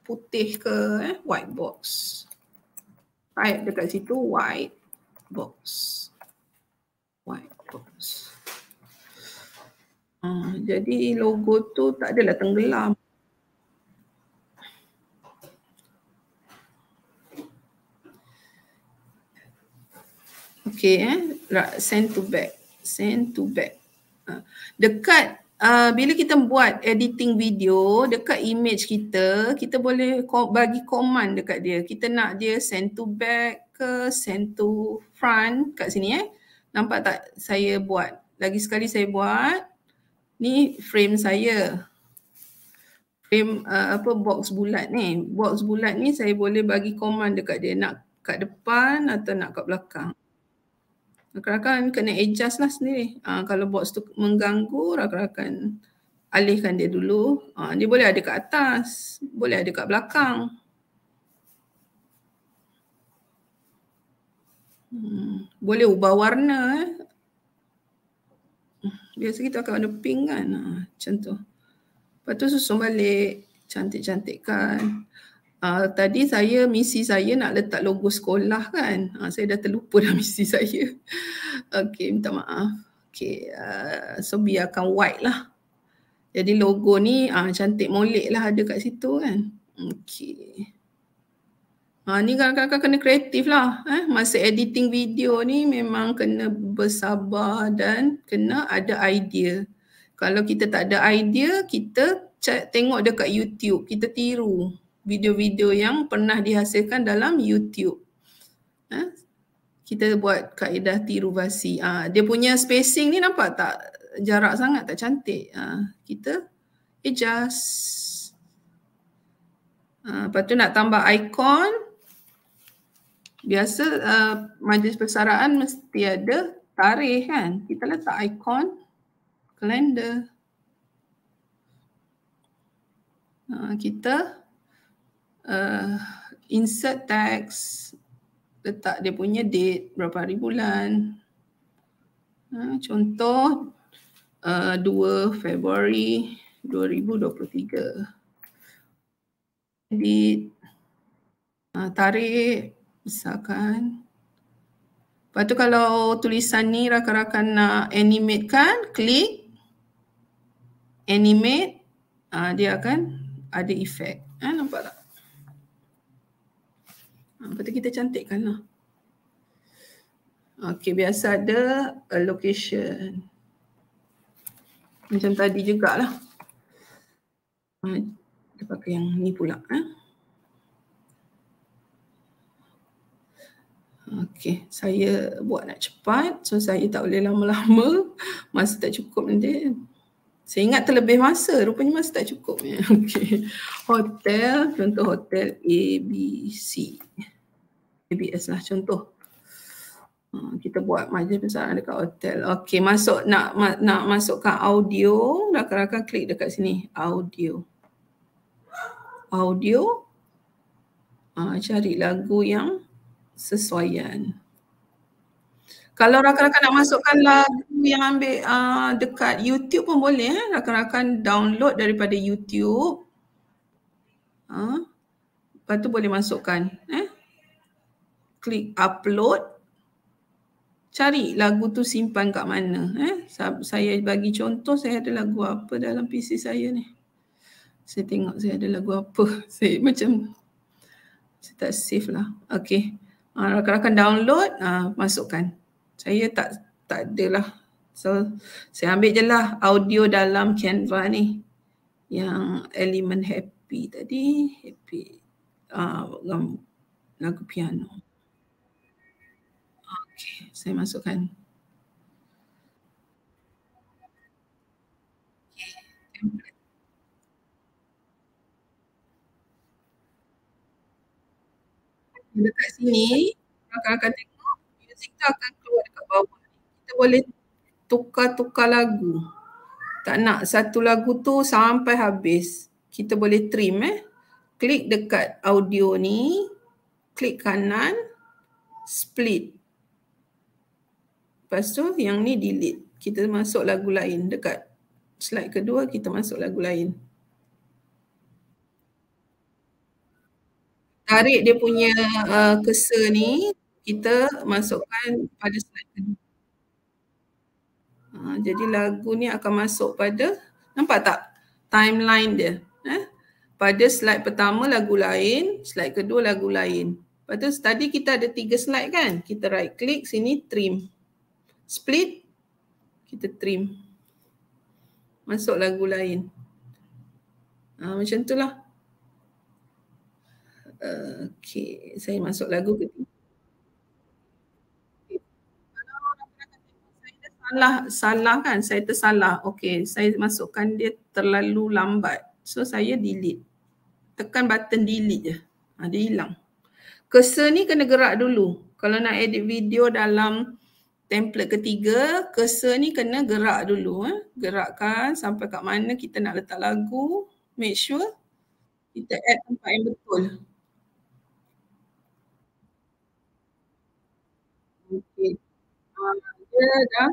putih ke eh? white box. Right dekat situ white box. White box. Uh, jadi logo tu tak adalah tenggelam. Okay, eh? send to back. Send to back dekat uh, bila kita buat editing video dekat image kita kita boleh bagi command dekat dia kita nak dia send to back ke send to front kat sini eh nampak tak saya buat lagi sekali saya buat ni frame saya frame uh, apa box bulat ni box bulat ni saya boleh bagi command dekat dia nak kat depan atau nak kat belakang rakan-rakan kena adjust lah sendiri. Uh, kalau box tu mengganggu, rakan-rakan alihkan dia dulu. Uh, dia boleh ada kat atas, boleh ada kat belakang. Hmm, boleh ubah warna eh. Biasa kita akan warna pink kan. Ha, macam tu. Lepas tu susun balik. Cantik-cantikkan. Uh, tadi saya misi saya nak letak logo sekolah kan. Uh, saya dah terlupa dah misi saya. Okey, minta maaf. Okey, uh, so biarkan white lah. Jadi logo ni uh, cantik molek lah ada kat situ kan. Okey. Uh, ni kakak-kakak kena kreatif lah. Eh? Masa editing video ni memang kena bersabar dan kena ada idea. Kalau kita tak ada idea, kita tengok dekat YouTube. Kita tiru video-video yang pernah dihasilkan dalam YouTube. Ha? Kita buat kaedah tirubasi. Ha, dia punya spacing ni nampak tak jarak sangat tak cantik. Ha, kita adjust. Ha, lepas tu nak tambah ikon. Biasa uh, majlis persaraan mesti ada tarikh kan. Kita letak ikon kalender. Ha, kita uh, insert text, letak dia punya date, berapa hari bulan. Uh, contoh, uh, eh, 2 Februari 2023. Jadi, uh, tarik, besarkan. Lepas tu kalau tulisan ni rakan-rakan nak animate kan, klik. Animate, uh, dia akan ada efek. Eh, nampak tak? Ha, lepas kita cantikkan lah. Okay, biasa ada location. Macam tadi jugalah. Ha, ah, kita pakai yang ni pula. Ha. Okay, saya buat nak cepat. So, saya tak boleh lama-lama. Masa tak cukup nanti. Saya ingat terlebih masa. Rupanya masa tak cukup. Ya. Okay. Hotel, contoh hotel ABC. C. KBS lah contoh. Ha, kita buat majlis misalnya dekat hotel. Okey masuk nak ma- nak masukkan audio. Rakan-rakan klik dekat sini. Audio. Audio. Uh, cari lagu yang sesuaian. Kalau rakan-rakan nak masukkan lagu yang ambil uh, dekat YouTube pun boleh. Eh? Rakan-rakan download daripada YouTube. Uh, lepas tu boleh masukkan. Eh? klik upload cari lagu tu simpan kat mana eh saya bagi contoh saya ada lagu apa dalam PC saya ni saya tengok saya ada lagu apa saya macam saya tak save lah okey uh, rakan-rakan download uh, masukkan saya tak tak adalah so saya ambil je lah audio dalam Canva ni yang element happy tadi happy uh, lagu piano saya masukkan. Dekat sini, kakak akan tengok music tu akan keluar dekat bawah. Kita boleh tukar-tukar lagu. Tak nak satu lagu tu sampai habis. Kita boleh trim eh. Klik dekat audio ni. Klik kanan. Split. Lepas tu yang ni delete. Kita masuk lagu lain dekat slide kedua kita masuk lagu lain. Tarik dia punya uh, kesa ni kita masukkan pada slide kedua. Ha, jadi lagu ni akan masuk pada nampak tak timeline dia. Eh? Pada slide pertama lagu lain, slide kedua lagu lain. Lepas tu tadi kita ada tiga slide kan? Kita right click sini trim split kita trim masuk lagu lain ha, macam tu lah. Okay, saya masuk lagu ke salah salah kan saya tersalah Okay, saya masukkan dia terlalu lambat so saya delete tekan button delete je ha, dia hilang cursor ni kena gerak dulu kalau nak edit video dalam template ketiga, cursor ni kena gerak dulu. Eh. Gerakkan sampai kat mana kita nak letak lagu. Make sure kita add tempat yang betul. Okay. Uh, dia dah.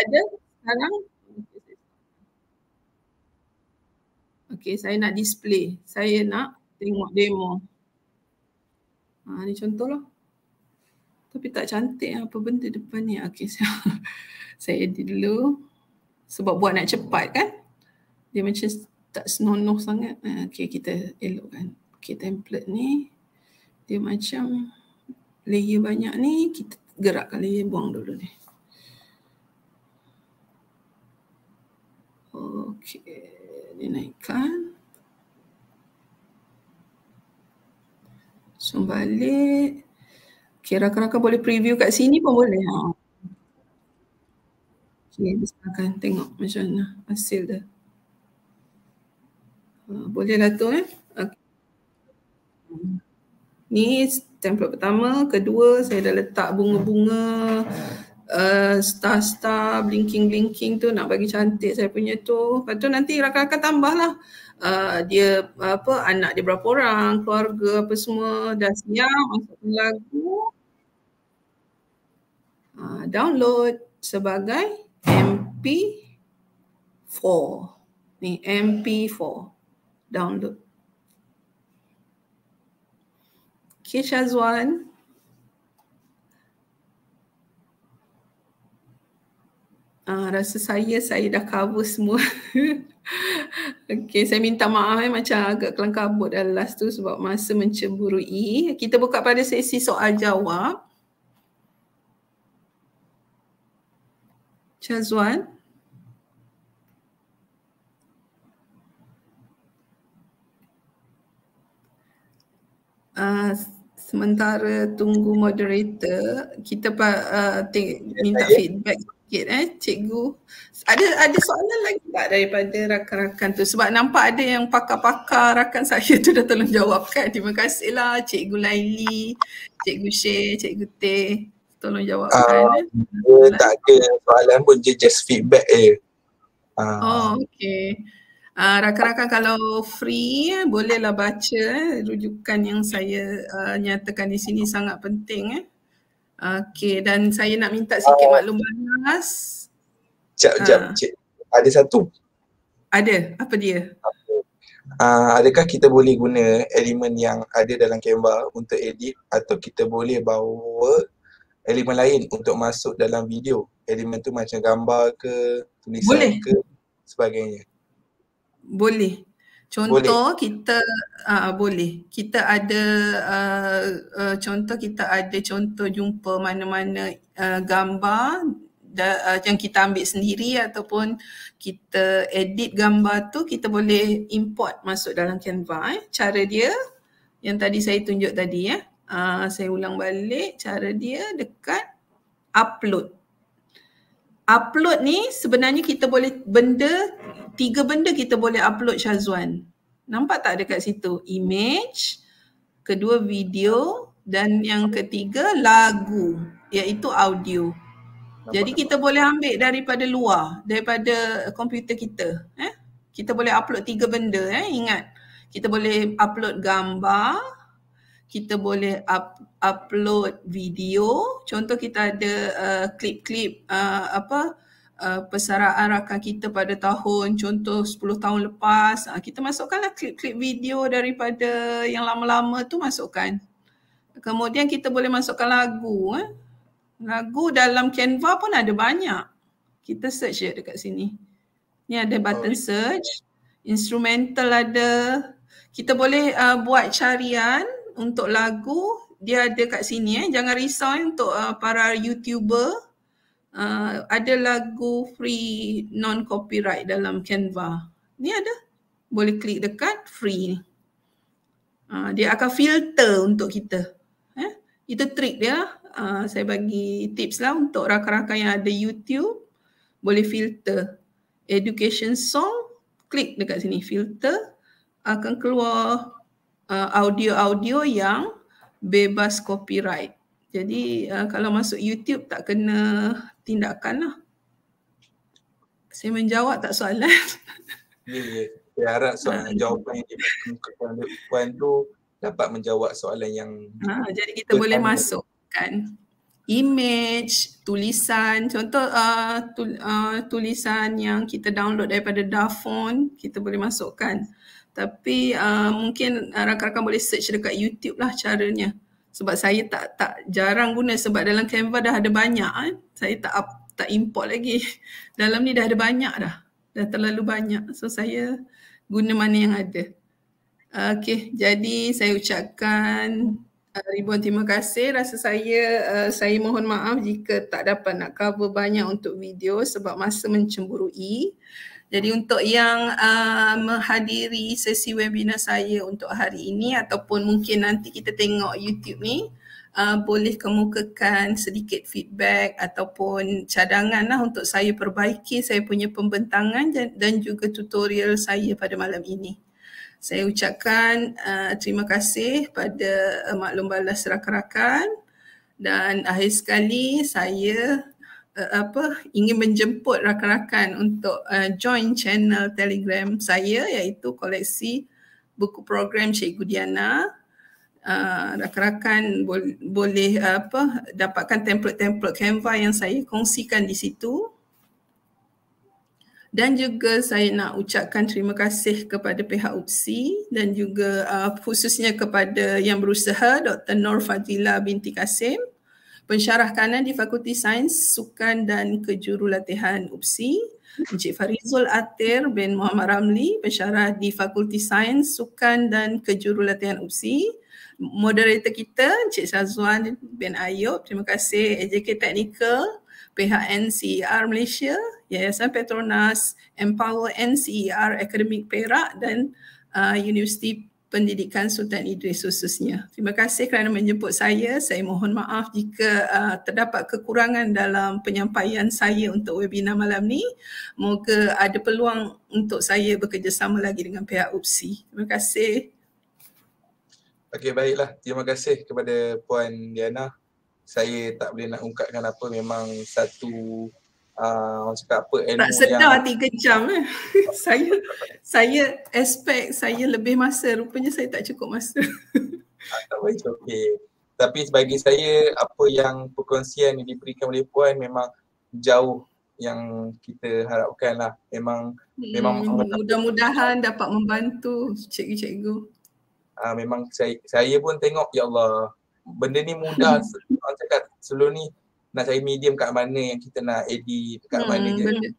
ada sekarang. Okay, saya nak display. Saya nak tengok demo. demo. Ha, ni contohlah. Tapi tak cantik lah apa benda depan ni. Okay, saya, saya edit dulu. Sebab buat nak cepat kan. Dia macam tak senonoh sangat. Ha, okay, kita elok kan. Okay, template ni. Dia macam layer banyak ni. Kita gerakkan layer buang dulu ni. Okay, dia naikkan. Zoom balik. Okay, rakan-rakan boleh preview kat sini pun boleh. Ha. Okay, silakan tengok macam mana hasil dia. Ha, boleh lah tu eh. Okay. Ni template pertama. Kedua, saya dah letak bunga-bunga. Eh, star-star blinking-blinking tu nak bagi cantik saya punya tu. Lepas tu nanti rakan-rakan tambahlah. Uh, dia apa anak dia berapa orang, keluarga apa semua dah siap untuk lagu. Uh, download sebagai MP4. Ni MP4. Download. Kish Azwan. Uh, rasa saya, saya dah cover semua. okay, saya minta maaf eh, macam agak kelangkabut dalam last tu sebab masa mencemburui. Kita buka pada sesi soal jawab. Chazwan. Uh, sementara tunggu moderator, kita uh, minta feedback sikit eh cikgu. Ada ada soalan lagi tak daripada rakan-rakan tu? Sebab nampak ada yang pakar-pakar rakan saya tu dah tolong jawabkan. Terima kasihlah cikgu Laili, cikgu Syekh, cikgu Teh tolong jawabkan. Uh, eh. Tak ada soalan pun je just feedback je. Uh. Oh okey. Uh, rakan-rakan kalau free eh, bolehlah baca eh, rujukan yang saya uh, nyatakan di sini sangat penting eh. Okey dan saya nak minta sikit uh, maklum balas. Ah. Sekejap, sekejap. Uh. Cik, ada satu. Ada. Apa dia? Uh, adakah kita boleh guna elemen yang ada dalam Canva untuk edit atau kita boleh bawa elemen lain untuk masuk dalam video? Elemen tu macam gambar ke, tulisan boleh. ke sebagainya. Boleh. Contoh boleh. kita uh, boleh kita ada uh, uh, contoh kita ada contoh jumpa mana-mana uh, gambar da, uh, yang kita ambil sendiri ataupun kita edit gambar tu kita boleh import masuk dalam Canva eh. cara dia yang tadi saya tunjuk tadi ya eh. uh, saya ulang balik cara dia dekat upload upload ni sebenarnya kita boleh benda tiga benda kita boleh upload Syazwan. Nampak tak dekat situ? Image, kedua video dan yang ketiga lagu iaitu audio. Jadi kita boleh ambil daripada luar, daripada komputer kita. Eh? Kita boleh upload tiga benda. Eh? Ingat, kita boleh upload gambar, kita boleh up, upload video. Contoh kita ada uh, klip-klip uh, uh, apa uh, persaraan rakan kita pada tahun contoh 10 tahun lepas uh, kita masukkanlah klip-klip video daripada yang lama-lama tu masukkan kemudian kita boleh masukkan lagu eh. lagu dalam Canva pun ada banyak kita search je dekat sini ni ada button oh, search instrumental ada kita boleh uh, buat carian untuk lagu dia ada kat sini eh jangan risau eh, untuk uh, para youtuber uh, ada lagu free non copyright dalam Canva. Ni ada. Boleh klik dekat free ni. Uh, ah, dia akan filter untuk kita. Eh? Itu trik dia. Uh, saya bagi tips lah untuk rakan-rakan yang ada YouTube. Boleh filter. Education song, klik dekat sini. Filter. Akan keluar uh, audio-audio yang bebas copyright. Jadi uh, kalau masuk YouTube tak kena tindakan lah. Saya menjawab tak soalan. Ya, yeah, yeah. saya harap soalan ha. jawapan yang diberikan oleh Puan tu dapat menjawab soalan yang... Ha, jadi kita pertama. boleh masukkan image, tulisan, contoh uh, eh, tu, uh, eh, tulisan yang kita download daripada Dafon, kita boleh masukkan. Tapi uh, mungkin rakan-rakan boleh search dekat YouTube lah caranya sebab saya tak tak jarang guna sebab dalam Canva dah ada banyak eh. saya tak up, tak import lagi dalam ni dah ada banyak dah dah terlalu banyak so saya guna mana yang ada Okay, jadi saya ucapkan uh, ribuan terima kasih rasa saya uh, saya mohon maaf jika tak dapat nak cover banyak untuk video sebab masa mencemburui uh, jadi hmm. untuk yang uh, menghadiri sesi webinar saya untuk hari ini ataupun mungkin nanti kita tengok YouTube ni uh, boleh kemukakan sedikit feedback ataupun cadangan lah untuk saya perbaiki saya punya pembentangan dan juga tutorial saya pada malam ini. Saya ucapkan uh, terima kasih pada uh, maklum balas rakan-rakan dan akhir sekali saya uh, apa ingin menjemput rakan-rakan untuk uh, join channel Telegram saya iaitu koleksi buku program Cikgu Diana. Uh, rakan-rakan bo- boleh uh, apa dapatkan template-template Canva yang saya kongsikan di situ. Dan juga saya nak ucapkan terima kasih kepada pihak UPSI dan juga uh, khususnya kepada yang berusaha Dr. Nur Fadila binti Kasim pensyarah kanan di Fakulti Sains, Sukan dan Kejurulatihan UPSI. Encik Farizul Atir bin Muhammad Ramli, pensyarah di Fakulti Sains, Sukan dan Kejurulatihan UPSI. Moderator kita Encik Syazwan bin Ayub. Terima kasih AJK Technical, PHNCER Malaysia, Yayasan Petronas, Empower NCER Academic Perak dan uh, Universiti pendidikan Sultan Idris khususnya. Terima kasih kerana menjemput saya. Saya mohon maaf jika uh, terdapat kekurangan dalam penyampaian saya untuk webinar malam ni. Moga ada peluang untuk saya bekerjasama lagi dengan pihak UPSI. Terima kasih. Okey, baiklah. Terima kasih kepada Puan Diana. Saya tak boleh nak ungkapkan apa memang satu uh, orang cakap apa tak sedar yang... jam eh. saya saya expect saya lebih masa rupanya saya tak cukup masa ah, tak apa okey tapi bagi saya apa yang perkongsian yang diberikan oleh puan memang jauh yang kita harapkan lah memang hmm, memang mudah-mudahan dapat membantu cikgu-cikgu Uh, memang saya, saya pun tengok ya Allah benda ni mudah orang cakap sebelum ni nak cari medium kat mana yang kita nak edit kat hmm, mana betul. je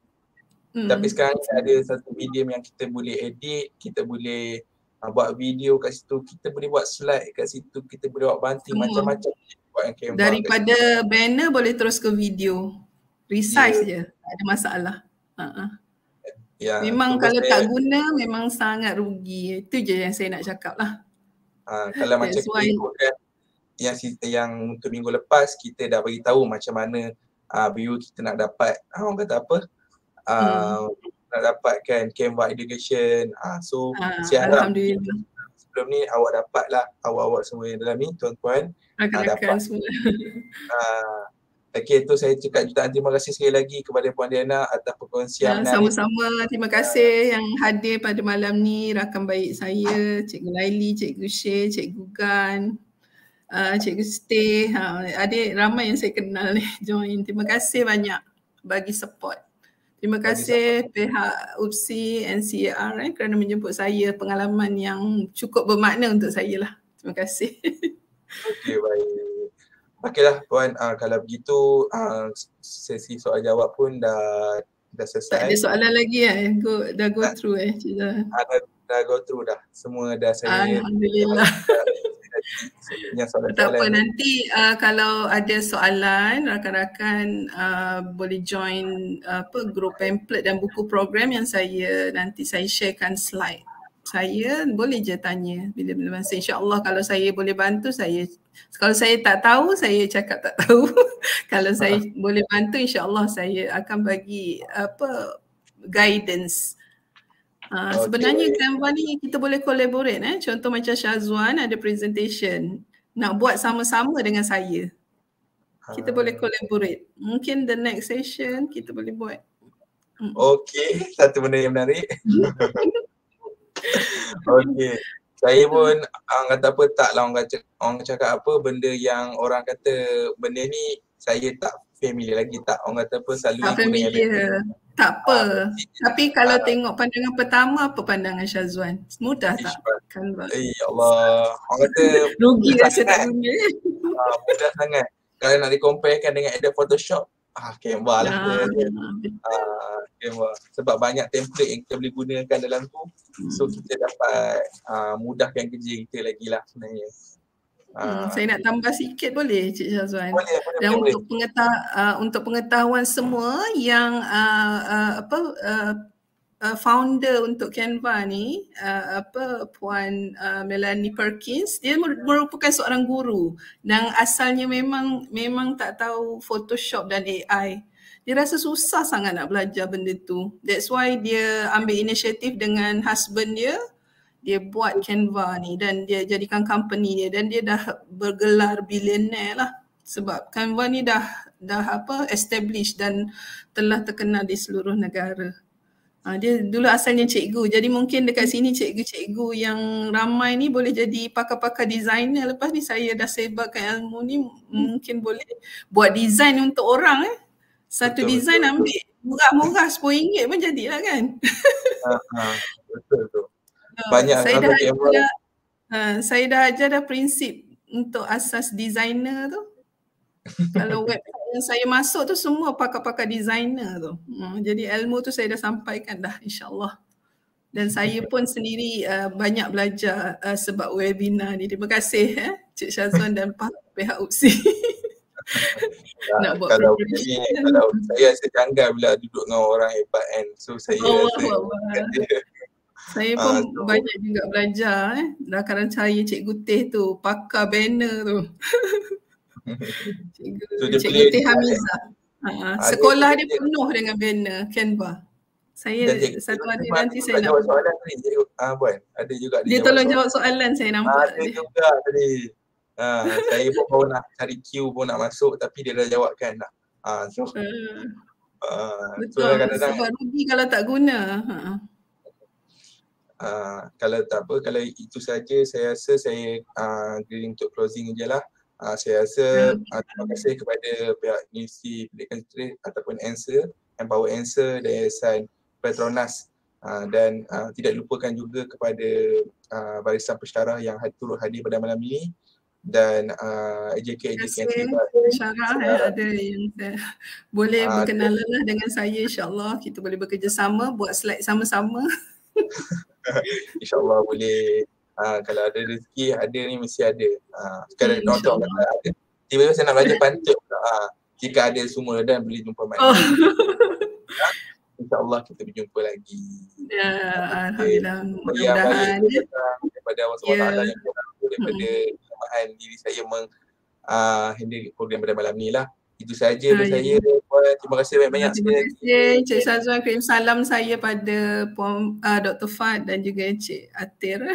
hmm. tapi sekarang ada satu medium yang kita boleh edit kita boleh uh, buat video kat situ kita boleh buat slide kat situ kita boleh buat banting hmm. macam-macam daripada banner boleh terus ke video resize yeah. je tak ada masalah uh-huh. yeah, memang kalau tak guna memang sangat rugi itu je yang saya nak cakap lah uh, kalau macam kita ikutkan yang yang untuk minggu lepas kita dah bagi tahu macam mana uh, view kita nak dapat ah, orang kata apa uh, hmm. nak dapatkan Canva education ah uh, so ha, alhamdulillah sebelum ni awak dapatlah awak-awak semua yang dalam ni tuan-tuan akan uh, dapat semua uh, Okey, tu saya cakap jutaan terima kasih sekali lagi kepada Puan Diana atas perkongsian. Ya, sama-sama. Terima kasih yang hadir pada malam ni. Rakan baik saya, Cikgu Laili, Cikgu Syed, Cikgu Gan. Ah, Cikgu Siti, ha, ada ramai yang saya kenal ni join. Terima kasih banyak bagi support. Terima kasih pihak UPSI NCAR eh, kerana menjemput saya pengalaman yang cukup bermakna untuk saya lah. Terima kasih. Okey, baik. Okeylah Puan, uh, kalau begitu uh, sesi soal jawab pun dah dah selesai. Tak ada soalan lagi eh? Go, dah go tak, through eh? dah. Dah, dah go through dah. Semua dah saya... Alhamdulillah. Dah, dah, soalan tak apa nanti uh, kalau ada soalan rakan-rakan uh, boleh join uh, apa group pamphlet dan buku program yang saya nanti saya sharekan slide saya boleh je tanya bila-bila masa insyaallah kalau saya boleh bantu saya kalau saya tak tahu saya cakap tak tahu kalau saya ah. boleh bantu insyaallah saya akan bagi apa guidance Uh, ah, okay. Sebenarnya Canva ni kita boleh collaborate eh. Contoh macam Syazwan ada presentation nak buat sama-sama dengan saya. Kita uh. boleh ah. collaborate. Mungkin the next session kita boleh buat. Hmm. Okay, satu benda yang menarik. okay. Saya pun orang ah, kata apa tak lah orang, cakap apa benda yang orang kata benda ni saya tak familiar lagi tak orang kata apa selalu tak familiar. Yang tak apa. Uh, Tapi kalau uh, tengok pandangan pertama, apa pandangan Syazwan? Mudah tak? Kalau eh, ya Allah. Orang kata rugi rasa tak rugi. Uh, mudah sangat. Kalau nak dikomparekan dengan Adobe Photoshop, ah Canva lah. Ah, Canva. Ah, Sebab banyak template yang kita boleh gunakan dalam tu. So hmm. kita dapat uh, mudahkan kerja kita lagi lah sebenarnya. Ha. Saya nak tambah sikit boleh Cik Syazwan? Boleh, boleh, Dan boleh. Untuk, pengetah, ah, uh, untuk pengetahuan semua yang uh, uh, apa uh, uh, founder untuk Canva ni uh, apa Puan uh, Melanie Perkins dia merupakan seorang guru dan asalnya memang memang tak tahu Photoshop dan AI dia rasa susah sangat nak belajar benda tu. That's why dia ambil inisiatif dengan husband dia dia buat Canva ni dan dia jadikan company dia dan dia dah bergelar bilioner lah sebab Canva ni dah dah apa establish dan telah terkenal di seluruh negara. Ha, dia dulu asalnya cikgu. Jadi mungkin dekat sini cikgu-cikgu yang ramai ni boleh jadi pakar-pakar designer. Lepas ni saya dah sebarkan ilmu ni mungkin boleh buat design untuk orang eh. Satu betul, design betul, ambil murah-murah RM10 pun jadilah kan. Ha, ha, betul tu banyak saya dah ajar, uh, saya dah ajar dah prinsip untuk asas designer tu kalau web yang saya masuk tu semua pakar-pakar designer tu. Hmm, jadi ilmu tu saya dah sampaikan dah insyaAllah. Dan saya pun sendiri uh, banyak belajar uh, sebab webinar ni. Terima kasih eh, Cik Syazwan dan Pak pihak UPSI. Nak buat kalau ini, kalau saya rasa janggal bila duduk dengan orang hebat kan. So saya oh, rasa Allah, Allah. Saya ah, pun uh, banyak juga belajar eh. Dah kadang cari Cikgu Teh tu, pakar banner tu. Cikgu, so, Cikgu Teh Hamizah. Ha, sekolah dia penuh dengan banner Canva. Saya satu hari nanti saya nak soalan tadi. Ah buat. Ada juga dia. Dia tolong jawab soalan, saya nampak. Ada dia. juga tadi. Ha, saya pun baru nak cari queue pun nak masuk tapi dia dah jawabkan dah. Ha, so. Uh, betul. So, kadang -kadang, sebab rugi kalau tak guna. Ha. ha. Ah, kalau tak apa kalau itu saja saya rasa saya ah, agree uh, untuk closing je lah uh, saya rasa uh, terima kasih kepada pihak Universiti Pendidikan Trade ataupun ANSWER Empower ANSWER dan Yayasan Petronas uh, dan uh, tidak lupakan juga kepada uh, barisan pesyarah yang turut hadir pada malam ini dan uh, AJK AJK yang terlibat. ada yang boleh uh, berkenalan lah dengan saya insyaAllah. Kita boleh bekerjasama buat slide sama-sama. InsyaAllah boleh ha, Kalau ada rezeki ada ni mesti ada ha, Sekarang hmm, nonton kalau lah, ada Tiba-tiba saya nak belajar pantun ha, Jika ada semua dan boleh jumpa mana oh. Ha, InsyaAllah kita berjumpa lagi Ya Alhamdulillah okay. Mudah-mudahan Daripada Allah SWT yeah. yang berjumpa Daripada hmm. diri saya meng uh, ha, Hendiri program pada malam ni lah itu sahaja. ha, ah, ya. saya buat. Terima kasih banyak-banyak ah, Terima kasih Encik Sazwan Krim salam saya pada Puan uh, ah, Dr. Fad dan juga Encik Atir.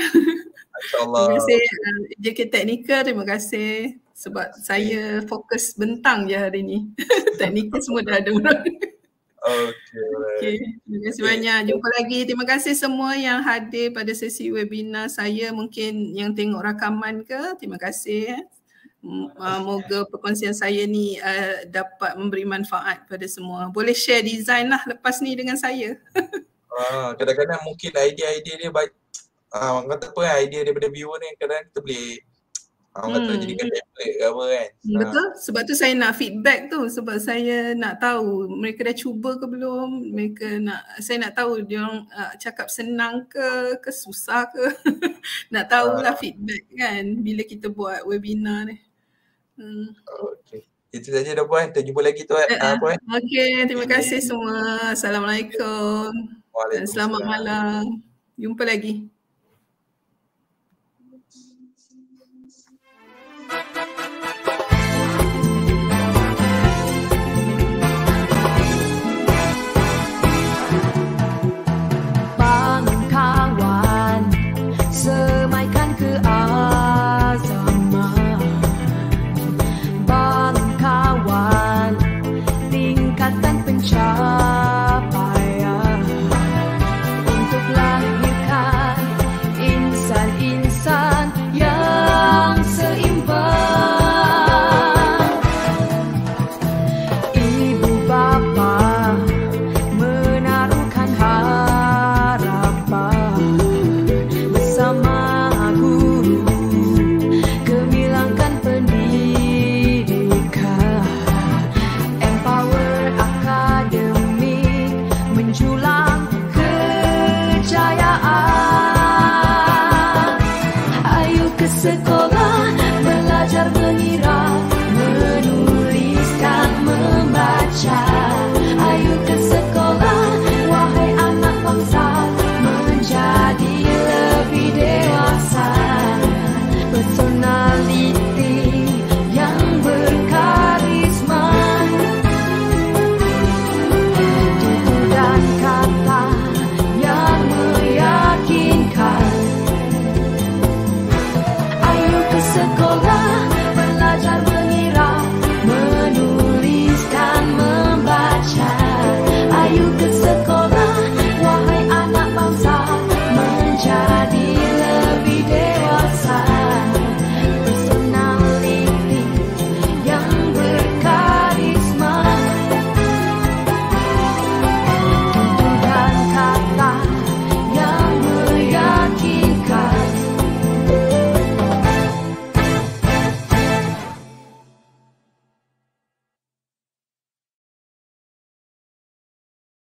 Allah. Terima kasih uh, JK Teknikal. Terima kasih sebab okay. saya fokus bentang je hari ni. Teknikal semua dah ada orang. Okay. okay. Terima kasih okay. banyak. Jumpa lagi. Terima kasih semua yang hadir pada sesi webinar saya. Mungkin yang tengok rakaman ke. Terima kasih. Eh uh, moga perkongsian saya ni uh, dapat memberi manfaat pada semua. Boleh share design lah lepas ni dengan saya. uh, kadang-kadang mungkin idea-idea dia baik. Uh, orang kata apa kan, idea daripada viewer ni kadang-kadang kita boleh Orang hmm. jadikan template ke apa kan hmm, ah. Betul, ha. sebab tu saya nak feedback tu Sebab saya nak tahu mereka dah cuba ke belum Mereka nak, saya nak tahu dia orang uh, cakap senang ke ke susah ke Nak tahulah ha. feedback kan bila kita buat webinar ni Hmm. Okey. Itu saja dah puan. Kita jumpa lagi tuan. Eh. Eh, eh. ah, ha, puan. Okey, terima kasih semua. Assalamualaikum. selamat malam. Jumpa lagi.